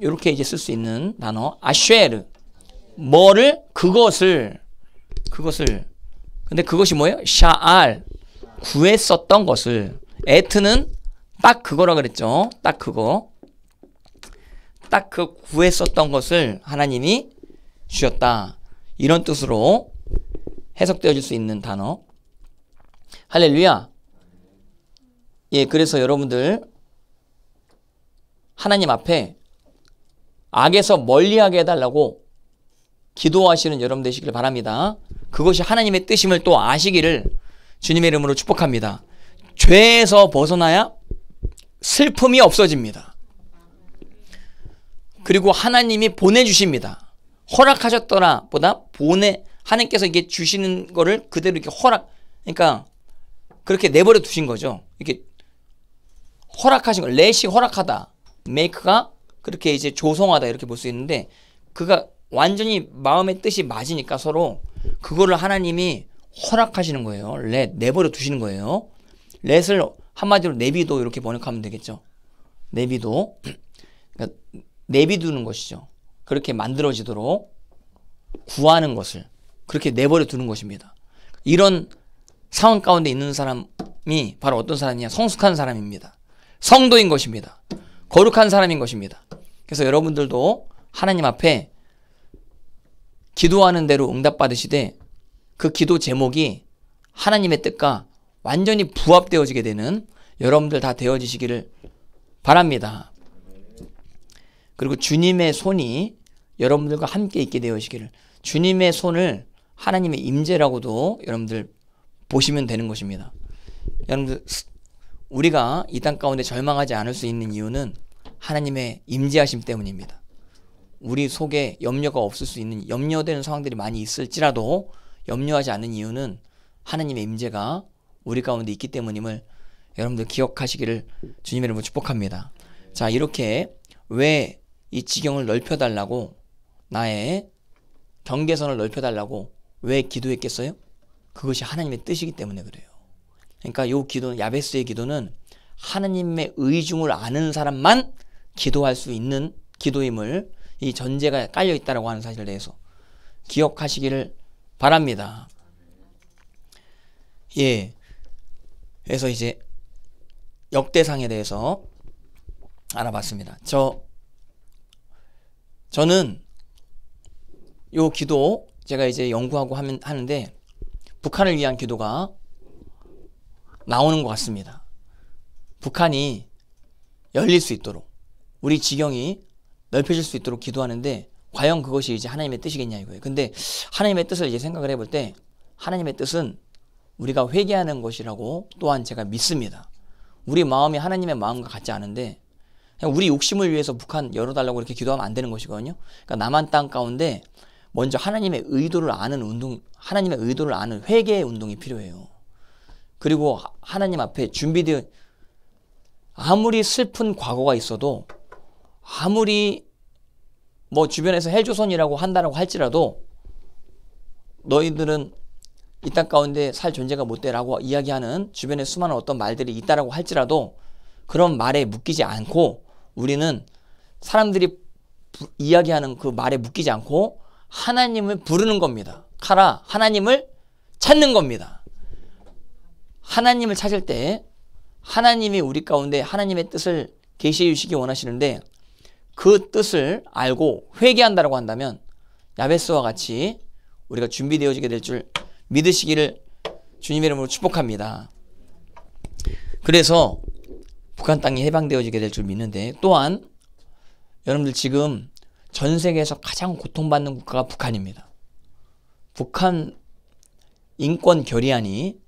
이렇게 이제 쓸 수 있는 단어 아쉐르 뭐를 그것을 그것을 근데 그것이 뭐예요? 샤알 구했었던 것을 에트는 딱 그거라 그랬죠. 딱 그거. 딱 그 구했었던 것을 하나님이 주셨다. 이런 뜻으로 해석되어질 수 있는 단어. 할렐루야. 예, 그래서 여러분들 하나님 앞에 악에서 멀리하게 해달라고 기도하시는 여러분 되시길 바랍니다. 그것이 하나님의 뜻임을 또 아시기를 주님의 이름으로 축복합니다. 죄에서 벗어나야 슬픔이 없어집니다. 그리고 하나님이 보내주십니다. 허락하셨더라 보다 보내, 하나님께서 이게 주시는 거를 그대로 이렇게 허락, 그러니까 그렇게 내버려 두신 거죠. 이렇게 허락하신 걸, 레시 허락하다. 메이크가 그렇게 이제 조성하다 이렇게 볼 수 있는데 그가 완전히 마음의 뜻이 맞으니까 서로 그거를 하나님이 허락하시는 거예요. 렛 내버려 두시는 거예요. 렛을 한마디로 내비도 이렇게 번역하면 되겠죠. 내비도 그러니까 내비두는 것이죠. 그렇게 만들어지도록 구하는 것을 그렇게 내버려 두는 것입니다. 이런 상황 가운데 있는 사람이 바로 어떤 사람이냐? 성숙한 사람입니다. 성도인 것입니다. 거룩한 사람인 것입니다. 그래서 여러분들도 하나님 앞에 기도하는 대로 응답받으시되 그 기도 제목이 하나님의 뜻과 완전히 부합되어지게 되는 여러분들 다 되어지시기를 바랍니다. 그리고 주님의 손이 여러분들과 함께 있게 되어지기를 주님의 손을 하나님의 임재라고도 여러분들 보시면 되는 것입니다. 여러분들 우리가 이 땅 가운데 절망하지 않을 수 있는 이유는 하나님의 임재하심 때문입니다. 우리 속에 염려가 없을 수 있는 염려되는 상황들이 많이 있을지라도 염려하지 않는 이유는 하나님의 임재가 우리 가운데 있기 때문임을 여러분들 기억하시기를 주님의 이름으로 축복합니다. 자 이렇게 왜 이 지경을 넓혀달라고 나의 경계선을 넓혀달라고 왜 기도했겠어요? 그것이 하나님의 뜻이기 때문에 그래요. 그러니까 요기도 야베스의 기도는 하나님의 의중을 아는 사람만 기도할 수 있는 기도임을 이 전제가 깔려 있다라고 하는 사실에 대해서 기억하시기를 바랍니다. 예. 그래서 이제 역대상에 대해서 알아봤습니다. 저 저는 요 기도 제가 이제 연구하고 하면 하는데 북한을 위한 기도가 나오는 것 같습니다. 북한이 열릴 수 있도록 우리 지경이 넓혀질 수 있도록 기도하는데 과연 그것이 이제 하나님의 뜻이겠냐 이거예요. 근데 하나님의 뜻을 이제 생각을 해볼 때 하나님의 뜻은 우리가 회개하는 것이라고 또한 제가 믿습니다. 우리 마음이 하나님의 마음과 같지 않은데 그냥 우리 욕심을 위해서 북한 열어달라고 이렇게 기도하면 안 되는 것이거든요. 그러니까 남한 땅 가운데 먼저 하나님의 의도를 아는 운동, 하나님의 의도를 아는 회개의 운동이 필요해요. 그리고 하나님 앞에 준비된 아무리 슬픈 과거가 있어도 아무리 뭐 주변에서 헬조선이라고 한다라고 할지라도 너희들은 이 땅 가운데 살 존재가 못 되라고 이야기하는 주변에 수많은 어떤 말들이 있다라고 할지라도 그런 말에 묶이지 않고 우리는 사람들이 부, 이야기하는 그 말에 묶이지 않고 하나님을 부르는 겁니다. 카라 하나님을 찾는 겁니다. 하나님을 찾을 때 하나님이 우리 가운데 하나님의 뜻을 계시해 주시기 원하시는데 그 뜻을 알고 회개한다라고 한다면 야베스와 같이 우리가 준비되어지게 될 줄 믿으시기를 주님의 이름으로 축복합니다. 그래서 북한 땅이 해방되어지게 될 줄 믿는데 또한 여러분들 지금 전 세계에서 가장 고통받는 국가가 북한입니다. 북한 인권 결의안이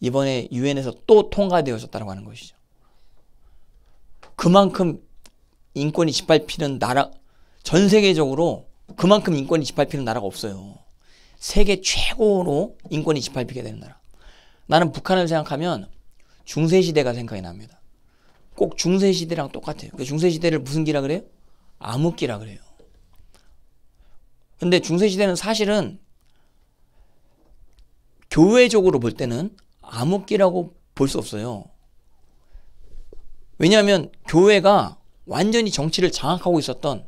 이번에 유엔에서 또 통과되어졌다고 하는 것이죠. 그만큼 인권이 짓밟히는 나라 전 세계적으로 그만큼 인권이 짓밟히는 나라가 없어요. 세계 최고로 인권이 짓밟히게 되는 나라. 나는 북한을 생각하면 중세시대가 생각이 납니다. 꼭 중세시대랑 똑같아요. 그 중세시대를 무슨 기라 그래요? 암흑기라 그래요. 근데 중세시대는 사실은 교회적으로 볼 때는 암흑기라고 볼 수 없어요. 왜냐하면 교회가 완전히 정치를 장악하고 있었던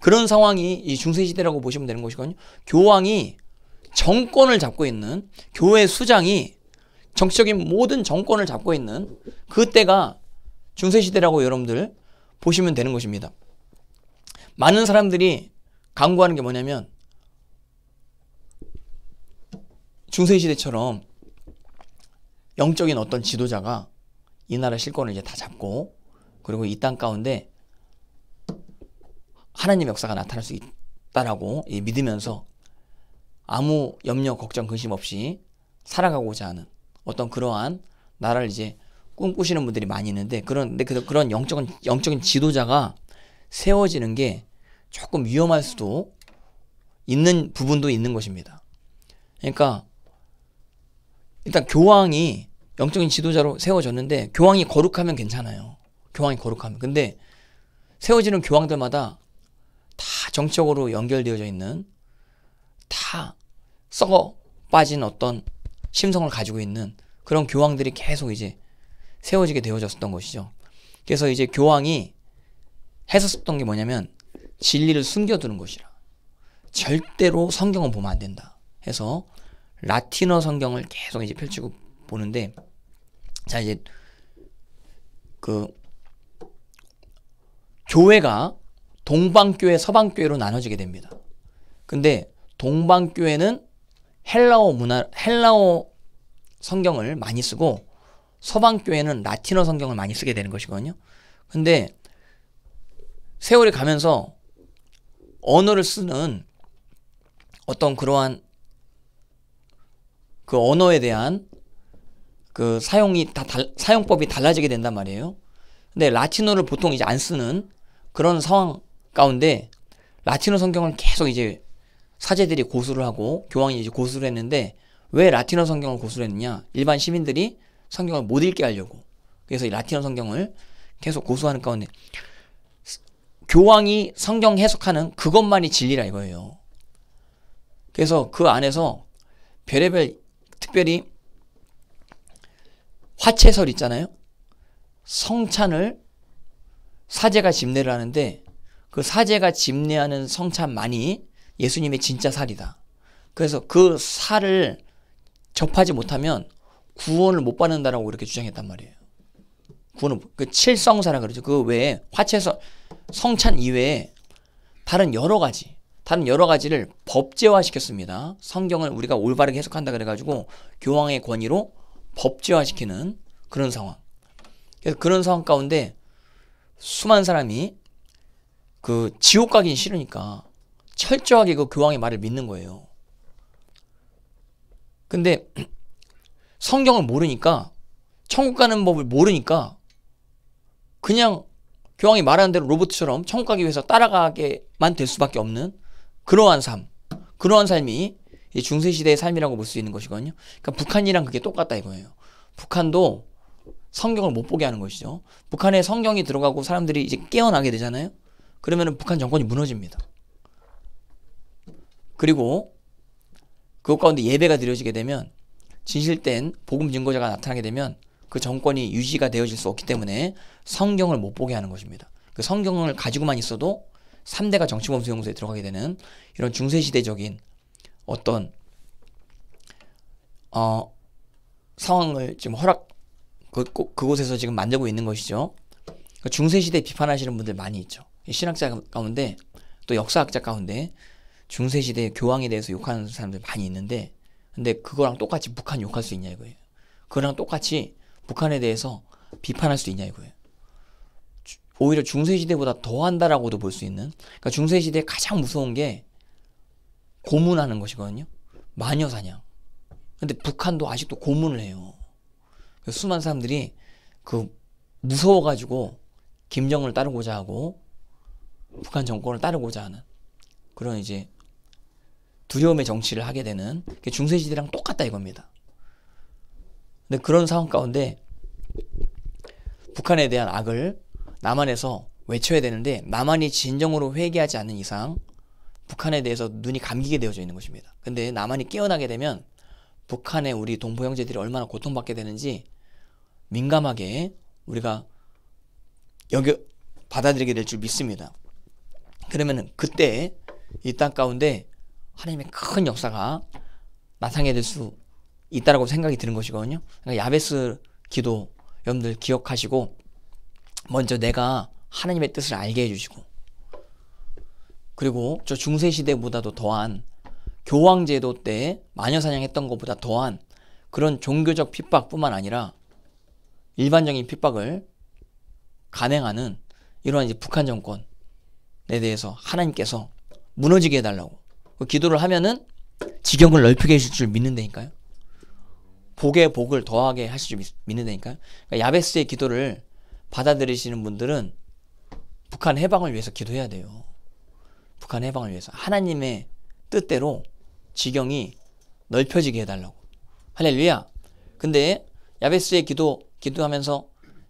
그런 상황이 이 중세시대라고 보시면 되는 것이거든요. 교황이 정권을 잡고 있는 교회 수장이 정치적인 모든 정권을 잡고 있는 그때가 중세시대라고 여러분들 보시면 되는 것입니다. 많은 사람들이 강구하는 게 뭐냐면 중세시대처럼 영적인 어떤 지도자가 이 나라 실권을 이제 다 잡고 그리고 이 땅 가운데 하나님 역사가 나타날 수 있다라고 믿으면서 아무 염려, 걱정, 근심 없이 살아가고자 하는 어떤 그러한 나라를 이제 꿈꾸시는 분들이 많이 있는데 그런 근데 그, 그런 영적인 영적인 지도자가 세워지는 게 조금 위험할 수도 있는 부분도 있는 것입니다. 그러니까 일단 교황이 영적인 지도자로 세워졌는데 교황이 거룩하면 괜찮아요. 교황이 거룩함. 근데 세워지는 교황들마다 다 정적으로 연결되어져 있는 다 썩어 빠진 어떤 심성을 가지고 있는 그런 교황들이 계속 이제 세워지게 되어졌었던 것이죠. 그래서 이제 교황이 했었던 게 뭐냐면 진리를 숨겨두는 것이라. 절대로 성경은 보면 안 된다. 해서 라틴어 성경을 계속 이제 펼치고 보는데 자 이제 그 교회가 동방교회, 서방교회로 나눠지게 됩니다. 근데 동방교회는 헬라어 문화, 헬라어 성경을 많이 쓰고 서방교회는 라틴어 성경을 많이 쓰게 되는 것이거든요. 근데 세월이 가면서 언어를 쓰는 어떤 그러한 그 언어에 대한 그 사용이 다 달, 사용법이 달라지게 된단 말이에요. 근데 라틴어를 보통 이제 안 쓰는 그런 상황 가운데 라틴어 성경을 계속 이제 사제들이 고수를 하고 교황이 이제 고수를 했는데 왜 라틴어 성경을 고수를 했느냐? 일반 시민들이 성경을 못 읽게 하려고. 그래서 이 라틴어 성경을 계속 고수하는 가운데 교황이 성경 해석하는 그것만이 진리라 이거예요. 그래서 그 안에서 별의별 특별히 화채설 있잖아요. 성찬을 사제가 집례를 하는데 그 사제가 집례하는 성찬만이 예수님의 진짜 살이다. 그래서 그 살을 접하지 못하면 구원을 못 받는다라고 이렇게 주장했단 말이에요. 구원은 그 칠성사라 그러죠. 그 외에 화채서 성찬 이외에 다른 여러 가지 다른 여러 가지를 법제화 시켰습니다. 성경을 우리가 올바르게 해석한다 그래가지고 교황의 권위로 법제화 시키는 그런 상황. 그래서 그런 상황 가운데 수많은 사람이 그 지옥 가긴 싫으니까 철저하게 그 교황의 말을 믿는 거예요. 근데 (clears throat) 성경을 모르니까 천국 가는 법을 모르니까 그냥 교황이 말하는 대로 로봇처럼 천국 가기 위해서 따라가게만 될 수밖에 없는 그러한 삶, 그러한 삶이 중세시대의 삶이라고 볼 수 있는 것이거든요. 그러니까 북한이랑 그게 똑같다 이거예요. 북한도 성경을 못 보게 하는 것이죠. 북한에 성경이 들어가고 사람들이 이제 깨어나게 되잖아요. 그러면은 북한 정권이 무너집니다. 그리고 그 가운데 예배가 드려지게 되면 진실된 복음 증거자가 나타나게 되면 그 정권이 유지가 되어질 수 없기 때문에 성경을 못 보게 하는 것입니다. 그 성경을 가지고만 있어도 3대가 정치범수용소에 들어가게 되는 이런 중세시대적인 어떤 어, 상황을 지금 허락 그, 그곳에서 지금 만들고 있는 것이죠. 그러니까 중세시대 비판하시는 분들 많이 있죠. 신학자 가운데 또 역사학자 가운데 중세시대 교황에 대해서 욕하는 사람들 많이 있는데 근데 그거랑 똑같이 북한 욕할 수 있냐 이거예요. 그거랑 똑같이 북한에 대해서 비판할 수 있냐 이거예요. 주, 오히려 중세시대보다 더 한다라고도 볼 수 있는 그러니까 중세시대에 가장 무서운 게 고문하는 것이거든요. 마녀사냥. 근데 북한도 아직도 고문을 해요. 수많은 사람들이 그 무서워가지고 김정은을 따르고자 하고 북한 정권을 따르고자 하는 그런 이제 두려움의 정치를 하게 되는 중세시대랑 똑같다 이겁니다. 근데 그런 상황 가운데 북한에 대한 악을 남한에서 외쳐야 되는데 남한이 진정으로 회개하지 않는 이상 북한에 대해서 눈이 감기게 되어져 있는 것입니다. 근데 남한이 깨어나게 되면 북한의 우리 동포 형제들이 얼마나 고통받게 되는지 민감하게 우리가 여기 받아들이게 될 줄 믿습니다. 그러면은 그때 이 땅 가운데 하나님의 큰 역사가 나타나게 될수 있다라고 생각이 드는 것이거든요. 그러니까 야베스 기도 여러분들 기억하시고 먼저 내가 하나님의 뜻을 알게 해주시고 그리고 저 중세 시대보다도 더한 교황제도 때 마녀 사냥했던 것보다 더한 그런 종교적 핍박뿐만 아니라 일반적인 핍박을 간행하는 이러한 이제 북한 정권에 대해서 하나님께서 무너지게 해달라고 그 기도를 하면은 지경을 넓히게 해줄 줄 믿는다니까요. 복에 복을 더하게 하실 줄 믿는다니까요. 그러니까 야베스의 기도를 받아들이시는 분들은 북한 해방을 위해서 기도해야 돼요. 북한 해방을 위해서 하나님의 뜻대로 지경이 넓혀지게 해달라고. 할렐루야. 근데 야베스의 기도 기도하면서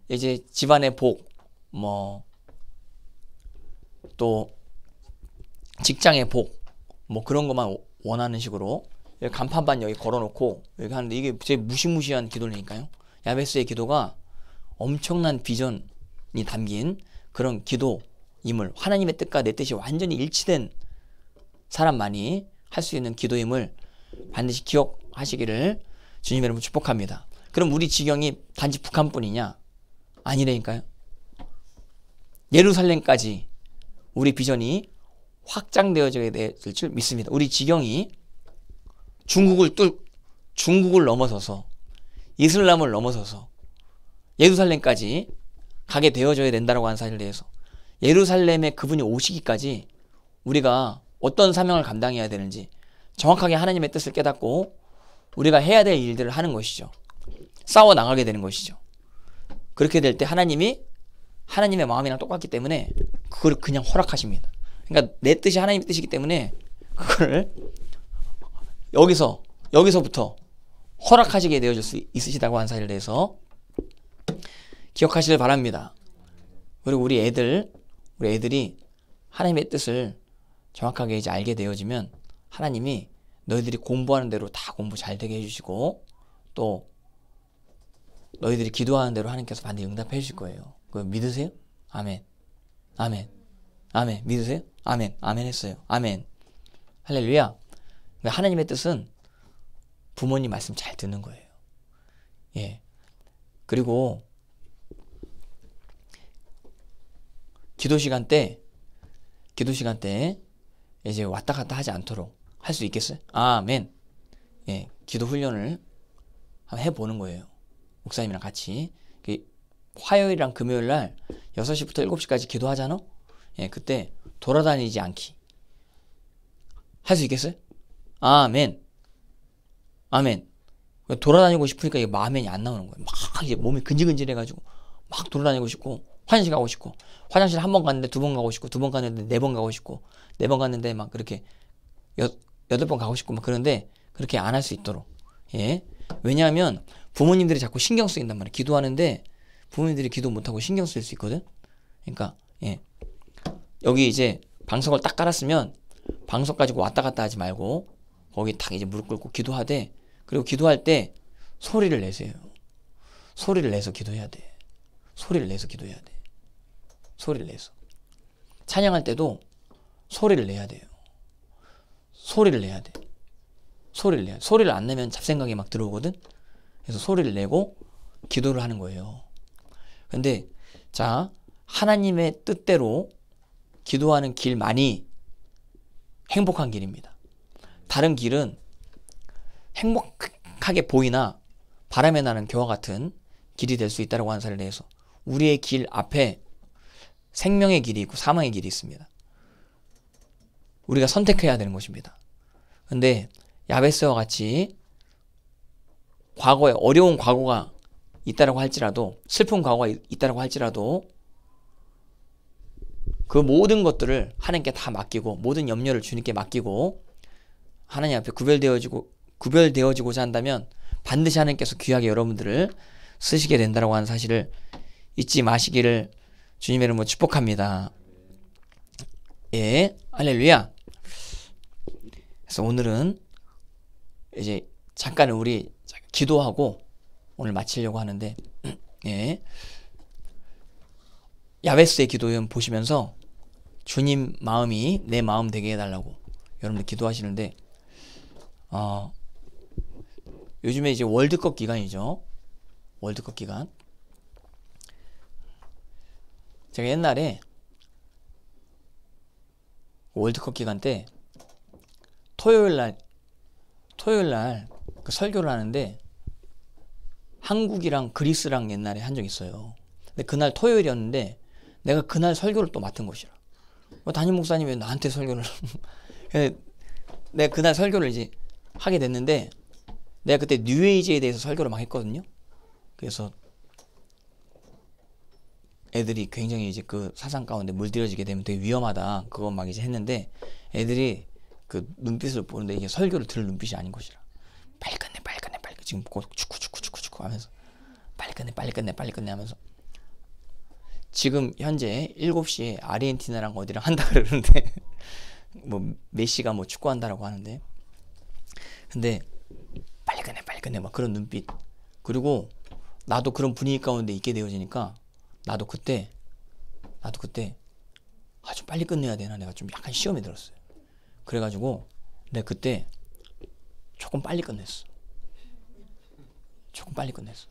이제 집안의 복, 뭐, 또 직장의 복, 뭐 그런 것만 원하는 식으로 예, 간판반 여기 걸어놓고 여기 하는데 이게 제 무시무시한 기도니까요. 야베스의 기도가 엄청난 비전이 담긴 그런 기도임을 하나님의 뜻과 내 뜻이 완전히 일치된 사람만이 할 수 있는 기도임을 반드시 기억하시기를 주님 의 이름으로 축복합니다. 그럼 우리 지경이 단지 북한뿐이냐? 아니래니까요 예루살렘까지 우리 비전이 확장되어져야 될 줄 믿습니다. 우리 지경이 중국을 뚫, 중국을 넘어서서 이슬람을 넘어서서 예루살렘까지 가게 되어져야 된다라고 하는 사실에 대해서 예루살렘에 그분이 오시기까지 우리가 어떤 사명을 감당해야 되는지 정확하게 하나님의 뜻을 깨닫고 우리가 해야 될 일들을 하는 것이죠. 싸워 나가게 되는 것이죠. 그렇게 될 때 하나님이 하나님의 마음이랑 똑같기 때문에 그걸 그냥 허락하십니다. 그러니까 내 뜻이 하나님의 뜻이기 때문에 그걸 여기서 여기서부터 허락하시게 되어질 수 있으시다고 한 사실에 대해서 기억하시길 바랍니다. 그리고 우리 애들 우리 애들이 하나님의 뜻을 정확하게 이제 알게 되어지면 하나님이 너희들이 공부하는 대로 다 공부 잘 되게 해주시고 또 너희들이 기도하는 대로 하나님께서 반드시 응답해 주실 거예요. 그 믿으세요? 아멘. 아멘. 아멘. 믿으세요? 아멘. 아멘 했어요. 아멘. 할렐루야. 그러니까 하나님의 뜻은 부모님 말씀 잘 듣는 거예요. 예. 그리고 기도 시간 때 기도 시간 때 이제 왔다 갔다 하지 않도록 할 수 있겠어요? 아멘. 예. 기도 훈련을 한번 해 보는 거예요. 목사님이랑 같이 그 화요일이랑 금요일 날 6시부터 7시까지 기도하잖아. 예, 그때 돌아다니지 않기. 할 수 있겠어요? 아멘. 아멘. 돌아다니고 싶으니까 이게 마음이 안 나오는 거예요. 막 이제 몸이 근질근질해가지고 막 돌아다니고 싶고 화장실 가고 싶고 화장실 한 번 갔는데 두 번 가고 싶고 두 번 갔는데 네 번 가고 싶고 네 번 갔는데 막 그렇게 여, 여덟 번 가고 싶고 막 그런데 그렇게 안 할 수 있도록 예 왜냐하면 부모님들이 자꾸 신경 쓰인단 말이에요. 기도하는데 부모님들이 기도 못하고 신경 쓸 수 있거든. 그러니까 예. 여기 이제 방석을 딱 깔았으면 방석 가지고 왔다 갔다 하지 말고 거기 딱 이제 무릎 꿇고 기도하되 그리고 기도할 때 소리를 내세요. 소리를 내서 기도해야 돼. 소리를 내서 기도해야 돼. 소리를 내서. 찬양할 때도 소리를 내야 돼요. 소리를 내야 돼. 소리를 내야 돼. 소리를 안 내면 잡생각이 막 들어오거든? 그래서 소리를 내고 기도를 하는 거예요. 근데 자, 하나님의 뜻대로 기도하는 길만이 행복한 길입니다. 다른 길은 행복하게 보이나 바람에 나는 겨와 같은 길이 될 수 있다고 하는 사를 내서 우리의 길 앞에 생명의 길이 있고 사망의 길이 있습니다. 우리가 선택해야 되는 것입니다. 근데 야베스와 같이 과거에 어려운 과거가 있다라고 할지라도 슬픈 과거가 있다라고 할지라도 그 모든 것들을 하나님께 다 맡기고 모든 염려를 주님께 맡기고 하나님 앞에 구별되어지고 구별되어지고자 한다면 반드시 하나님께서 귀하게 여러분들을 쓰시게 된다라고 하는 사실을 잊지 마시기를 주님의 이름으로 축복합니다. 예, 할렐루야. 그래서 오늘은 이제 잠깐 우리 기도하고 오늘 마치려고 하는데 (clears throat) 예. 야베스의 기도연 보시면서 주님 마음이 내 마음 되게 해달라고 여러분들 기도하시는데 어, 요즘에 이제 월드컵 기간이죠 월드컵 기간 제가 옛날에 월드컵 기간 때 토요일 날 토요일 날그 설교를 하는데 한국이랑 그리스랑 옛날에 한 적 있어요. 근데 그날 토요일이었는데 내가 그날 설교를 또 맡은 것이라. 뭐 담임 목사님이 나한테 설교를 (laughs) 예, 내가 그날 설교를 이제 하게 됐는데 내가 그때 뉴에이지에 대해서 설교를 막 했거든요. 그래서 애들이 굉장히 이제 그 사상 가운데 물들여지게 되면 되게 위험하다. 그거 막 이제 했는데 애들이 그 눈빛을 보는데 이게 설교를 들을 눈빛이 아닌 것이라. 빨리 끝내 빨리 끝내 빨리 지금 곧 축구 축구 축구 축구 하면서 빨리 끝내 빨리 끝내 빨리 끝내 하면서 지금 현재 7시에 아르헨티나랑 어디랑 한다 그러는데 (laughs) 뭐 메시가 뭐 축구한다라고 하는데 근데 빨리 끝내 빨리 끝내 막 그런 눈빛 그리고 나도 그런 분위기 가운데 있게 되어지니까 나도 그때 나도 그때 아 좀 빨리 끝내야 되나 내가 좀 약간 시험에 들었어요 그래가지고 내가 그때 조금 빨리 끝냈어. 조금 빨리 끝냈어.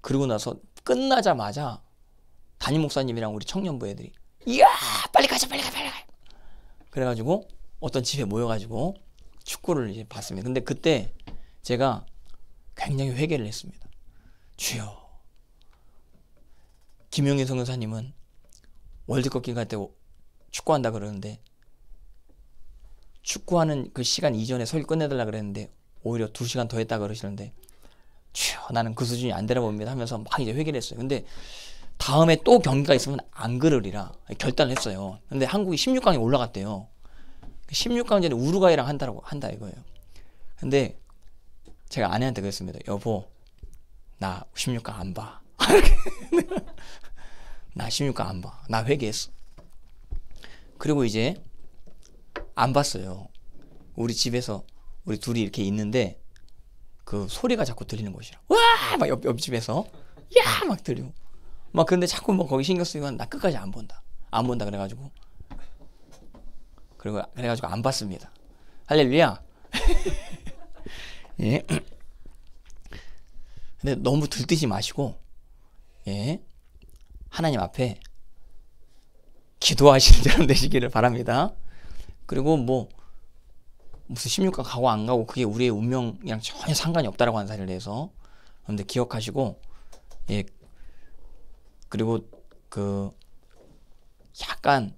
그리고 나서 끝나자마자 담임 목사님이랑 우리 청년부 애들이 이야 빨리 가자 빨리 가 빨리 가 그래가지고 어떤 집에 모여가지고 축구를 이제 봤습니다. 근데 그때 제가 굉장히 회개를 했습니다. 주여 김용희 선교사님은 월드컵 기간 때 축구한다 그러는데 축구하는 그 시간 이전에 설교 끝내달라 그랬는데 오히려 두 시간 더 했다 그러시는데 쥐, 나는 그 수준이 안 되나 봅니다 하면서 막 이제 회개를 했어요. 근데 다음에 또 경기가 있으면 안 그러리라 결단을 했어요. 근데 한국이 16강에 올라갔대요. 16강전에 우루과이랑 한다라고 한다 이거예요. 근데 제가 아내한테 그랬습니다. 여보, 나 16강 안 봐. (laughs) 나 16강 안 봐. 나 회개했어. 그리고 이제 안 봤어요. 우리 집에서 우리 둘이 이렇게 있는데 그 소리가 자꾸 들리는 것이라 와막 옆, 옆집에서 야 막들리막 근데 자꾸 뭐 거기 신경 쓰이고 나 끝까지 안 본다 안 본다 그래가지고 그리고 그래가지고 안 봤습니다 할렐루야 (laughs) 예 근데 너무 들뜨지 마시고 예 하나님 앞에 기도하시는 (laughs) 사람 되시기를 바랍니다. 그리고 뭐 무슨 16강 가고 안 가고 그게 우리의 운명이랑 전혀 상관이 없다라고 하는 사례를해서 근데 기억하시고 예 그리고 그 약간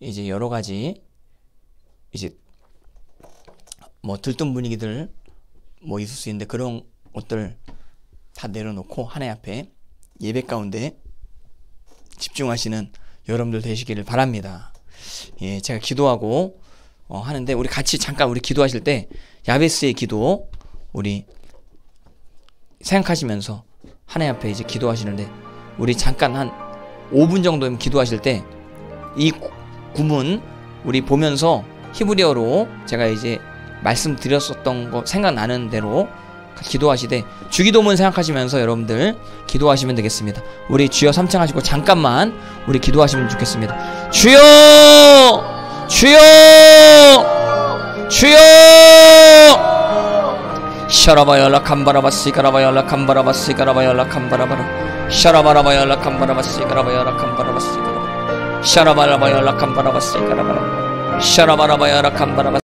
이제 여러 가지 이제 뭐 들뜬 분위기들 뭐 있을 수 있는데 그런 것들 다 내려놓고 하나 앞에 예배 가운데 집중하시는 여러분들 되시기를 바랍니다. 예, 제가 기도하고 어, 하는데 우리 같이 잠깐 우리 기도하실 때 야베스의 기도 우리 생각하시면서 하나님 앞에 이제 기도하시는데 우리 잠깐 한 5분 정도면 기도하실 때 이 구문 우리 보면서 히브리어로 제가 이제 말씀드렸었던 거 생각나는 대로 기도하시되 주기도문 생각하시면서 여러분들 기도하시면 되겠습니다. 우리 주여 삼창하시고 잠깐만 우리 기도하시면 좋겠습니다. 주여! 주여! 주여! 샤라바야라 캄바라바시가라바야라 캄바라바시가라바야라 캄바라바라 샤라바라바야라 캄바라바시가라바야라 캄바라바시가라 샤라바라바야라 캄바라바시가라바라 샤라바라바야라 캄바라바시가라바라